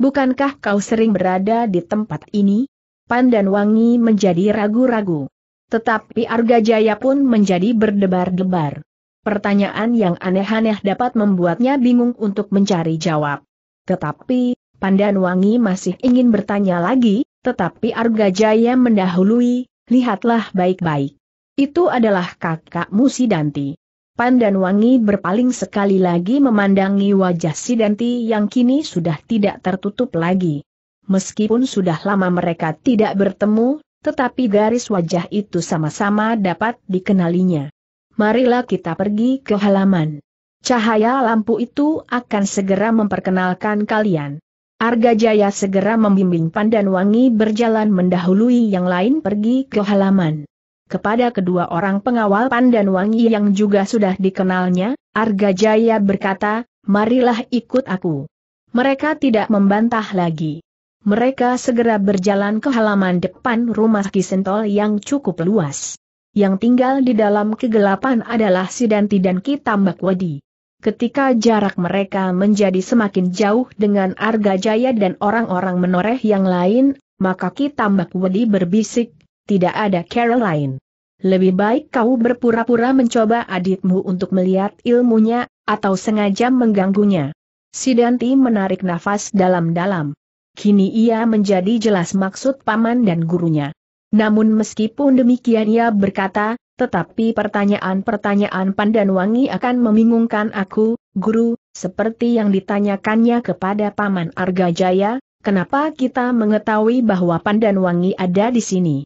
Bukankah kau sering berada di tempat ini? Pan dan Wangi menjadi ragu-ragu. Tetapi Arga Jaya pun menjadi berdebar-debar. Pertanyaan yang aneh-aneh dapat membuatnya bingung untuk mencari jawab. Tetapi, Pandan Wangi masih ingin bertanya lagi, tetapi Arga Jaya mendahului, lihatlah baik-baik. Itu adalah kakakmu Sidanti. Wangi berpaling sekali lagi memandangi wajah Sidanti yang kini sudah tidak tertutup lagi. Meskipun sudah lama mereka tidak bertemu, tetapi garis wajah itu sama-sama dapat dikenalinya. Marilah kita pergi ke halaman. Cahaya lampu itu akan segera memperkenalkan kalian. Arga Jaya segera membimbing Pandan Wangi berjalan mendahului yang lain pergi ke halaman. Kepada kedua orang pengawal Pandan Wangi yang juga sudah dikenalnya, Arga Jaya berkata, marilah ikut aku. Mereka tidak membantah lagi. Mereka segera berjalan ke halaman depan rumah Kisentol yang cukup luas. Yang tinggal di dalam kegelapan adalah Sidanti dan Kitambak Wadi. Ketika jarak mereka menjadi semakin jauh dengan Arga Jaya dan orang-orang menoreh yang lain, maka Kitambak Wadi berbisik, tidak ada cara lain. Lebih baik kau berpura-pura mencoba adikmu untuk melihat ilmunya, atau sengaja mengganggunya. Sidanti menarik nafas dalam-dalam. Kini ia menjadi jelas maksud paman dan gurunya. Namun meskipun demikian ia berkata, tetapi pertanyaan-pertanyaan Pandan Wangi akan membingungkan aku, guru, seperti yang ditanyakannya kepada Paman Argajaya, kenapa kita mengetahui bahwa Pandan Wangi ada di sini?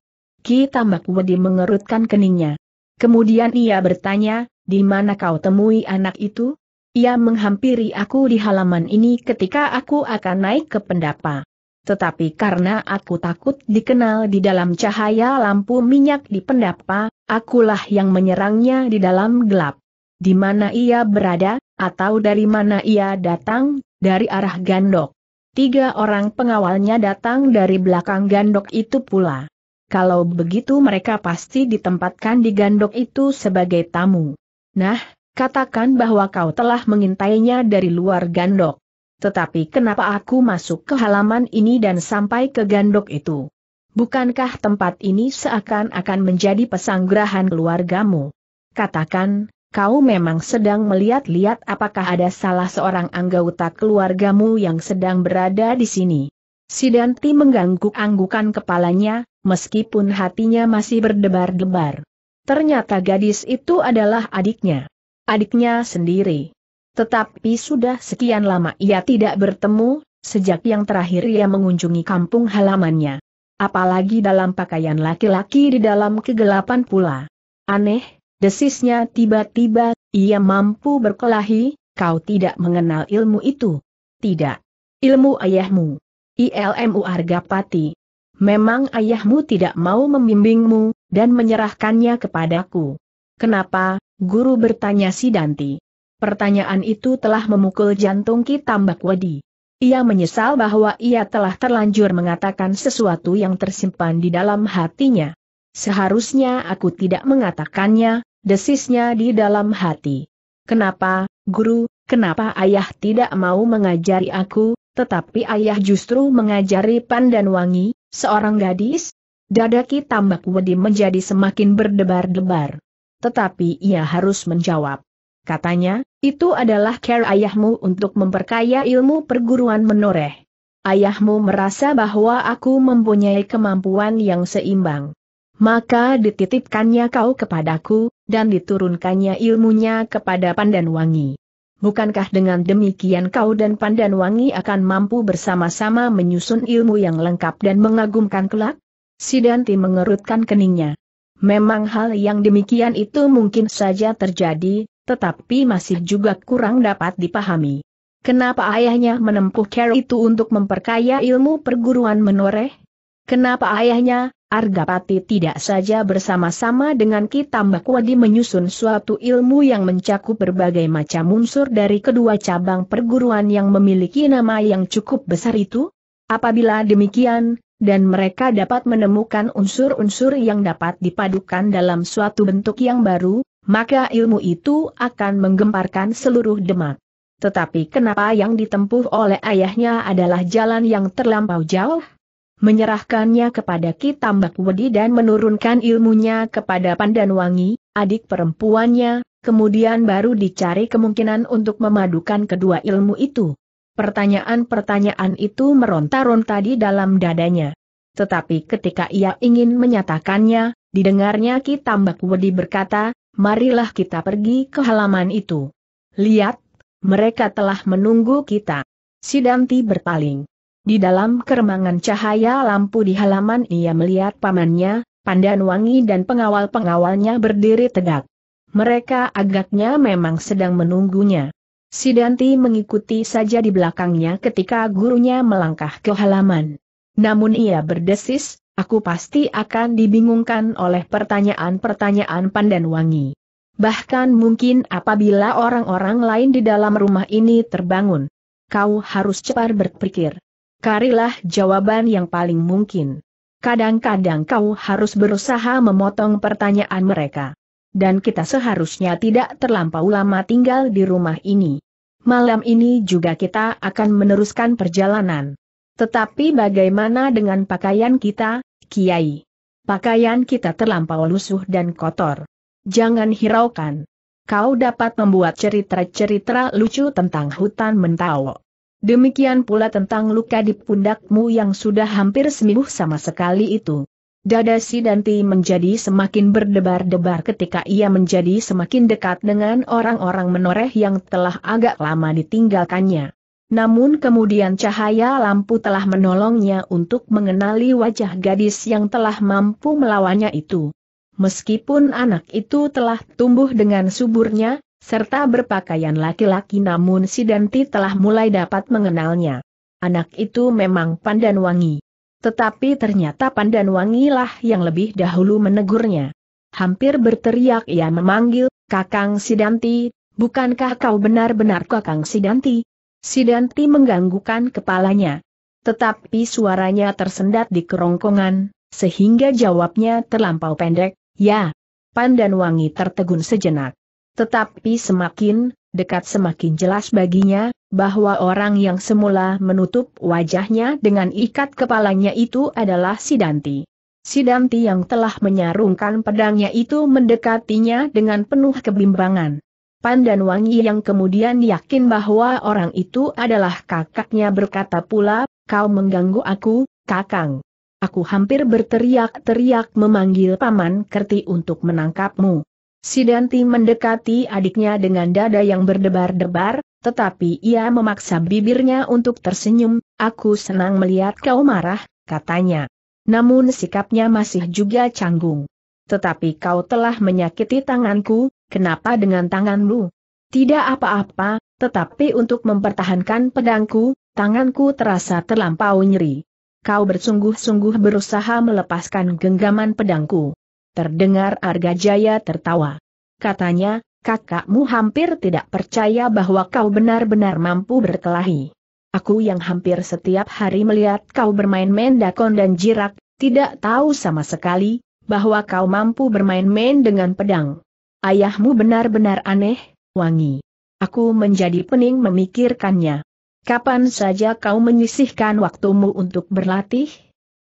Ki Tambak Wedi mengerutkan keningnya. Kemudian ia bertanya, di mana kau temui anak itu? Ia menghampiri aku di halaman ini ketika aku akan naik ke pendapa. Tetapi karena aku takut dikenal di dalam cahaya lampu minyak di pendapa, akulah yang menyerangnya di dalam gelap. Di mana ia berada, atau dari mana ia datang, dari arah gandok. Tiga orang pengawalnya datang dari belakang gandok itu pula kalau begitu mereka pasti ditempatkan di gandok itu sebagai tamu. Nah, katakan bahwa kau telah mengintainya dari luar gandok. Tetapi kenapa aku masuk ke halaman ini dan sampai ke gandok itu? Bukankah tempat ini seakan-akan menjadi pesanggrahan keluargamu? Katakan, kau memang sedang melihat-lihat apakah ada salah seorang anggota keluargamu yang sedang berada di sini. Sidanti mengangguk-anggukan kepalanya, meskipun hatinya masih berdebar-debar. Ternyata gadis itu adalah adiknya. Adiknya sendiri. Tetapi sudah sekian lama ia tidak bertemu, sejak yang terakhir ia mengunjungi kampung halamannya. Apalagi dalam pakaian laki-laki di dalam kegelapan pula. Aneh, desisnya tiba-tiba, ia mampu berkelahi, kau tidak mengenal ilmu itu. Tidak. Ilmu ayahmu. ILMU Argapati. Memang ayahmu tidak mau membimbingmu, dan menyerahkannya kepadaku. Kenapa, guru bertanya si Danti. Pertanyaan itu telah memukul jantung Ki Wadi. Ia menyesal bahwa ia telah terlanjur mengatakan sesuatu yang tersimpan di dalam hatinya. Seharusnya aku tidak mengatakannya, desisnya di dalam hati. Kenapa, guru, kenapa ayah tidak mau mengajari aku, tetapi ayah justru mengajari pandan Wangi, seorang gadis. Dadaki tambak wedi menjadi semakin berdebar-debar. Tetapi ia harus menjawab. Katanya, itu adalah care ayahmu untuk memperkaya ilmu perguruan menoreh. Ayahmu merasa bahwa aku mempunyai kemampuan yang seimbang. Maka dititipkannya kau kepadaku, dan diturunkannya ilmunya kepada pandan Wangi bukankah dengan demikian kau dan Pandan Wangi akan mampu bersama-sama menyusun ilmu yang lengkap dan mengagumkan kelak? Sidanti mengerutkan keningnya. Memang hal yang demikian itu mungkin saja terjadi, tetapi masih juga kurang dapat dipahami. Kenapa ayahnya menempuh care itu untuk memperkaya ilmu perguruan menoreh? Kenapa ayahnya Argapati tidak saja bersama-sama dengan kita Wadi menyusun suatu ilmu yang mencakup berbagai macam unsur dari kedua cabang perguruan yang memiliki nama yang cukup besar itu? Apabila demikian, dan mereka dapat menemukan unsur-unsur yang dapat dipadukan dalam suatu bentuk yang baru, maka ilmu itu akan menggemparkan seluruh Demak. Tetapi kenapa yang ditempuh oleh ayahnya adalah jalan yang terlampau jauh? menyerahkannya kepada Kitambak Wedi dan menurunkan ilmunya kepada Pandanwangi, adik perempuannya, kemudian baru dicari kemungkinan untuk memadukan kedua ilmu itu. Pertanyaan-pertanyaan itu meronta-ronta di dalam dadanya. Tetapi ketika ia ingin menyatakannya, didengarnya Kitambak Wedi berkata, marilah kita pergi ke halaman itu. Lihat, mereka telah menunggu kita. Sidanti berpaling. Di dalam keremangan cahaya lampu di halaman ia melihat pamannya, Pandan Wangi dan pengawal-pengawalnya berdiri tegak. Mereka agaknya memang sedang menunggunya. Sidanti mengikuti saja di belakangnya ketika gurunya melangkah ke halaman. Namun ia berdesis, aku pasti akan dibingungkan oleh pertanyaan-pertanyaan Pandan Wangi. Bahkan mungkin apabila orang-orang lain di dalam rumah ini terbangun. Kau harus cepat berpikir. Carilah jawaban yang paling mungkin. Kadang-kadang kau harus berusaha memotong pertanyaan mereka. Dan kita seharusnya tidak terlampau lama tinggal di rumah ini. Malam ini juga kita akan meneruskan perjalanan. Tetapi bagaimana dengan pakaian kita, Kiai? Pakaian kita terlampau lusuh dan kotor. Jangan hiraukan. Kau dapat membuat cerita-cerita lucu tentang hutan Mentawok. Demikian pula tentang luka di pundakmu yang sudah hampir sembuh sama sekali itu. Dada si Danti menjadi semakin berdebar-debar ketika ia menjadi semakin dekat dengan orang-orang menoreh yang telah agak lama ditinggalkannya. Namun kemudian cahaya lampu telah menolongnya untuk mengenali wajah gadis yang telah mampu melawannya itu. Meskipun anak itu telah tumbuh dengan suburnya, serta berpakaian laki-laki namun si Danti telah mulai dapat mengenalnya. Anak itu memang pandan wangi. Tetapi ternyata pandan wangilah yang lebih dahulu menegurnya. Hampir berteriak ia memanggil, Kakang Sidanti, bukankah kau benar-benar Kakang Sidanti? Sidanti mengganggukan kepalanya. Tetapi suaranya tersendat di kerongkongan, sehingga jawabnya terlampau pendek, ya. Pandan wangi tertegun sejenak. Tetapi semakin dekat semakin jelas baginya, bahwa orang yang semula menutup wajahnya dengan ikat kepalanya itu adalah Sidanti. Sidanti yang telah menyarungkan pedangnya itu mendekatinya dengan penuh kebimbangan. Pandan Wangi yang kemudian yakin bahwa orang itu adalah kakaknya berkata pula, kau mengganggu aku, kakang. Aku hampir berteriak-teriak memanggil Paman Kerti untuk menangkapmu. Sidanti mendekati adiknya dengan dada yang berdebar-debar, tetapi ia memaksa bibirnya untuk tersenyum, aku senang melihat kau marah, katanya. Namun sikapnya masih juga canggung. Tetapi kau telah menyakiti tanganku, kenapa dengan tanganmu? Tidak apa-apa, tetapi untuk mempertahankan pedangku, tanganku terasa terlampau nyeri. Kau bersungguh-sungguh berusaha melepaskan genggaman pedangku. Terdengar Arga Jaya tertawa. Katanya, kakakmu hampir tidak percaya bahwa kau benar-benar mampu berkelahi. Aku yang hampir setiap hari melihat kau bermain mendakon dan jirak, tidak tahu sama sekali, bahwa kau mampu bermain-main dengan pedang. Ayahmu benar-benar aneh, Wangi. Aku menjadi pening memikirkannya. Kapan saja kau menyisihkan waktumu untuk berlatih?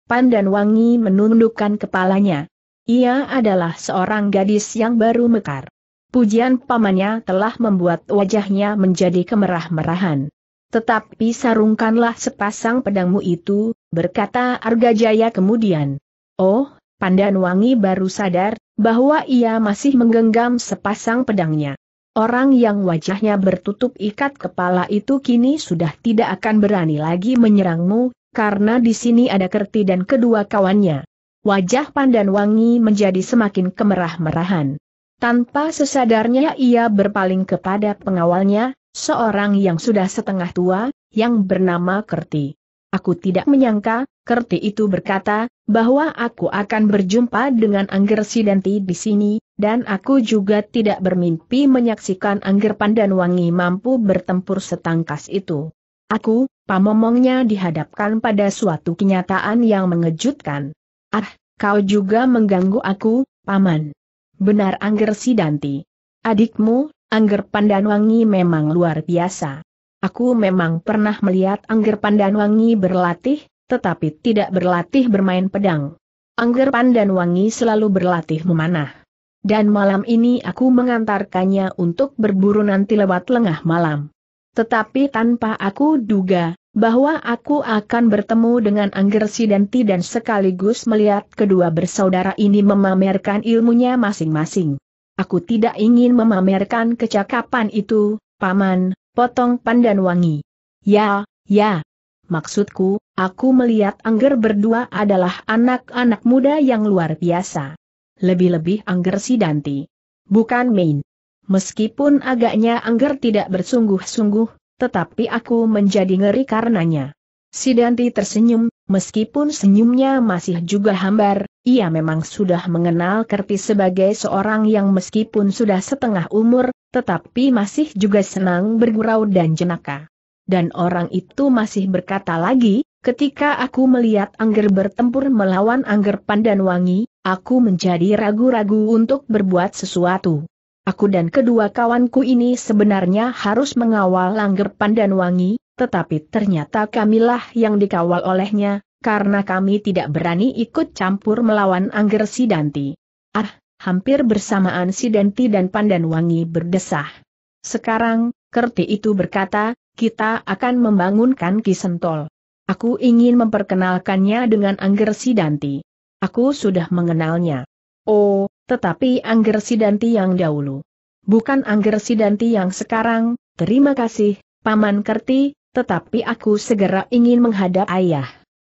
Pandan Wangi menundukkan kepalanya. Ia adalah seorang gadis yang baru mekar. Pujian pamannya telah membuat wajahnya menjadi kemerah-merahan. Tetapi sarungkanlah sepasang pedangmu itu, berkata Arga Jaya kemudian. Oh, Pandan Wangi baru sadar bahwa ia masih menggenggam sepasang pedangnya. Orang yang wajahnya bertutup ikat kepala itu kini sudah tidak akan berani lagi menyerangmu, karena di sini ada Kerti dan kedua kawannya wajah Pandan Wangi menjadi semakin kemerah-merahan. Tanpa sesadarnya ia berpaling kepada pengawalnya, seorang yang sudah setengah tua, yang bernama Kerti. Aku tidak menyangka, Kerti itu berkata, bahwa aku akan berjumpa dengan Angger Sidanti di sini, dan aku juga tidak bermimpi menyaksikan Angger Pandan Wangi mampu bertempur setangkas itu. Aku, pamomongnya dihadapkan pada suatu kenyataan yang mengejutkan. Ah, kau juga mengganggu aku, Paman. Benar Angger Sidanti. Adikmu, Angger Pandanwangi memang luar biasa. Aku memang pernah melihat Angger Pandanwangi berlatih, tetapi tidak berlatih bermain pedang. Angger Pandanwangi selalu berlatih memanah. Dan malam ini aku mengantarkannya untuk berburu nanti lewat lengah malam. Tetapi tanpa aku duga, bahwa aku akan bertemu dengan Angger Sidenti dan sekaligus melihat kedua bersaudara ini memamerkan ilmunya masing-masing. Aku tidak ingin memamerkan kecakapan itu, Paman, potong pandan wangi. Ya, ya. Maksudku, aku melihat Angger berdua adalah anak-anak muda yang luar biasa. Lebih-lebih Angger Sidanti. Bukan main. Meskipun agaknya Angger tidak bersungguh-sungguh, tetapi aku menjadi ngeri karenanya. Sidanti tersenyum, meskipun senyumnya masih juga hambar, ia memang sudah mengenal Kerti sebagai seorang yang meskipun sudah setengah umur, tetapi masih juga senang bergurau dan jenaka. Dan orang itu masih berkata lagi, ketika aku melihat Angger bertempur melawan Angger Pandanwangi, aku menjadi ragu-ragu untuk berbuat sesuatu. Aku dan kedua kawanku ini sebenarnya harus mengawal Langger Wangi, tetapi ternyata kamilah yang dikawal olehnya, karena kami tidak berani ikut campur melawan Angger Sidanti. Ah, hampir bersamaan Sidanti dan Pandan Wangi berdesah. Sekarang, Kerti itu berkata, kita akan membangunkan Kisentol. Aku ingin memperkenalkannya dengan Angger Sidanti. Aku sudah mengenalnya. Oh, tetapi Angger Sidanti yang dahulu. Bukan Angger Sidanti yang sekarang, terima kasih, Paman Kerti, tetapi aku segera ingin menghadap ayah.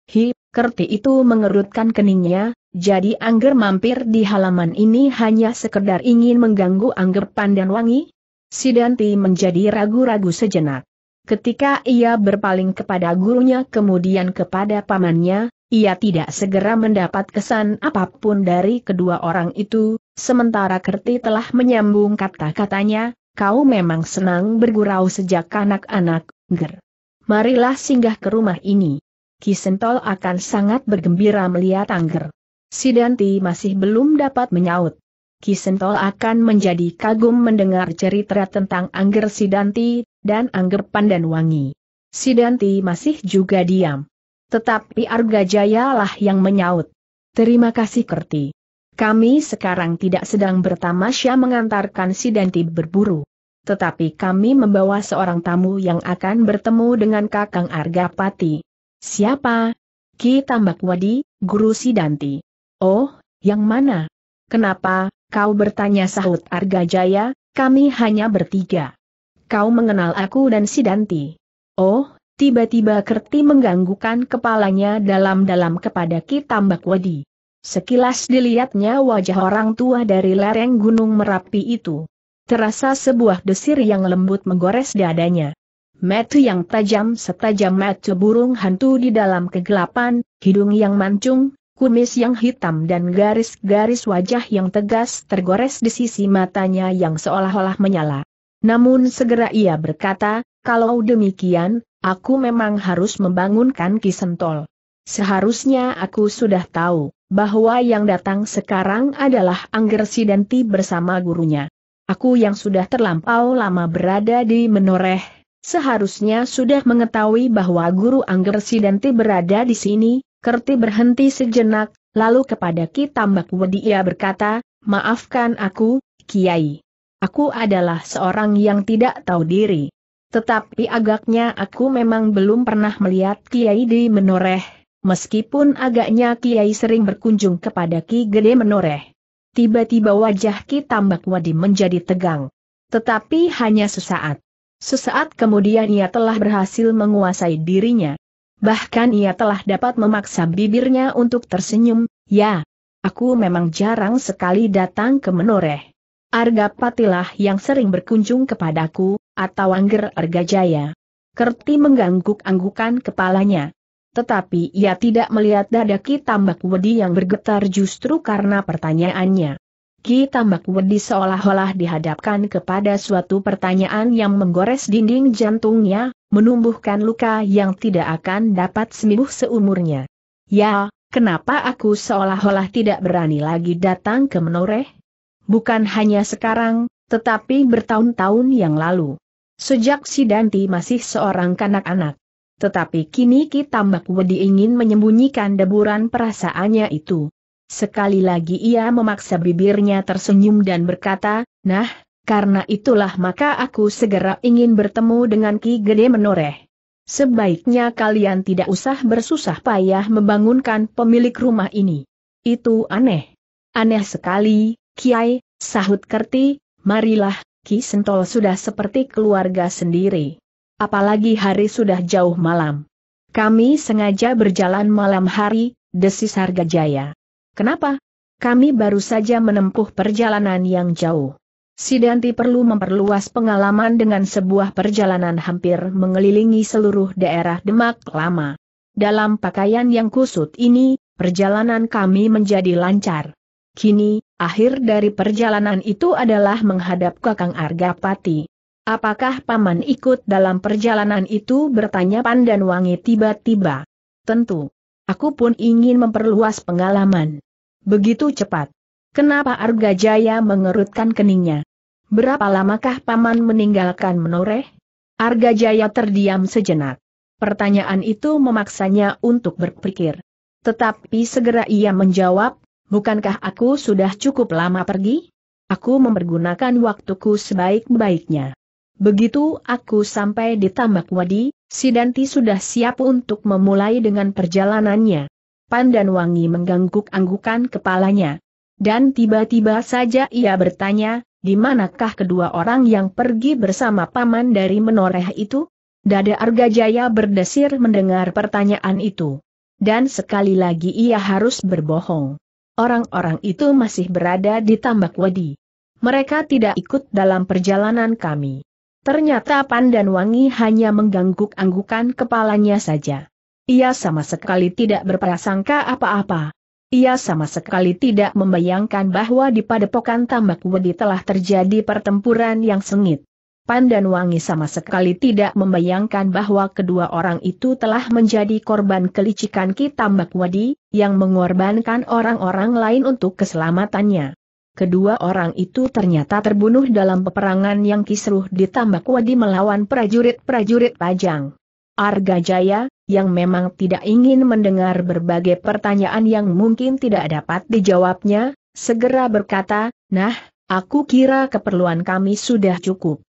Hi, Kerti itu mengerutkan keningnya, jadi Angger mampir di halaman ini hanya sekedar ingin mengganggu Angger Wangi? Sidanti menjadi ragu-ragu sejenak. Ketika ia berpaling kepada gurunya kemudian kepada pamannya, ia tidak segera mendapat kesan apapun dari kedua orang itu, sementara Kerti telah menyambung kata-katanya, kau memang senang bergurau sejak anak-anak, ger. Marilah singgah ke rumah ini. Kisentol akan sangat bergembira melihat Angger. Sidanti masih belum dapat menyaut. Kisentol akan menjadi kagum mendengar cerita tentang Angger Sidanti, dan Angger Pandan Wangi. Sidanti masih juga diam. Tetapi Arga Jaya lah yang menyaut. Terima kasih Kerti. Kami sekarang tidak sedang bertamasya mengantarkan si Danti berburu. Tetapi kami membawa seorang tamu yang akan bertemu dengan Kakang Arga Pati. Siapa? Ki Tambak Wadi, guru si Danti. Oh, yang mana? Kenapa, kau bertanya sahut Jaya? kami hanya bertiga. Kau mengenal aku dan si Danti. Oh, Tiba-tiba Kerti mengganggukan kepalanya dalam-dalam kepada Ki Tambak Wadi. Sekilas dilihatnya wajah orang tua dari lereng Gunung Merapi itu. Terasa sebuah desir yang lembut menggores dadanya. Metu yang tajam setajam mata burung hantu di dalam kegelapan, hidung yang mancung, kumis yang hitam dan garis-garis wajah yang tegas tergores di sisi matanya yang seolah-olah menyala. Namun segera ia berkata, kalau demikian, Aku memang harus membangunkan Kisentol. Seharusnya aku sudah tahu, bahwa yang datang sekarang adalah Angger Sidanti bersama gurunya. Aku yang sudah terlampau lama berada di Menoreh, seharusnya sudah mengetahui bahwa guru Angger Sidanti berada di sini, Kerti berhenti sejenak, lalu kepada Ki Tambak Wedi ia berkata, maafkan aku, Kiai. Aku adalah seorang yang tidak tahu diri. Tetapi agaknya aku memang belum pernah melihat Kiai di menoreh, meskipun agaknya Kiai sering berkunjung kepada Ki Gede menoreh. Tiba-tiba wajah Ki Tambak Wadi menjadi tegang. Tetapi hanya sesaat. Sesaat kemudian ia telah berhasil menguasai dirinya. Bahkan ia telah dapat memaksa bibirnya untuk tersenyum, ya, aku memang jarang sekali datang ke menoreh. Arga Patilah yang sering berkunjung kepadaku, atau Angger Argajaya. Kerti mengangguk-anggukan kepalanya. Tetapi ia tidak melihat dada Ki Tambak Wedi yang bergetar justru karena pertanyaannya. Ki Tambak Wedi seolah-olah dihadapkan kepada suatu pertanyaan yang menggores dinding jantungnya, menumbuhkan luka yang tidak akan dapat sembuh seumurnya. Ya, kenapa aku seolah-olah tidak berani lagi datang ke menoreh? Bukan hanya sekarang, tetapi bertahun-tahun yang lalu. Sejak si Danti masih seorang kanak-anak. Tetapi kini Ki Tambak Wedi ingin menyembunyikan deburan perasaannya itu. Sekali lagi ia memaksa bibirnya tersenyum dan berkata, Nah, karena itulah maka aku segera ingin bertemu dengan Ki Gede Menoreh. Sebaiknya kalian tidak usah bersusah payah membangunkan pemilik rumah ini. Itu aneh. Aneh sekali, Kiai, sahut Kerti, marilah Ki Sentol sudah seperti keluarga sendiri. Apalagi hari sudah jauh malam. Kami sengaja berjalan malam hari, desis harga jaya. Kenapa? Kami baru saja menempuh perjalanan yang jauh. Sidanti perlu memperluas pengalaman dengan sebuah perjalanan hampir mengelilingi seluruh daerah Demak lama. Dalam pakaian yang kusut ini, perjalanan kami menjadi lancar. Kini, Akhir dari perjalanan itu adalah menghadap Kakang Argapati. Apakah Paman ikut dalam perjalanan itu bertanya Pandan Wangi tiba-tiba? Tentu. Aku pun ingin memperluas pengalaman. Begitu cepat. Kenapa Arga Jaya mengerutkan keningnya? Berapa lamakah Paman meninggalkan menoreh? Arga Jaya terdiam sejenak. Pertanyaan itu memaksanya untuk berpikir. Tetapi segera ia menjawab, Bukankah aku sudah cukup lama pergi? Aku mempergunakan waktuku sebaik-baiknya. Begitu aku sampai di Tambak Wadi, si sudah siap untuk memulai dengan perjalanannya. Pandan Wangi mengangguk-anggukan kepalanya. Dan tiba-tiba saja ia bertanya, di manakah kedua orang yang pergi bersama paman dari menoreh itu? Dada Argajaya berdesir mendengar pertanyaan itu. Dan sekali lagi ia harus berbohong. Orang-orang itu masih berada di tambak wedi. Mereka tidak ikut dalam perjalanan kami. Ternyata Pandan Wangi hanya mengangguk-anggukan kepalanya saja. Ia sama sekali tidak berprasangka apa-apa. Ia sama sekali tidak membayangkan bahwa di padepokan tambak wedi telah terjadi pertempuran yang sengit. Pan dan Wangi sama sekali tidak membayangkan bahwa kedua orang itu telah menjadi korban kelicikan Ki Tambak Wadi, yang mengorbankan orang-orang lain untuk keselamatannya. Kedua orang itu ternyata terbunuh dalam peperangan yang kisruh di Tambak Wadi melawan prajurit-prajurit Pajang. Arga Jaya, yang memang tidak ingin mendengar berbagai pertanyaan yang mungkin tidak dapat dijawabnya, segera berkata, Nah, aku kira keperluan kami sudah cukup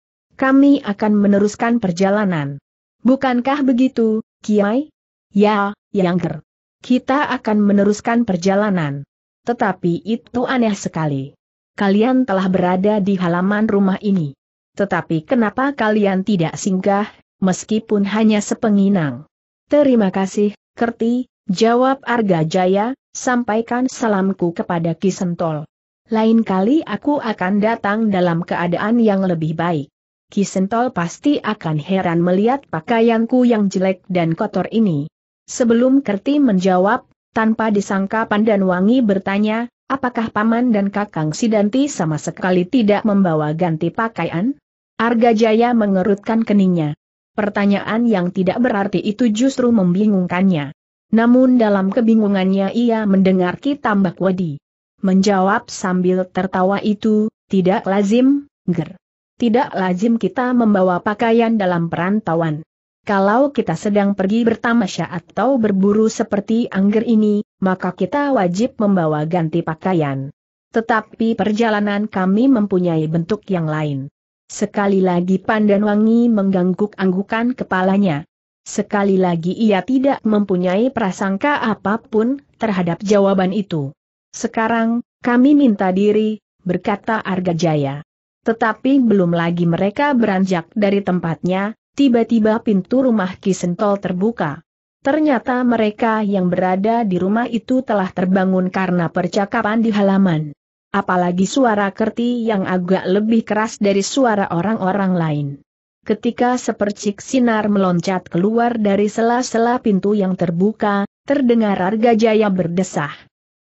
kami akan meneruskan perjalanan. Bukankah begitu, Kiai? Ya, Yangger. Kita akan meneruskan perjalanan. Tetapi itu aneh sekali. Kalian telah berada di halaman rumah ini. Tetapi kenapa kalian tidak singgah, meskipun hanya sepenginang? Terima kasih, Kerti, jawab Arga Jaya, sampaikan salamku kepada Kisentol. Lain kali aku akan datang dalam keadaan yang lebih baik. Kisentol pasti akan heran melihat pakaianku yang jelek dan kotor ini. Sebelum Kerti menjawab, tanpa disangka Pandan Wangi bertanya, apakah Paman dan Kakang Sidanti sama sekali tidak membawa ganti pakaian? Arga Jaya mengerutkan keningnya. Pertanyaan yang tidak berarti itu justru membingungkannya. Namun dalam kebingungannya ia mendengar Ki Tambak Wadi. Menjawab sambil tertawa itu, tidak lazim, ger tidak lazim kita membawa pakaian dalam perantauan. Kalau kita sedang pergi bertamasya atau berburu seperti angger ini, maka kita wajib membawa ganti pakaian. Tetapi perjalanan kami mempunyai bentuk yang lain. Sekali lagi pandan Wangi mengangguk-anggukan kepalanya. Sekali lagi ia tidak mempunyai prasangka apapun terhadap jawaban itu. Sekarang, kami minta diri, berkata Arga Jaya. Tetapi belum lagi mereka beranjak dari tempatnya, tiba-tiba pintu rumah Kisentol terbuka. Ternyata mereka yang berada di rumah itu telah terbangun karena percakapan di halaman. Apalagi suara kerti yang agak lebih keras dari suara orang-orang lain. Ketika sepercik sinar meloncat keluar dari sela-sela pintu yang terbuka, terdengar Arga Jaya berdesah.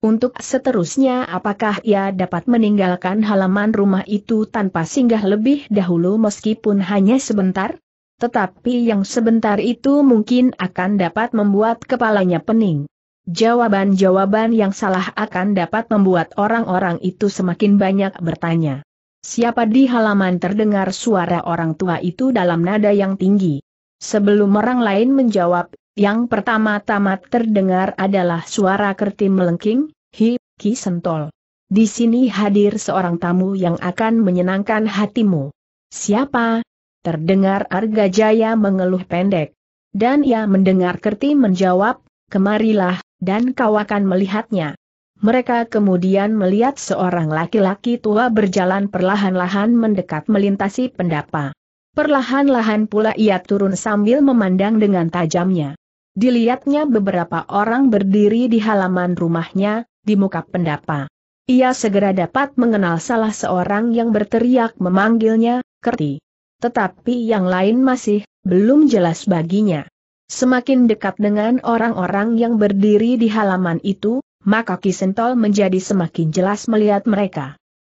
Untuk seterusnya apakah ia dapat meninggalkan halaman rumah itu tanpa singgah lebih dahulu meskipun hanya sebentar? Tetapi yang sebentar itu mungkin akan dapat membuat kepalanya pening. Jawaban-jawaban yang salah akan dapat membuat orang-orang itu semakin banyak bertanya. Siapa di halaman terdengar suara orang tua itu dalam nada yang tinggi. Sebelum orang lain menjawab, yang pertama-tama terdengar adalah suara kerti melengking, Hi, Ki Sentol. Di sini hadir seorang tamu yang akan menyenangkan hatimu. Siapa? Terdengar Arga Jaya mengeluh pendek. Dan ia mendengar Kerti menjawab, kemarilah, dan kau akan melihatnya. Mereka kemudian melihat seorang laki-laki tua berjalan perlahan-lahan mendekat melintasi pendapa. Perlahan-lahan pula ia turun sambil memandang dengan tajamnya. Dilihatnya beberapa orang berdiri di halaman rumahnya, di muka pendapa. Ia segera dapat mengenal salah seorang yang berteriak memanggilnya, Kerti. Tetapi yang lain masih, belum jelas baginya. Semakin dekat dengan orang-orang yang berdiri di halaman itu, maka Kisentol menjadi semakin jelas melihat mereka.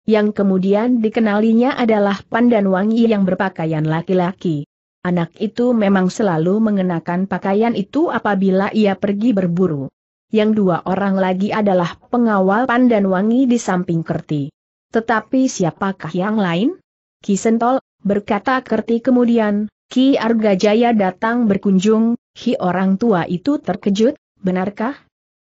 Yang kemudian dikenalinya adalah Pandan Wangi yang berpakaian laki-laki. Anak itu memang selalu mengenakan pakaian itu apabila ia pergi berburu yang dua orang lagi adalah pengawal Pandan Wangi di samping Kerti. Tetapi siapakah yang lain? Ki Sentol, berkata Kerti kemudian, Ki Arga Jaya datang berkunjung, Ki orang tua itu terkejut, benarkah?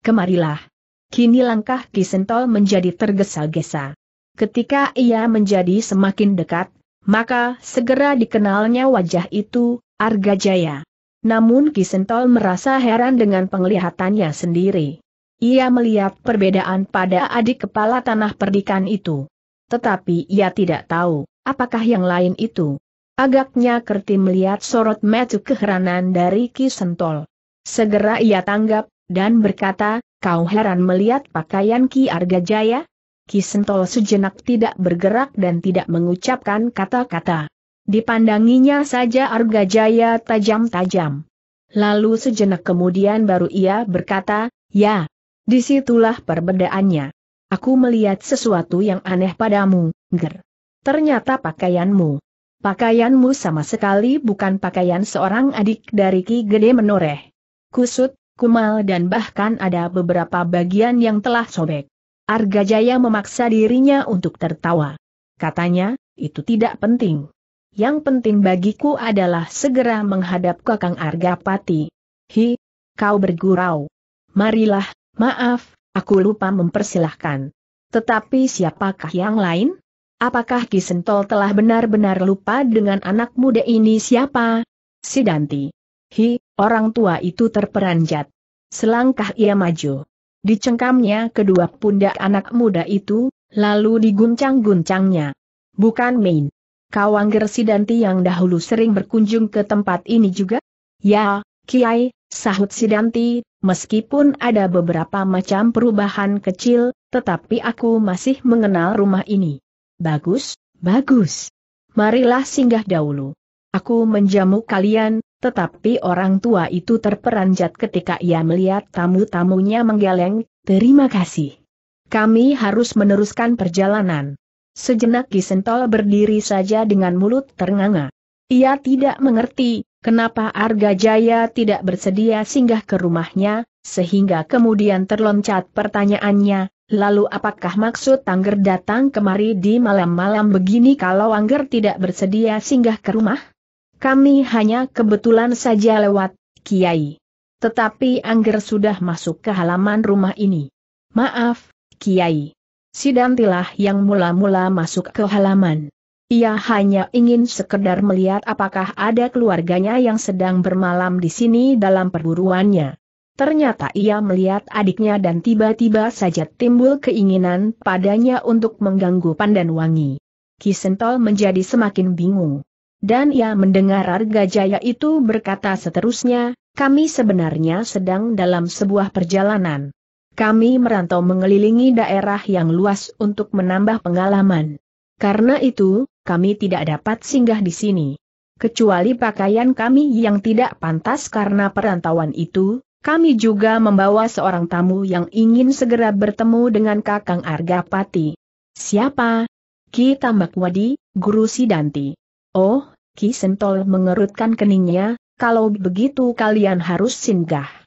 Kemarilah. Kini langkah Ki Sentol menjadi tergesa-gesa. Ketika ia menjadi semakin dekat, maka segera dikenalnya wajah itu, Arga Jaya. Namun Kisentol merasa heran dengan penglihatannya sendiri. Ia melihat perbedaan pada adik kepala tanah perdikan itu. Tetapi ia tidak tahu, apakah yang lain itu. Agaknya Kerti melihat sorot metu keheranan dari Kisentol. Segera ia tanggap, dan berkata, kau heran melihat pakaian Ki Arga Jaya? Kisentol sejenak tidak bergerak dan tidak mengucapkan kata-kata. Dipandanginya saja Arga Jaya tajam-tajam. Lalu sejenak kemudian baru ia berkata, ya, disitulah perbedaannya. Aku melihat sesuatu yang aneh padamu, Ger. Ternyata pakaianmu. Pakaianmu sama sekali bukan pakaian seorang adik dari Ki Gede Menoreh. Kusut, kumal dan bahkan ada beberapa bagian yang telah sobek. Arga Jaya memaksa dirinya untuk tertawa. Katanya, itu tidak penting yang penting bagiku adalah segera menghadap Kakang Argapati. Hi, kau bergurau. Marilah, maaf, aku lupa mempersilahkan. Tetapi siapakah yang lain? Apakah Kisentol telah benar-benar lupa dengan anak muda ini siapa? Sidanti. Hi, orang tua itu terperanjat. Selangkah ia maju. Dicengkamnya kedua pundak anak muda itu, lalu diguncang-guncangnya. Bukan main. Kawang Gersidanti yang dahulu sering berkunjung ke tempat ini juga? Ya, Kiai, sahut Sidanti, meskipun ada beberapa macam perubahan kecil, tetapi aku masih mengenal rumah ini. Bagus, bagus. Marilah singgah dahulu. Aku menjamu kalian, tetapi orang tua itu terperanjat ketika ia melihat tamu-tamunya menggeleng, terima kasih. Kami harus meneruskan perjalanan. Sejenak Kisentol berdiri saja dengan mulut ternganga. Ia tidak mengerti, kenapa Arga Jaya tidak bersedia singgah ke rumahnya, sehingga kemudian terloncat pertanyaannya, lalu apakah maksud Angger datang kemari di malam-malam begini kalau Angger tidak bersedia singgah ke rumah? Kami hanya kebetulan saja lewat, Kiai. Tetapi Angger sudah masuk ke halaman rumah ini. Maaf, Kiai. Sidantilah yang mula-mula masuk ke halaman. Ia hanya ingin sekedar melihat apakah ada keluarganya yang sedang bermalam di sini dalam perburuannya. Ternyata ia melihat adiknya dan tiba-tiba saja timbul keinginan padanya untuk mengganggu Pandan Wangi. Kisentol menjadi semakin bingung. Dan ia mendengar Arga Jaya itu berkata seterusnya, kami sebenarnya sedang dalam sebuah perjalanan. Kami merantau mengelilingi daerah yang luas untuk menambah pengalaman. Karena itu, kami tidak dapat singgah di sini. Kecuali pakaian kami yang tidak pantas karena perantauan itu, kami juga membawa seorang tamu yang ingin segera bertemu dengan Kakang Argapati. Siapa? Ki Tambak Wadi, Guru Sidanti. Oh, Ki Sentol mengerutkan keningnya, kalau begitu kalian harus singgah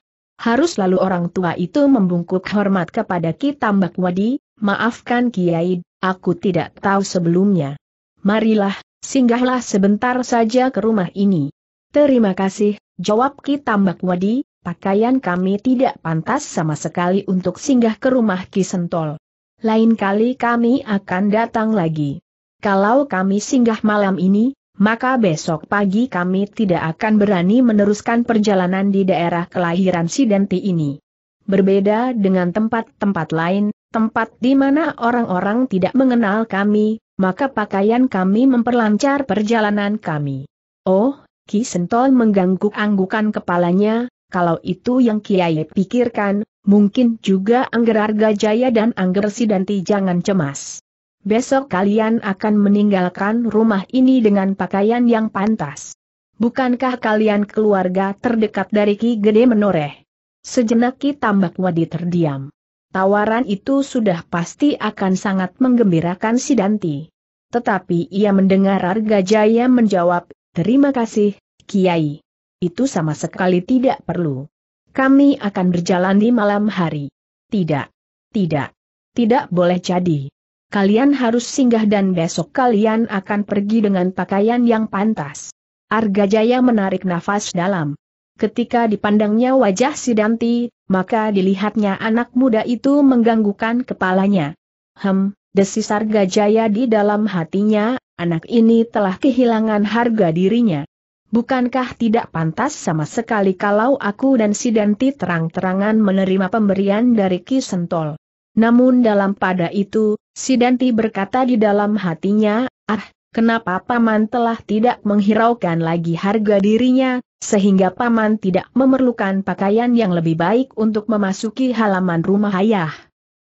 harus lalu orang tua itu membungkuk hormat kepada Ki Tambak Wadi, maafkan Kiai, aku tidak tahu sebelumnya. Marilah, singgahlah sebentar saja ke rumah ini. Terima kasih, jawab Ki Tambak Wadi, pakaian kami tidak pantas sama sekali untuk singgah ke rumah Ki Sentol. Lain kali kami akan datang lagi. Kalau kami singgah malam ini, maka besok pagi kami tidak akan berani meneruskan perjalanan di daerah kelahiran Sidenti ini. Berbeda dengan tempat-tempat lain, tempat di mana orang-orang tidak mengenal kami, maka pakaian kami memperlancar perjalanan kami. Oh, Ki Sentol mengganggu anggukan kepalanya, kalau itu yang Kiai pikirkan, mungkin juga Angger Arga Jaya dan Angger Sidanti jangan cemas besok kalian akan meninggalkan rumah ini dengan pakaian yang pantas. Bukankah kalian keluarga terdekat dari Ki Gede Menoreh? Sejenak Ki Tambak Wadi terdiam. Tawaran itu sudah pasti akan sangat menggembirakan si Danti. Tetapi ia mendengar Arga Jaya menjawab, terima kasih, Kiai. Itu sama sekali tidak perlu. Kami akan berjalan di malam hari. Tidak. Tidak. Tidak boleh jadi kalian harus singgah dan besok kalian akan pergi dengan pakaian yang pantas. Arga Jaya menarik nafas dalam. Ketika dipandangnya wajah Sidanti, maka dilihatnya anak muda itu mengganggukan kepalanya. Hem, desis Arga Jaya di dalam hatinya, anak ini telah kehilangan harga dirinya. Bukankah tidak pantas sama sekali kalau aku dan Sidanti terang-terangan menerima pemberian dari Ki Sentol? Namun dalam pada itu, Sidanti berkata di dalam hatinya, ah, kenapa Paman telah tidak menghiraukan lagi harga dirinya, sehingga Paman tidak memerlukan pakaian yang lebih baik untuk memasuki halaman rumah ayah.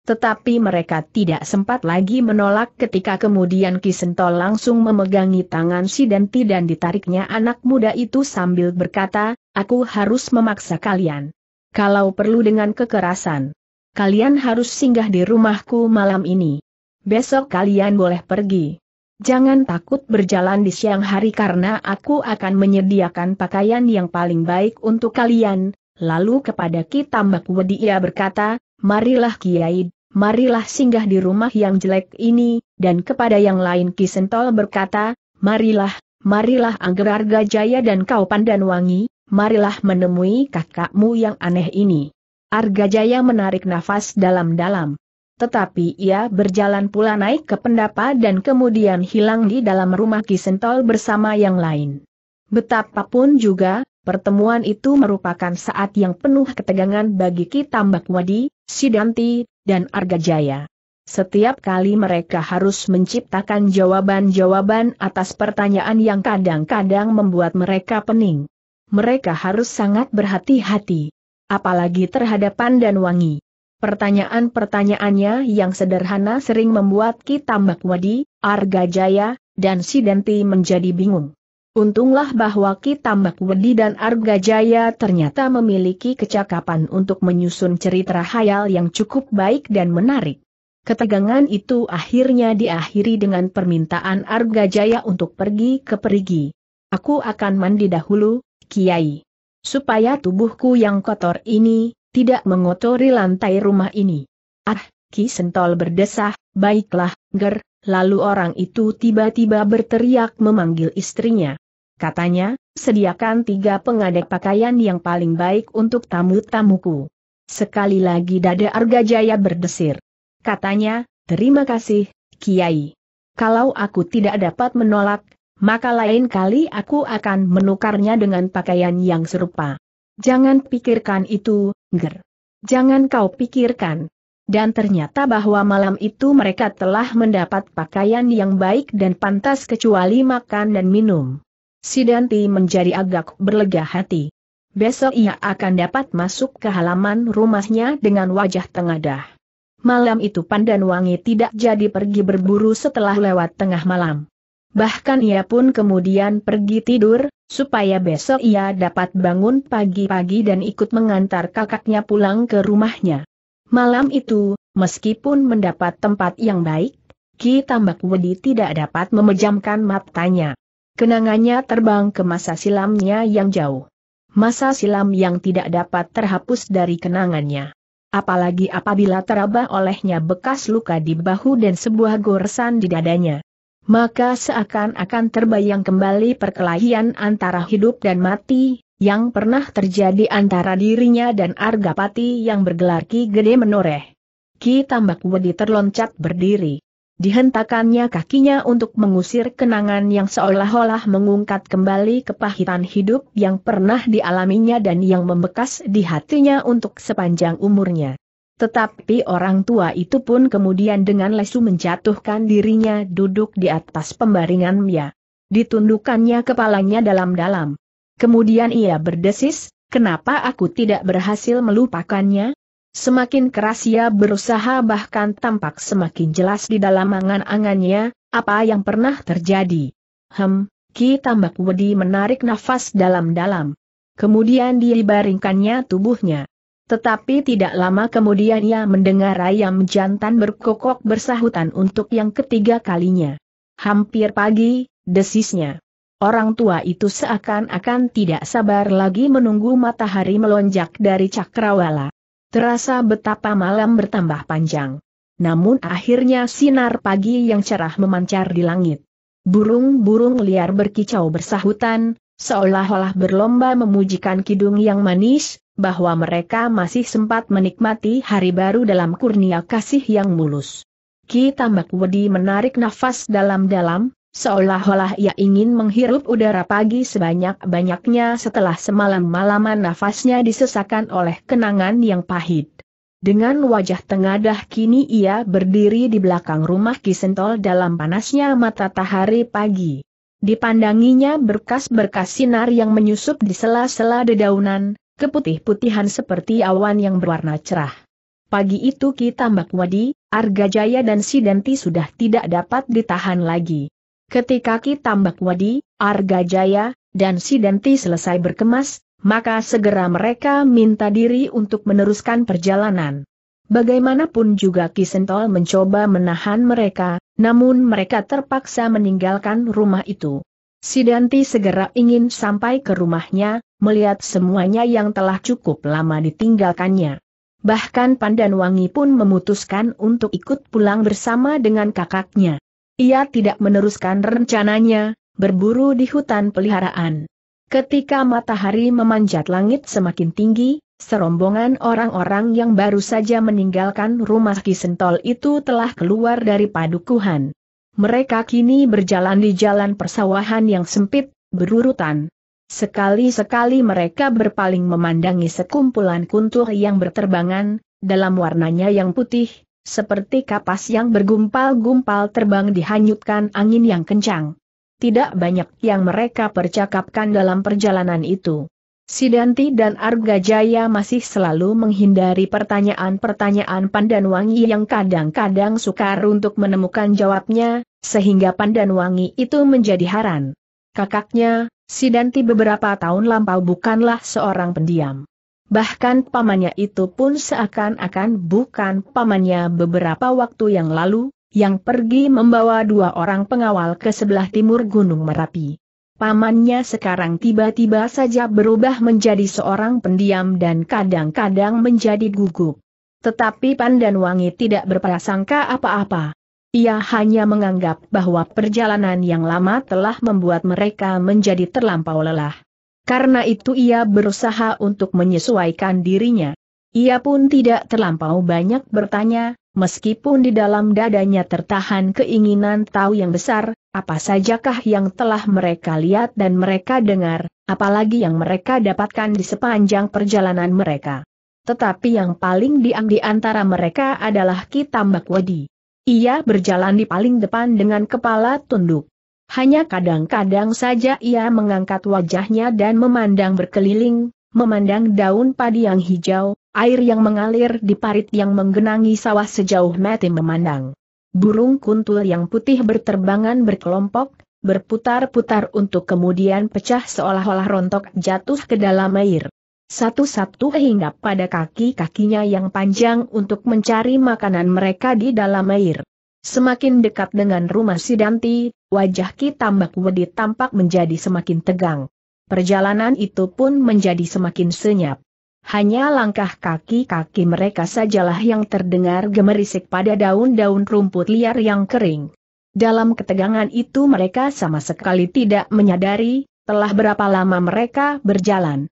Tetapi mereka tidak sempat lagi menolak ketika kemudian Kisentol langsung memegangi tangan Sidanti dan ditariknya anak muda itu sambil berkata, aku harus memaksa kalian. Kalau perlu dengan kekerasan kalian harus singgah di rumahku malam ini. Besok kalian boleh pergi. Jangan takut berjalan di siang hari karena aku akan menyediakan pakaian yang paling baik untuk kalian. Lalu kepada Ki Tambak Wedi ia berkata, marilah Kiai, marilah singgah di rumah yang jelek ini, dan kepada yang lain Ki Sentol berkata, marilah, marilah Angger Arga Jaya dan kau dan Wangi, marilah menemui kakakmu yang aneh ini. Argajaya menarik nafas dalam-dalam. Tetapi ia berjalan pula naik ke pendapa dan kemudian hilang di dalam rumah Kisentol bersama yang lain. Betapapun juga, pertemuan itu merupakan saat yang penuh ketegangan bagi Kitambak Wadi, Sidanti, dan Argajaya. Setiap kali mereka harus menciptakan jawaban-jawaban atas pertanyaan yang kadang-kadang membuat mereka pening. Mereka harus sangat berhati-hati apalagi terhadap Pandan Wangi. Pertanyaan-pertanyaannya yang sederhana sering membuat Tambak Wadi, Arga Jaya, dan Sidenti menjadi bingung. Untunglah bahwa Tambak Wadi dan Arga Jaya ternyata memiliki kecakapan untuk menyusun cerita hayal yang cukup baik dan menarik. Ketegangan itu akhirnya diakhiri dengan permintaan Arga Jaya untuk pergi ke perigi. Aku akan mandi dahulu, Kiai supaya tubuhku yang kotor ini, tidak mengotori lantai rumah ini. Ah, Ki Sentol berdesah, baiklah, ger, lalu orang itu tiba-tiba berteriak memanggil istrinya. Katanya, sediakan tiga pengadek pakaian yang paling baik untuk tamu-tamuku. Sekali lagi dada Arga Jaya berdesir. Katanya, terima kasih, Kiai. Kalau aku tidak dapat menolak, maka lain kali aku akan menukarnya dengan pakaian yang serupa. Jangan pikirkan itu, Ger. Jangan kau pikirkan. Dan ternyata bahwa malam itu mereka telah mendapat pakaian yang baik dan pantas kecuali makan dan minum. Sidanti menjadi agak berlega hati. Besok ia akan dapat masuk ke halaman rumahnya dengan wajah tengadah. Malam itu Pandan Wangi tidak jadi pergi berburu setelah lewat tengah malam. Bahkan ia pun kemudian pergi tidur, supaya besok ia dapat bangun pagi-pagi dan ikut mengantar kakaknya pulang ke rumahnya. Malam itu, meskipun mendapat tempat yang baik, Ki Tambak Wedi tidak dapat memejamkan matanya. Kenangannya terbang ke masa silamnya yang jauh. Masa silam yang tidak dapat terhapus dari kenangannya apalagi apabila teraba olehnya bekas luka di bahu dan sebuah goresan di dadanya maka seakan-akan terbayang kembali perkelahian antara hidup dan mati, yang pernah terjadi antara dirinya dan Argapati yang bergelar Ki Gede Menoreh. Ki Tambak Wedi terloncat berdiri. Dihentakannya kakinya untuk mengusir kenangan yang seolah-olah mengungkat kembali kepahitan hidup yang pernah dialaminya dan yang membekas di hatinya untuk sepanjang umurnya. Tetapi orang tua itu pun kemudian dengan lesu menjatuhkan dirinya duduk di atas pembaringan Mia. Ditundukannya kepalanya dalam-dalam. Kemudian ia berdesis, kenapa aku tidak berhasil melupakannya? Semakin keras ia berusaha bahkan tampak semakin jelas di dalam angan-angannya, apa yang pernah terjadi. Hem, Ki Tambak Wedi menarik nafas dalam-dalam. Kemudian dia dibaringkannya tubuhnya. Tetapi tidak lama kemudian ia mendengar ayam jantan berkokok bersahutan untuk yang ketiga kalinya. Hampir pagi, desisnya. Orang tua itu seakan-akan tidak sabar lagi menunggu matahari melonjak dari cakrawala. Terasa betapa malam bertambah panjang. Namun akhirnya sinar pagi yang cerah memancar di langit. Burung-burung liar berkicau bersahutan, seolah-olah berlomba memujikan kidung yang manis, bahwa mereka masih sempat menikmati hari baru dalam kurnia kasih yang mulus. Ki Tambak Wedi menarik nafas dalam-dalam, seolah-olah ia ingin menghirup udara pagi sebanyak-banyaknya setelah semalam-malaman nafasnya disesakan oleh kenangan yang pahit. Dengan wajah tengadah kini ia berdiri di belakang rumah Kisentol dalam panasnya mata matahari pagi. Dipandanginya berkas-berkas sinar yang menyusup di sela-sela dedaunan, keputih-putihan seperti awan yang berwarna cerah. Pagi itu Ki Tambak Wadi, Jaya dan Sidanti sudah tidak dapat ditahan lagi. Ketika Ki Tambak Wadi, Jaya dan Sidanti selesai berkemas, maka segera mereka minta diri untuk meneruskan perjalanan. Bagaimanapun juga Ki Sentol mencoba menahan mereka, namun mereka terpaksa meninggalkan rumah itu. Sidanti segera ingin sampai ke rumahnya, melihat semuanya yang telah cukup lama ditinggalkannya. Bahkan Pandan Wangi pun memutuskan untuk ikut pulang bersama dengan kakaknya. Ia tidak meneruskan rencananya, berburu di hutan peliharaan. Ketika matahari memanjat langit semakin tinggi, serombongan orang-orang yang baru saja meninggalkan rumah Kisentol itu telah keluar dari padukuhan. Mereka kini berjalan di jalan persawahan yang sempit, berurutan. Sekali-sekali mereka berpaling memandangi sekumpulan kuntur yang berterbangan, dalam warnanya yang putih, seperti kapas yang bergumpal-gumpal terbang dihanyutkan angin yang kencang. Tidak banyak yang mereka percakapkan dalam perjalanan itu. Sidanti dan Arga Jaya masih selalu menghindari pertanyaan-pertanyaan Pandan Wangi yang kadang-kadang sukar untuk menemukan jawabnya, sehingga Pandan Wangi itu menjadi haran. Kakaknya, Si Danti beberapa tahun lampau bukanlah seorang pendiam. Bahkan pamannya itu pun seakan-akan bukan pamannya beberapa waktu yang lalu, yang pergi membawa dua orang pengawal ke sebelah timur Gunung Merapi. Pamannya sekarang tiba-tiba saja berubah menjadi seorang pendiam dan kadang-kadang menjadi gugup. Tetapi Pandan Wangi tidak berprasangka apa-apa. Ia hanya menganggap bahwa perjalanan yang lama telah membuat mereka menjadi terlampau lelah. Karena itu ia berusaha untuk menyesuaikan dirinya. Ia pun tidak terlampau banyak bertanya, meskipun di dalam dadanya tertahan keinginan tahu yang besar, apa sajakah yang telah mereka lihat dan mereka dengar, apalagi yang mereka dapatkan di sepanjang perjalanan mereka. Tetapi yang paling diam di antara mereka adalah Kitambak Wadi. Ia berjalan di paling depan dengan kepala tunduk. Hanya kadang-kadang saja ia mengangkat wajahnya dan memandang berkeliling, memandang daun padi yang hijau, air yang mengalir di parit yang menggenangi sawah sejauh mata memandang. Burung kuntul yang putih berterbangan berkelompok, berputar-putar untuk kemudian pecah seolah-olah rontok jatuh ke dalam air satu-satu hingga pada kaki-kakinya yang panjang untuk mencari makanan mereka di dalam air. Semakin dekat dengan rumah Sidanti, wajah Ki Tambak Wedi tampak menjadi semakin tegang. Perjalanan itu pun menjadi semakin senyap. Hanya langkah kaki-kaki mereka sajalah yang terdengar gemerisik pada daun-daun rumput liar yang kering. Dalam ketegangan itu mereka sama sekali tidak menyadari, telah berapa lama mereka berjalan.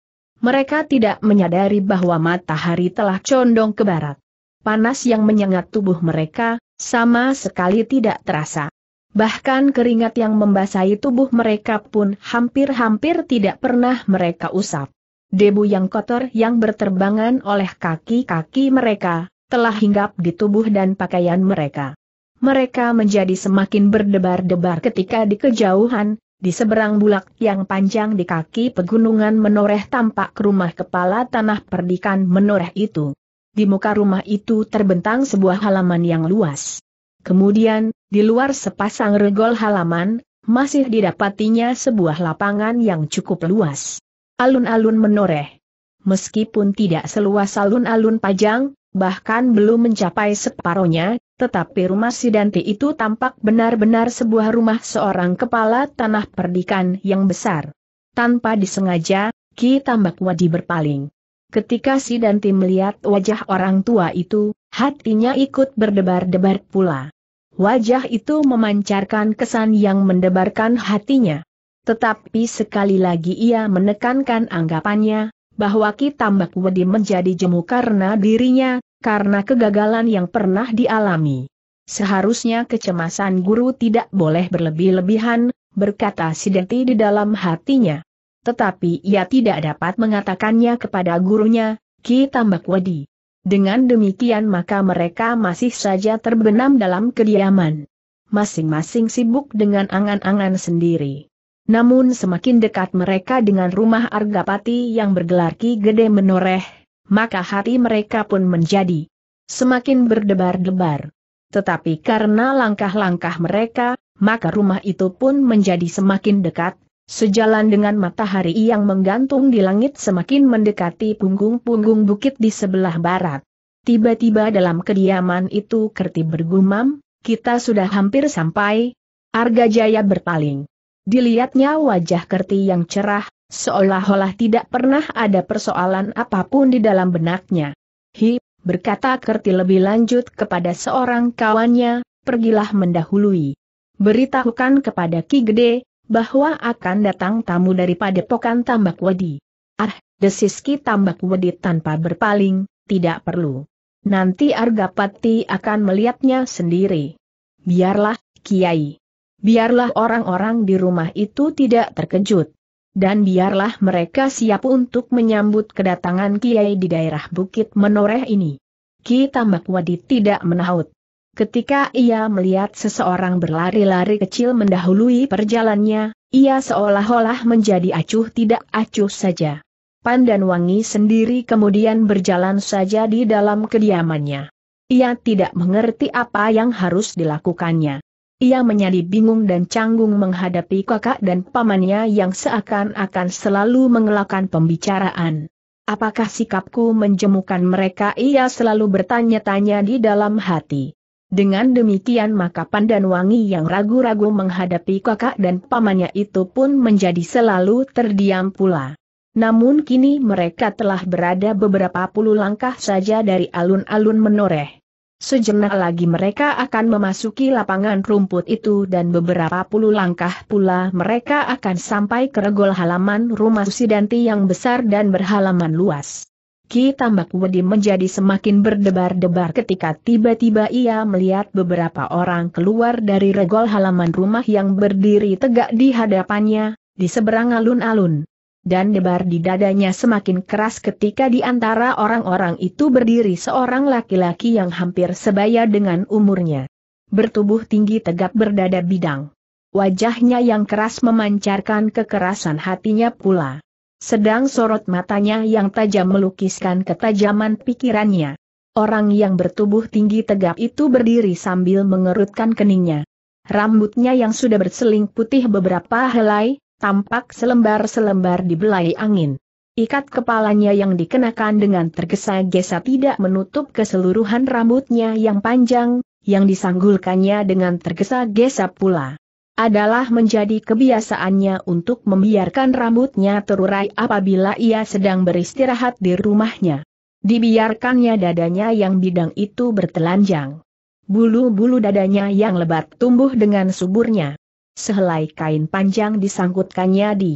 Mereka tidak menyadari bahwa matahari telah condong ke barat. Panas yang menyengat tubuh mereka, sama sekali tidak terasa. Bahkan keringat yang membasahi tubuh mereka pun hampir-hampir tidak pernah mereka usap. Debu yang kotor yang berterbangan oleh kaki-kaki mereka, telah hinggap di tubuh dan pakaian mereka. Mereka menjadi semakin berdebar-debar ketika di kejauhan, di seberang bulak yang panjang di kaki pegunungan menoreh tampak rumah kepala tanah perdikan menoreh itu. Di muka rumah itu terbentang sebuah halaman yang luas. Kemudian, di luar sepasang regol halaman, masih didapatinya sebuah lapangan yang cukup luas. Alun-alun menoreh. Meskipun tidak seluas alun-alun pajang, bahkan belum mencapai separohnya, tetapi rumah Sidanti itu tampak benar-benar sebuah rumah seorang kepala tanah perdikan yang besar. Tanpa disengaja, Ki Tambak Wadi berpaling. Ketika Sidanti melihat wajah orang tua itu, hatinya ikut berdebar-debar pula. Wajah itu memancarkan kesan yang mendebarkan hatinya. Tetapi sekali lagi ia menekankan anggapannya, bahwa Ki Tambak Wadi menjadi jemu karena dirinya, karena kegagalan yang pernah dialami. Seharusnya kecemasan guru tidak boleh berlebih-lebihan, berkata Sidati di dalam hatinya. Tetapi ia tidak dapat mengatakannya kepada gurunya, Ki Tambak Wadi. Dengan demikian maka mereka masih saja terbenam dalam kediaman. Masing-masing sibuk dengan angan-angan sendiri. Namun semakin dekat mereka dengan rumah Argapati yang bergelar Ki Gede Menoreh, maka hati mereka pun menjadi semakin berdebar-debar. Tetapi karena langkah-langkah mereka, maka rumah itu pun menjadi semakin dekat, sejalan dengan matahari yang menggantung di langit semakin mendekati punggung-punggung bukit di sebelah barat. Tiba-tiba dalam kediaman itu Kerti bergumam, kita sudah hampir sampai. Arga Jaya berpaling. Dilihatnya wajah Kerti yang cerah, Seolah-olah tidak pernah ada persoalan apapun di dalam benaknya. Hi, berkata Kerti lebih lanjut kepada seorang kawannya, pergilah mendahului. Beritahukan kepada Ki Gede, bahwa akan datang tamu daripada Pokan Tambak Wedi. Ah, desis Ki Tambak Wedi tanpa berpaling, tidak perlu. Nanti Argapati akan melihatnya sendiri. Biarlah, Kiai. Biarlah orang-orang di rumah itu tidak terkejut dan biarlah mereka siap untuk menyambut kedatangan Kiai di daerah Bukit Menoreh ini. Ki Tambak Wadi tidak menaut. Ketika ia melihat seseorang berlari-lari kecil mendahului perjalannya, ia seolah-olah menjadi acuh tidak acuh saja. Pan dan Wangi sendiri kemudian berjalan saja di dalam kediamannya. Ia tidak mengerti apa yang harus dilakukannya. Ia menjadi bingung dan canggung menghadapi kakak dan pamannya yang seakan-akan selalu mengelakkan pembicaraan. Apakah sikapku menjemukan mereka? Ia selalu bertanya-tanya di dalam hati. Dengan demikian maka Pandan Wangi yang ragu-ragu menghadapi kakak dan pamannya itu pun menjadi selalu terdiam pula. Namun kini mereka telah berada beberapa puluh langkah saja dari alun-alun menoreh. Sejenak lagi mereka akan memasuki lapangan rumput itu dan beberapa puluh langkah pula mereka akan sampai ke regol halaman rumah Sidanti yang besar dan berhalaman luas. Ki Tambak Wedi menjadi semakin berdebar-debar ketika tiba-tiba ia melihat beberapa orang keluar dari regol halaman rumah yang berdiri tegak di hadapannya, di seberang alun-alun dan debar di dadanya semakin keras ketika di antara orang-orang itu berdiri seorang laki-laki yang hampir sebaya dengan umurnya. Bertubuh tinggi tegap berdada bidang. Wajahnya yang keras memancarkan kekerasan hatinya pula. Sedang sorot matanya yang tajam melukiskan ketajaman pikirannya. Orang yang bertubuh tinggi tegap itu berdiri sambil mengerutkan keningnya. Rambutnya yang sudah berseling putih beberapa helai, tampak selembar-selembar dibelai angin. Ikat kepalanya yang dikenakan dengan tergesa-gesa tidak menutup keseluruhan rambutnya yang panjang, yang disanggulkannya dengan tergesa-gesa pula. Adalah menjadi kebiasaannya untuk membiarkan rambutnya terurai apabila ia sedang beristirahat di rumahnya. Dibiarkannya dadanya yang bidang itu bertelanjang. Bulu-bulu dadanya yang lebat tumbuh dengan suburnya. Sehelai kain panjang disangkutkannya di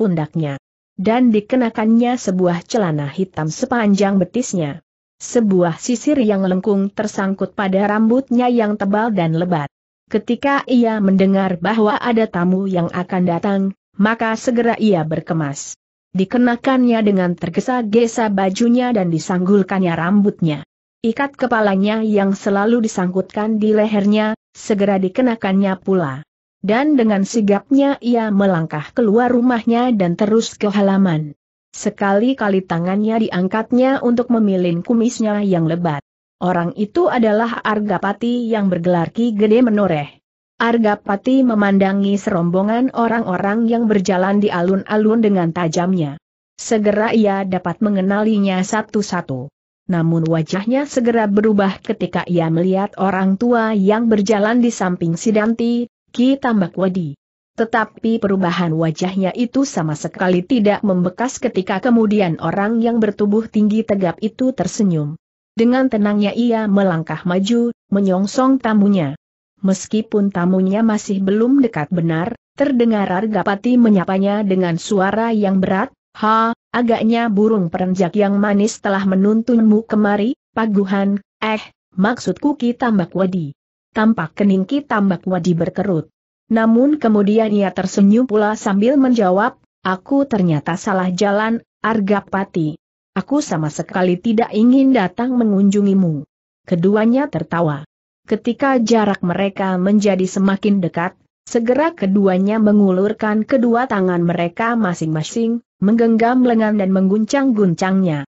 pundaknya. Dan dikenakannya sebuah celana hitam sepanjang betisnya. Sebuah sisir yang lengkung tersangkut pada rambutnya yang tebal dan lebat. Ketika ia mendengar bahwa ada tamu yang akan datang, maka segera ia berkemas. Dikenakannya dengan tergesa-gesa bajunya dan disanggulkannya rambutnya. Ikat kepalanya yang selalu disangkutkan di lehernya, segera dikenakannya pula dan dengan sigapnya ia melangkah keluar rumahnya dan terus ke halaman. Sekali-kali tangannya diangkatnya untuk memilin kumisnya yang lebat. Orang itu adalah Argapati yang bergelar Ki Gede Menoreh. Argapati memandangi serombongan orang-orang yang berjalan di alun-alun dengan tajamnya. Segera ia dapat mengenalinya satu-satu. Namun wajahnya segera berubah ketika ia melihat orang tua yang berjalan di samping Sidanti, Ki Tambak Wedi. Tetapi perubahan wajahnya itu sama sekali tidak membekas ketika kemudian orang yang bertubuh tinggi tegap itu tersenyum. Dengan tenangnya ia melangkah maju, menyongsong tamunya. Meskipun tamunya masih belum dekat benar, terdengar Argapati menyapanya dengan suara yang berat, Ha, agaknya burung perenjak yang manis telah menuntunmu kemari, paguhan, eh, maksudku ki tambak wadi tampak kening Ki Tambak Wadi berkerut. Namun kemudian ia tersenyum pula sambil menjawab, aku ternyata salah jalan, Argapati. Aku sama sekali tidak ingin datang mengunjungimu. Keduanya tertawa. Ketika jarak mereka menjadi semakin dekat, segera keduanya mengulurkan kedua tangan mereka masing-masing, menggenggam lengan dan mengguncang-guncangnya.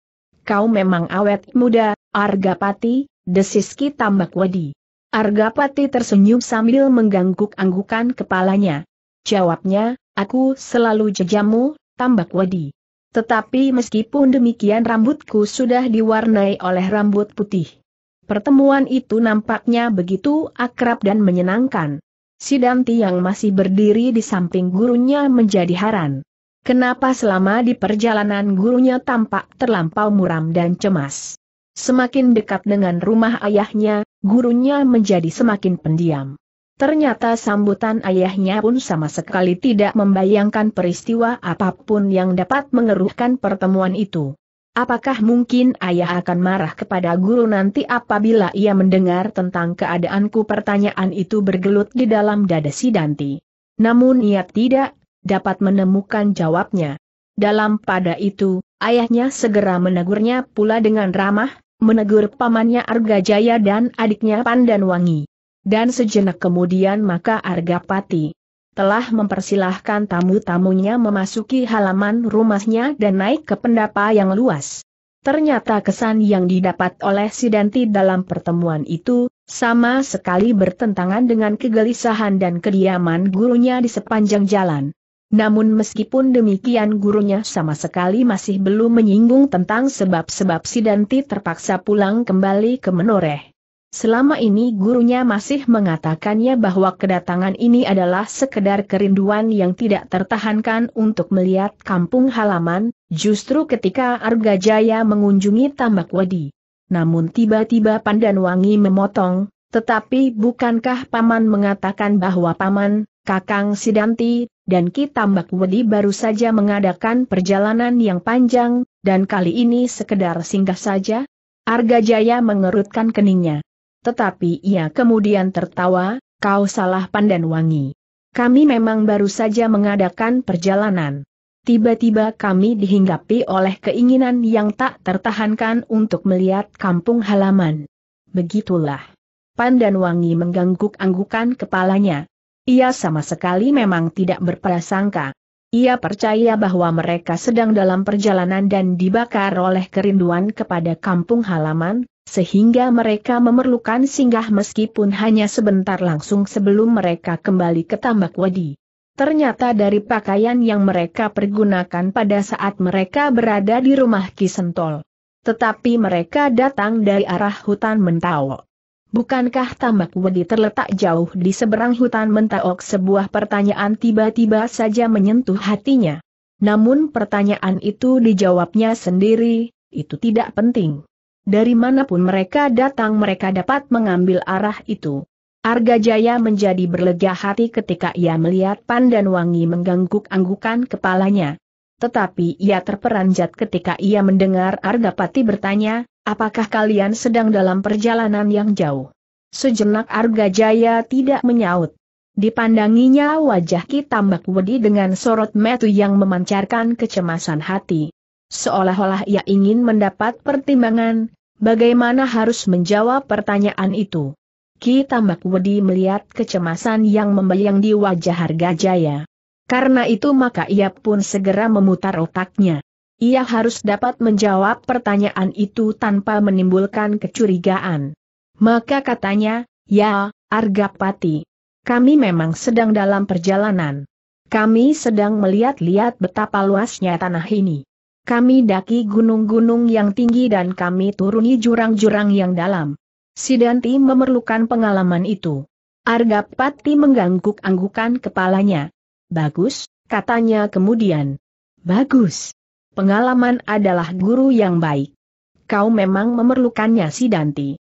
Kau memang awet muda, Argapati, desiski Tambak Wadi. Argapati tersenyum sambil mengangguk-anggukan kepalanya. Jawabnya, aku selalu jejamu, tambak wadi. Tetapi meskipun demikian rambutku sudah diwarnai oleh rambut putih. Pertemuan itu nampaknya begitu akrab dan menyenangkan. Sidanti yang masih berdiri di samping gurunya menjadi heran. Kenapa selama di perjalanan gurunya tampak terlampau muram dan cemas. Semakin dekat dengan rumah ayahnya, gurunya menjadi semakin pendiam. Ternyata sambutan ayahnya pun sama sekali tidak membayangkan peristiwa apapun yang dapat mengeruhkan pertemuan itu. Apakah mungkin ayah akan marah kepada guru nanti apabila ia mendengar tentang keadaanku pertanyaan itu bergelut di dalam dada si Danti. Namun ia tidak dapat menemukan jawabnya. Dalam pada itu, ayahnya segera menegurnya pula dengan ramah, menegur pamannya Arga Jaya dan adiknya Pandan Wangi. Dan sejenak kemudian maka Arga Pati telah mempersilahkan tamu-tamunya memasuki halaman rumahnya dan naik ke pendapa yang luas. Ternyata kesan yang didapat oleh Sidanti dalam pertemuan itu, sama sekali bertentangan dengan kegelisahan dan kediaman gurunya di sepanjang jalan. Namun meskipun demikian gurunya sama sekali masih belum menyinggung tentang sebab-sebab Sidanti terpaksa pulang kembali ke Menoreh. Selama ini gurunya masih mengatakannya bahwa kedatangan ini adalah sekedar kerinduan yang tidak tertahankan untuk melihat kampung halaman, justru ketika Arga Jaya mengunjungi Tambak Wadi. Namun tiba-tiba pandan wangi memotong, tetapi bukankah Paman mengatakan bahwa Paman, Kakang Sidanti, dan Mbak Wedi baru saja mengadakan perjalanan yang panjang, dan kali ini sekedar singgah saja? Arga Jaya mengerutkan keningnya. Tetapi ia kemudian tertawa, kau salah pandan wangi. Kami memang baru saja mengadakan perjalanan. Tiba-tiba kami dihinggapi oleh keinginan yang tak tertahankan untuk melihat kampung halaman. Begitulah. Pandan Wangi mengangguk-anggukan kepalanya. Ia sama sekali memang tidak berprasangka. Ia percaya bahwa mereka sedang dalam perjalanan dan dibakar oleh kerinduan kepada kampung halaman, sehingga mereka memerlukan singgah meskipun hanya sebentar langsung sebelum mereka kembali ke Tambak Wadi. Ternyata dari pakaian yang mereka pergunakan pada saat mereka berada di rumah Kisentol. Tetapi mereka datang dari arah hutan Mentawok. Bukankah tambak wedi terletak jauh di seberang hutan mentaok sebuah pertanyaan tiba-tiba saja menyentuh hatinya. Namun pertanyaan itu dijawabnya sendiri, itu tidak penting. Dari manapun mereka datang mereka dapat mengambil arah itu. Arga Jaya menjadi berlega hati ketika ia melihat Pandan Wangi mengangguk-anggukan kepalanya. Tetapi ia terperanjat ketika ia mendengar Arga Argapati bertanya, Apakah kalian sedang dalam perjalanan yang jauh? Sejenak Arga Jaya tidak menyaut. Dipandanginya wajah Ki Tambak Wedi dengan sorot metu yang memancarkan kecemasan hati. Seolah-olah ia ingin mendapat pertimbangan, bagaimana harus menjawab pertanyaan itu. Ki Tambak Wedi melihat kecemasan yang membayang di wajah Harga Jaya. Karena itu maka ia pun segera memutar otaknya. Ia harus dapat menjawab pertanyaan itu tanpa menimbulkan kecurigaan. Maka katanya, ya, Argapati. Kami memang sedang dalam perjalanan. Kami sedang melihat-lihat betapa luasnya tanah ini. Kami daki gunung-gunung yang tinggi dan kami turuni jurang-jurang yang dalam. Sidanti memerlukan pengalaman itu. Argapati mengangguk-anggukan kepalanya. Bagus, katanya kemudian. Bagus. Pengalaman adalah guru yang baik. Kau memang memerlukannya si Danti.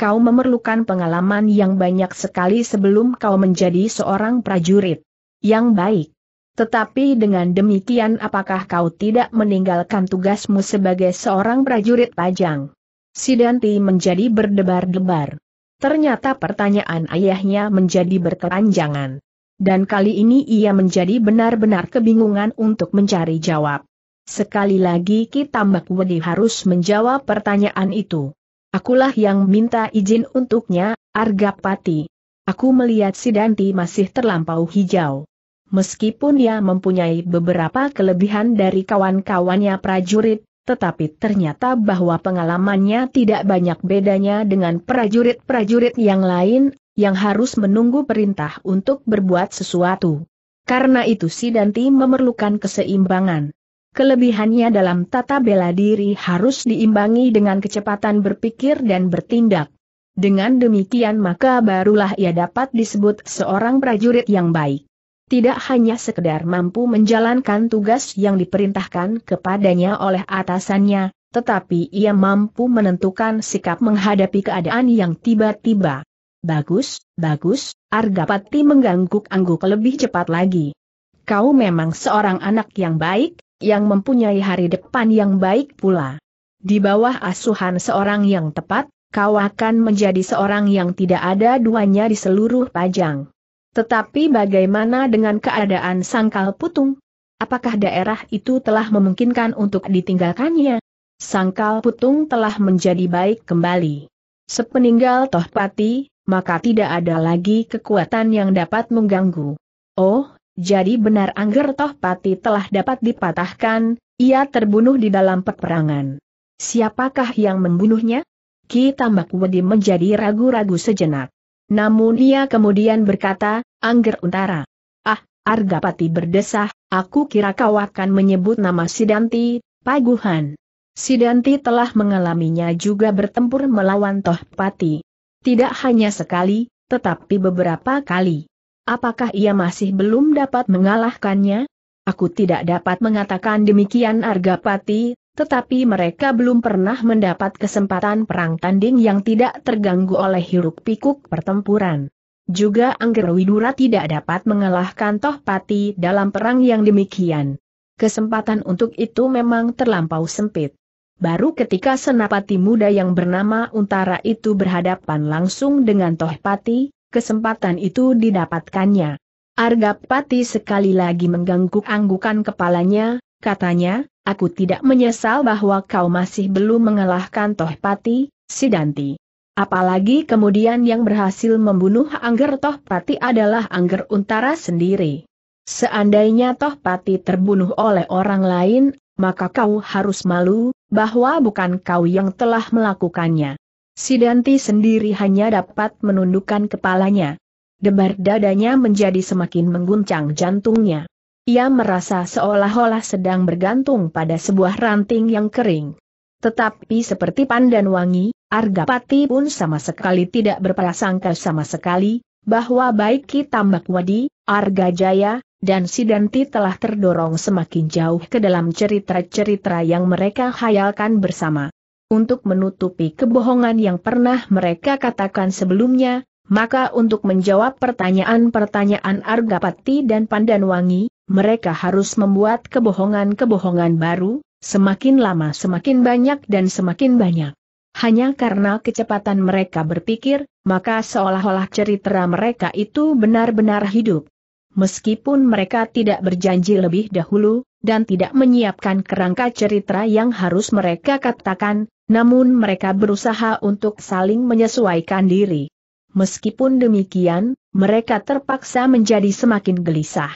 Kau memerlukan pengalaman yang banyak sekali sebelum kau menjadi seorang prajurit. Yang baik. Tetapi dengan demikian apakah kau tidak meninggalkan tugasmu sebagai seorang prajurit pajang? Si Sidanti menjadi berdebar-debar. Ternyata pertanyaan ayahnya menjadi berkepanjangan. Dan kali ini ia menjadi benar-benar kebingungan untuk mencari jawab. Sekali lagi Ki Tambak Wedi harus menjawab pertanyaan itu. Akulah yang minta izin untuknya, Argapati. Aku melihat Sidanti masih terlampau hijau. Meskipun ia mempunyai beberapa kelebihan dari kawan-kawannya prajurit, tetapi ternyata bahwa pengalamannya tidak banyak bedanya dengan prajurit-prajurit yang lain, yang harus menunggu perintah untuk berbuat sesuatu. Karena itu Sidanti memerlukan keseimbangan. Kelebihannya dalam tata bela diri harus diimbangi dengan kecepatan berpikir dan bertindak. Dengan demikian maka barulah ia dapat disebut seorang prajurit yang baik. Tidak hanya sekedar mampu menjalankan tugas yang diperintahkan kepadanya oleh atasannya, tetapi ia mampu menentukan sikap menghadapi keadaan yang tiba-tiba. Bagus, bagus, Argapati mengangguk-angguk lebih cepat lagi. Kau memang seorang anak yang baik, yang mempunyai hari depan yang baik pula. Di bawah asuhan seorang yang tepat, kau akan menjadi seorang yang tidak ada duanya di seluruh Pajang. Tetapi bagaimana dengan keadaan Sangkal Putung? Apakah daerah itu telah memungkinkan untuk ditinggalkannya? Sangkal Putung telah menjadi baik kembali. Sepeninggal Tohpati, maka tidak ada lagi kekuatan yang dapat mengganggu. Oh, jadi benar Angger Tohpati telah dapat dipatahkan, ia terbunuh di dalam peperangan. Siapakah yang membunuhnya? Ki Tambak Wedi menjadi ragu-ragu sejenak. Namun ia kemudian berkata, Angger Untara. Ah, Argapati berdesah, aku kira kau akan menyebut nama Sidanti, Paguhan. Sidanti telah mengalaminya juga bertempur melawan Tohpati. Tidak hanya sekali, tetapi beberapa kali. Apakah ia masih belum dapat mengalahkannya? Aku tidak dapat mengatakan demikian Argapati, tetapi mereka belum pernah mendapat kesempatan perang tanding yang tidak terganggu oleh hiruk-pikuk pertempuran. Juga Angger Widura tidak dapat mengalahkan Tohpati dalam perang yang demikian. Kesempatan untuk itu memang terlampau sempit. Baru ketika senapati muda yang bernama Untara itu berhadapan langsung dengan Tohpati, kesempatan itu didapatkannya. Argapati sekali lagi mengangguk-anggukan kepalanya, katanya, aku tidak menyesal bahwa kau masih belum mengalahkan Tohpati, Sidanti. Apalagi kemudian yang berhasil membunuh Angger Tohpati adalah Angger Untara sendiri. Seandainya Tohpati terbunuh oleh orang lain, maka kau harus malu, bahwa bukan kau yang telah melakukannya. Sidanti sendiri hanya dapat menundukkan kepalanya. Debar dadanya menjadi semakin mengguncang jantungnya. Ia merasa seolah-olah sedang bergantung pada sebuah ranting yang kering. Tetapi seperti pandan wangi, Argapati pun sama sekali tidak berprasangka sama sekali, bahwa baik Ki Tambak Wadi, Arga Jaya, dan Sidanti telah terdorong semakin jauh ke dalam cerita-cerita yang mereka hayalkan bersama untuk menutupi kebohongan yang pernah mereka katakan sebelumnya, maka untuk menjawab pertanyaan-pertanyaan Argapati dan Pandanwangi, mereka harus membuat kebohongan-kebohongan baru, semakin lama semakin banyak dan semakin banyak. Hanya karena kecepatan mereka berpikir, maka seolah-olah cerita mereka itu benar-benar hidup. Meskipun mereka tidak berjanji lebih dahulu, dan tidak menyiapkan kerangka cerita yang harus mereka katakan, namun mereka berusaha untuk saling menyesuaikan diri. Meskipun demikian, mereka terpaksa menjadi semakin gelisah.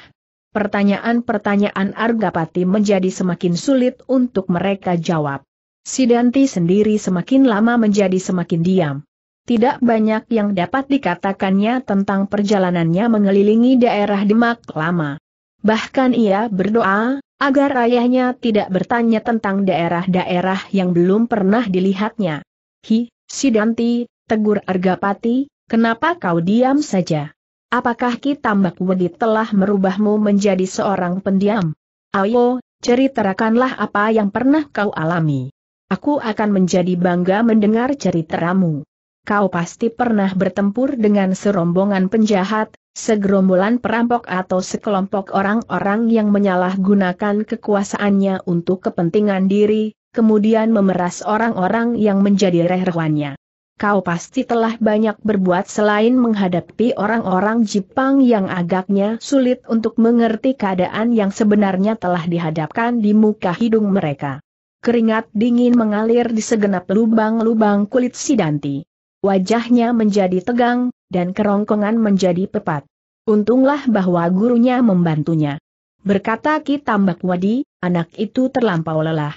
Pertanyaan-pertanyaan Argapati menjadi semakin sulit untuk mereka jawab. Sidanti sendiri semakin lama menjadi semakin diam. Tidak banyak yang dapat dikatakannya tentang perjalanannya mengelilingi daerah Demak lama. Bahkan ia berdoa, agar ayahnya tidak bertanya tentang daerah-daerah yang belum pernah dilihatnya. Hi, Sidanti, tegur Argapati, kenapa kau diam saja? Apakah Ki Tambak Wedi telah merubahmu menjadi seorang pendiam? Ayo, ceritakanlah apa yang pernah kau alami. Aku akan menjadi bangga mendengar ceritamu. Kau pasti pernah bertempur dengan serombongan penjahat, Segerombolan perampok atau sekelompok orang-orang yang menyalahgunakan kekuasaannya untuk kepentingan diri, kemudian memeras orang-orang yang menjadi rehruannya. Kau pasti telah banyak berbuat selain menghadapi orang-orang Jepang yang agaknya sulit untuk mengerti keadaan yang sebenarnya telah dihadapkan di muka hidung mereka. Keringat dingin mengalir di segenap lubang-lubang kulit Sidanti. Wajahnya menjadi tegang, dan kerongkongan menjadi pepat. Untunglah bahwa gurunya membantunya. Berkata Ki Tambak Wadi, anak itu terlampau lelah.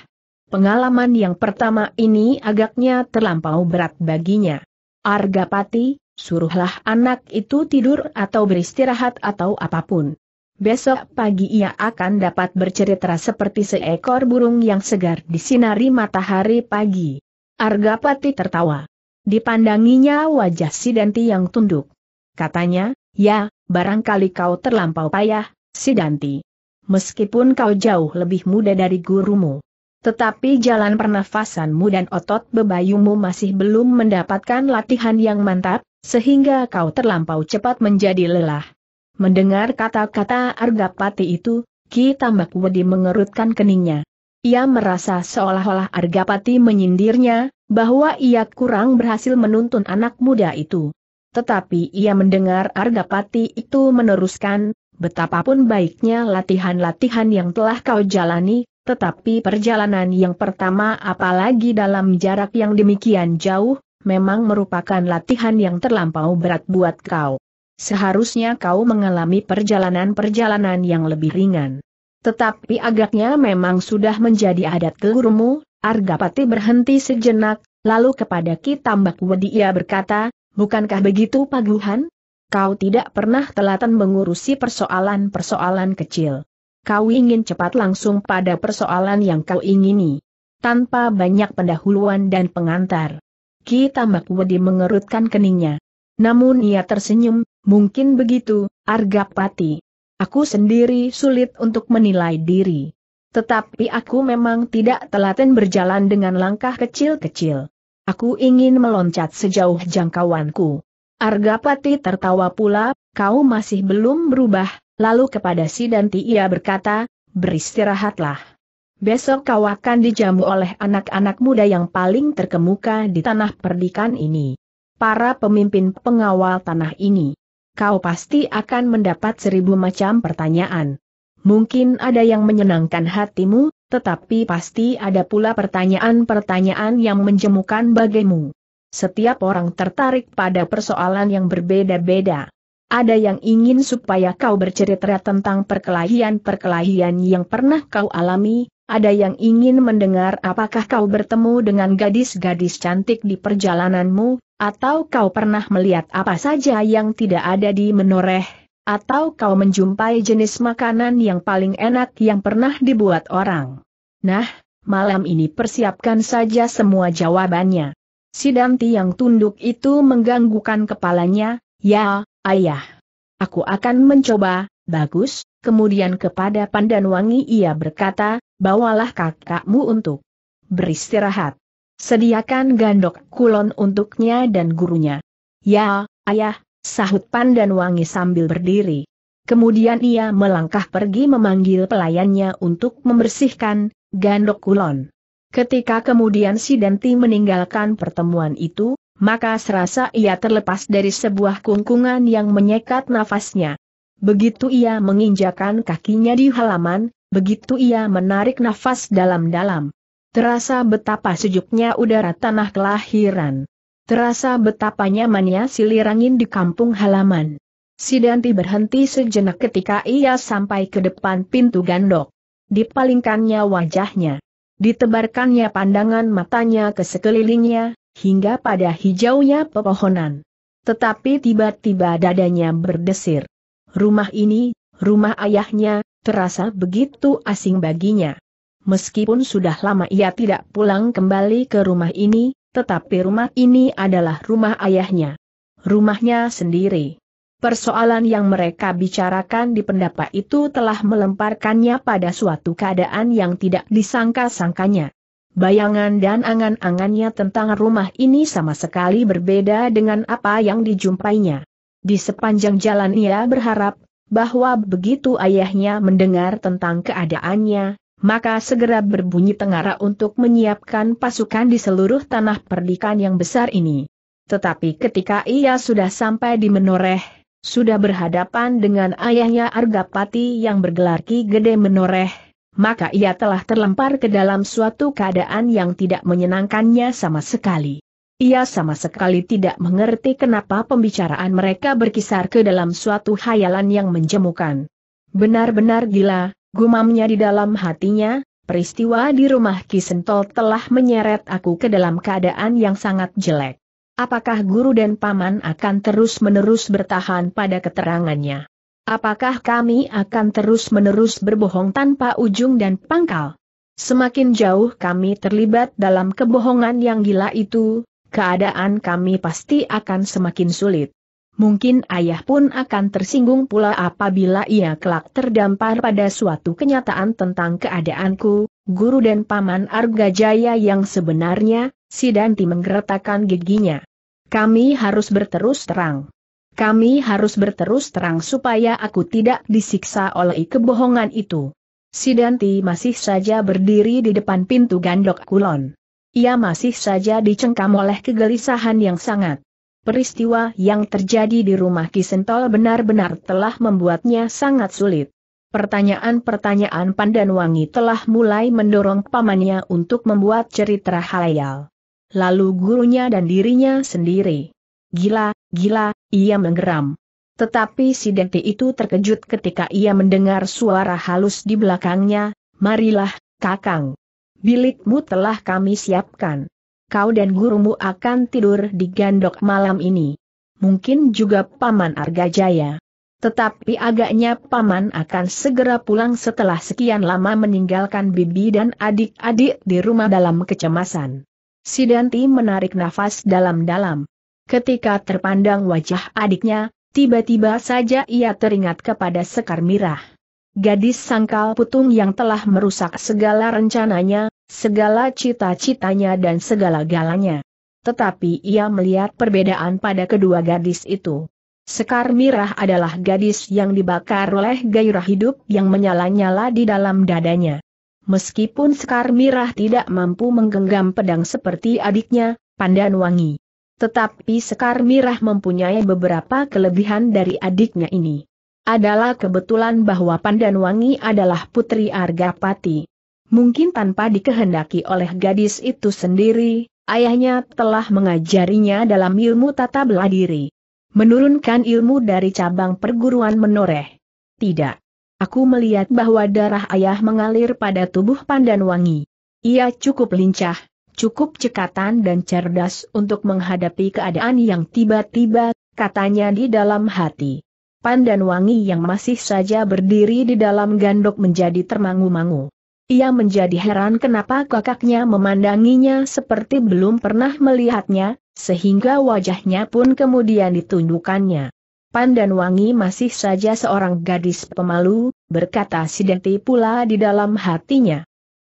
Pengalaman yang pertama ini agaknya terlampau berat baginya. Argapati, suruhlah anak itu tidur atau beristirahat atau apapun. Besok pagi ia akan dapat bercerita seperti seekor burung yang segar di sinari matahari pagi. Argapati tertawa. Dipandanginya wajah Sidanti yang tunduk. Katanya, ya, barangkali kau terlampau payah, Sidanti. Meskipun kau jauh lebih muda dari gurumu. Tetapi jalan pernafasanmu dan otot bebayumu masih belum mendapatkan latihan yang mantap, sehingga kau terlampau cepat menjadi lelah. Mendengar kata-kata Argapati itu, Ki Tambak Wedi mengerutkan keningnya. Ia merasa seolah-olah Argapati menyindirnya, bahwa ia kurang berhasil menuntun anak muda itu. Tetapi ia mendengar Argapati itu meneruskan, betapapun baiknya latihan-latihan yang telah kau jalani, tetapi perjalanan yang pertama apalagi dalam jarak yang demikian jauh, memang merupakan latihan yang terlampau berat buat kau. Seharusnya kau mengalami perjalanan-perjalanan yang lebih ringan. Tetapi agaknya memang sudah menjadi adat gurumu, Argapati berhenti sejenak, lalu kepada Kitambak Wedi ia berkata, bukankah begitu Paguhan? Kau tidak pernah telatan mengurusi persoalan-persoalan kecil. Kau ingin cepat langsung pada persoalan yang kau ingini. Tanpa banyak pendahuluan dan pengantar. Kitambak Wedi mengerutkan keningnya. Namun ia tersenyum, mungkin begitu, Argapati. Aku sendiri sulit untuk menilai diri. Tetapi aku memang tidak telaten berjalan dengan langkah kecil-kecil. Aku ingin meloncat sejauh jangkauanku. Argapati tertawa pula, kau masih belum berubah, lalu kepada si Danti ia berkata, beristirahatlah. Besok kau akan dijamu oleh anak-anak muda yang paling terkemuka di tanah perdikan ini. Para pemimpin pengawal tanah ini. Kau pasti akan mendapat seribu macam pertanyaan. Mungkin ada yang menyenangkan hatimu, tetapi pasti ada pula pertanyaan-pertanyaan yang menjemukan bagimu. Setiap orang tertarik pada persoalan yang berbeda-beda. Ada yang ingin supaya kau bercerita tentang perkelahian-perkelahian yang pernah kau alami, ada yang ingin mendengar apakah kau bertemu dengan gadis-gadis cantik di perjalananmu, atau kau pernah melihat apa saja yang tidak ada di menoreh atau kau menjumpai jenis makanan yang paling enak yang pernah dibuat orang. Nah, malam ini persiapkan saja semua jawabannya. Si Danti yang tunduk itu mengganggukan kepalanya, ya, ayah. Aku akan mencoba, bagus, kemudian kepada pandan wangi ia berkata, bawalah kakakmu untuk beristirahat. Sediakan gandok kulon untuknya dan gurunya. Ya, ayah, Sahut Pandan Wangi sambil berdiri. Kemudian ia melangkah pergi memanggil pelayannya untuk membersihkan gandok kulon. Ketika kemudian si Denti meninggalkan pertemuan itu, maka serasa ia terlepas dari sebuah kungkungan yang menyekat nafasnya. Begitu ia menginjakan kakinya di halaman, begitu ia menarik nafas dalam-dalam. Terasa betapa sejuknya udara tanah kelahiran. Terasa betapa nyamannya silirangin di kampung halaman. Sidanti berhenti sejenak ketika ia sampai ke depan pintu gandok. Dipalingkannya wajahnya. Ditebarkannya pandangan matanya ke sekelilingnya, hingga pada hijaunya pepohonan. Tetapi tiba-tiba dadanya berdesir. Rumah ini, rumah ayahnya, terasa begitu asing baginya. Meskipun sudah lama ia tidak pulang kembali ke rumah ini, tetapi rumah ini adalah rumah ayahnya. Rumahnya sendiri. Persoalan yang mereka bicarakan di pendapat itu telah melemparkannya pada suatu keadaan yang tidak disangka-sangkanya. Bayangan dan angan-angannya tentang rumah ini sama sekali berbeda dengan apa yang dijumpainya. Di sepanjang jalan ia berharap bahwa begitu ayahnya mendengar tentang keadaannya, maka segera berbunyi tengara untuk menyiapkan pasukan di seluruh tanah perdikan yang besar ini. Tetapi ketika ia sudah sampai di Menoreh, sudah berhadapan dengan ayahnya Argapati yang bergelar Ki Gede Menoreh, maka ia telah terlempar ke dalam suatu keadaan yang tidak menyenangkannya sama sekali. Ia sama sekali tidak mengerti kenapa pembicaraan mereka berkisar ke dalam suatu hayalan yang menjemukan. Benar-benar gila, Gumamnya di dalam hatinya, peristiwa di rumah Kisentol telah menyeret aku ke dalam keadaan yang sangat jelek. Apakah guru dan paman akan terus-menerus bertahan pada keterangannya? Apakah kami akan terus-menerus berbohong tanpa ujung dan pangkal? Semakin jauh kami terlibat dalam kebohongan yang gila itu, keadaan kami pasti akan semakin sulit mungkin ayah pun akan tersinggung pula apabila ia kelak terdampar pada suatu kenyataan tentang keadaanku, guru dan paman Arga Jaya yang sebenarnya, si Danti menggeretakkan giginya. Kami harus berterus terang. Kami harus berterus terang supaya aku tidak disiksa oleh kebohongan itu. Si Danti masih saja berdiri di depan pintu gandok kulon. Ia masih saja dicengkam oleh kegelisahan yang sangat peristiwa yang terjadi di rumah Kisentol benar-benar telah membuatnya sangat sulit. Pertanyaan-pertanyaan pandan wangi telah mulai mendorong pamannya untuk membuat cerita halayal. Lalu gurunya dan dirinya sendiri. Gila, gila, ia menggeram. Tetapi si Denti itu terkejut ketika ia mendengar suara halus di belakangnya, Marilah, Kakang. Bilikmu telah kami siapkan kau dan gurumu akan tidur di gandok malam ini. Mungkin juga Paman Argajaya. Tetapi agaknya Paman akan segera pulang setelah sekian lama meninggalkan bibi dan adik-adik di rumah dalam kecemasan. Sidanti menarik nafas dalam-dalam. Ketika terpandang wajah adiknya, tiba-tiba saja ia teringat kepada Sekar Mirah. Gadis sangkal putung yang telah merusak segala rencananya, segala cita-citanya dan segala galanya. Tetapi ia melihat perbedaan pada kedua gadis itu. Sekar Mirah adalah gadis yang dibakar oleh gairah hidup yang menyala-nyala di dalam dadanya. Meskipun Sekar Mirah tidak mampu menggenggam pedang seperti adiknya, Pandan Wangi. Tetapi Sekar Mirah mempunyai beberapa kelebihan dari adiknya ini. Adalah kebetulan bahwa Pandan Wangi adalah putri Argapati. Mungkin tanpa dikehendaki oleh gadis itu sendiri, ayahnya telah mengajarinya dalam ilmu tata bela diri. Menurunkan ilmu dari cabang perguruan menoreh. Tidak. Aku melihat bahwa darah ayah mengalir pada tubuh Pandan Wangi. Ia cukup lincah, cukup cekatan dan cerdas untuk menghadapi keadaan yang tiba-tiba, katanya di dalam hati. Pandan Wangi yang masih saja berdiri di dalam gandok menjadi termangu-mangu. Ia menjadi heran kenapa kakaknya memandanginya seperti belum pernah melihatnya, sehingga wajahnya pun kemudian ditunjukkannya. Pandan Wangi masih saja seorang gadis pemalu, berkata Sidati pula di dalam hatinya.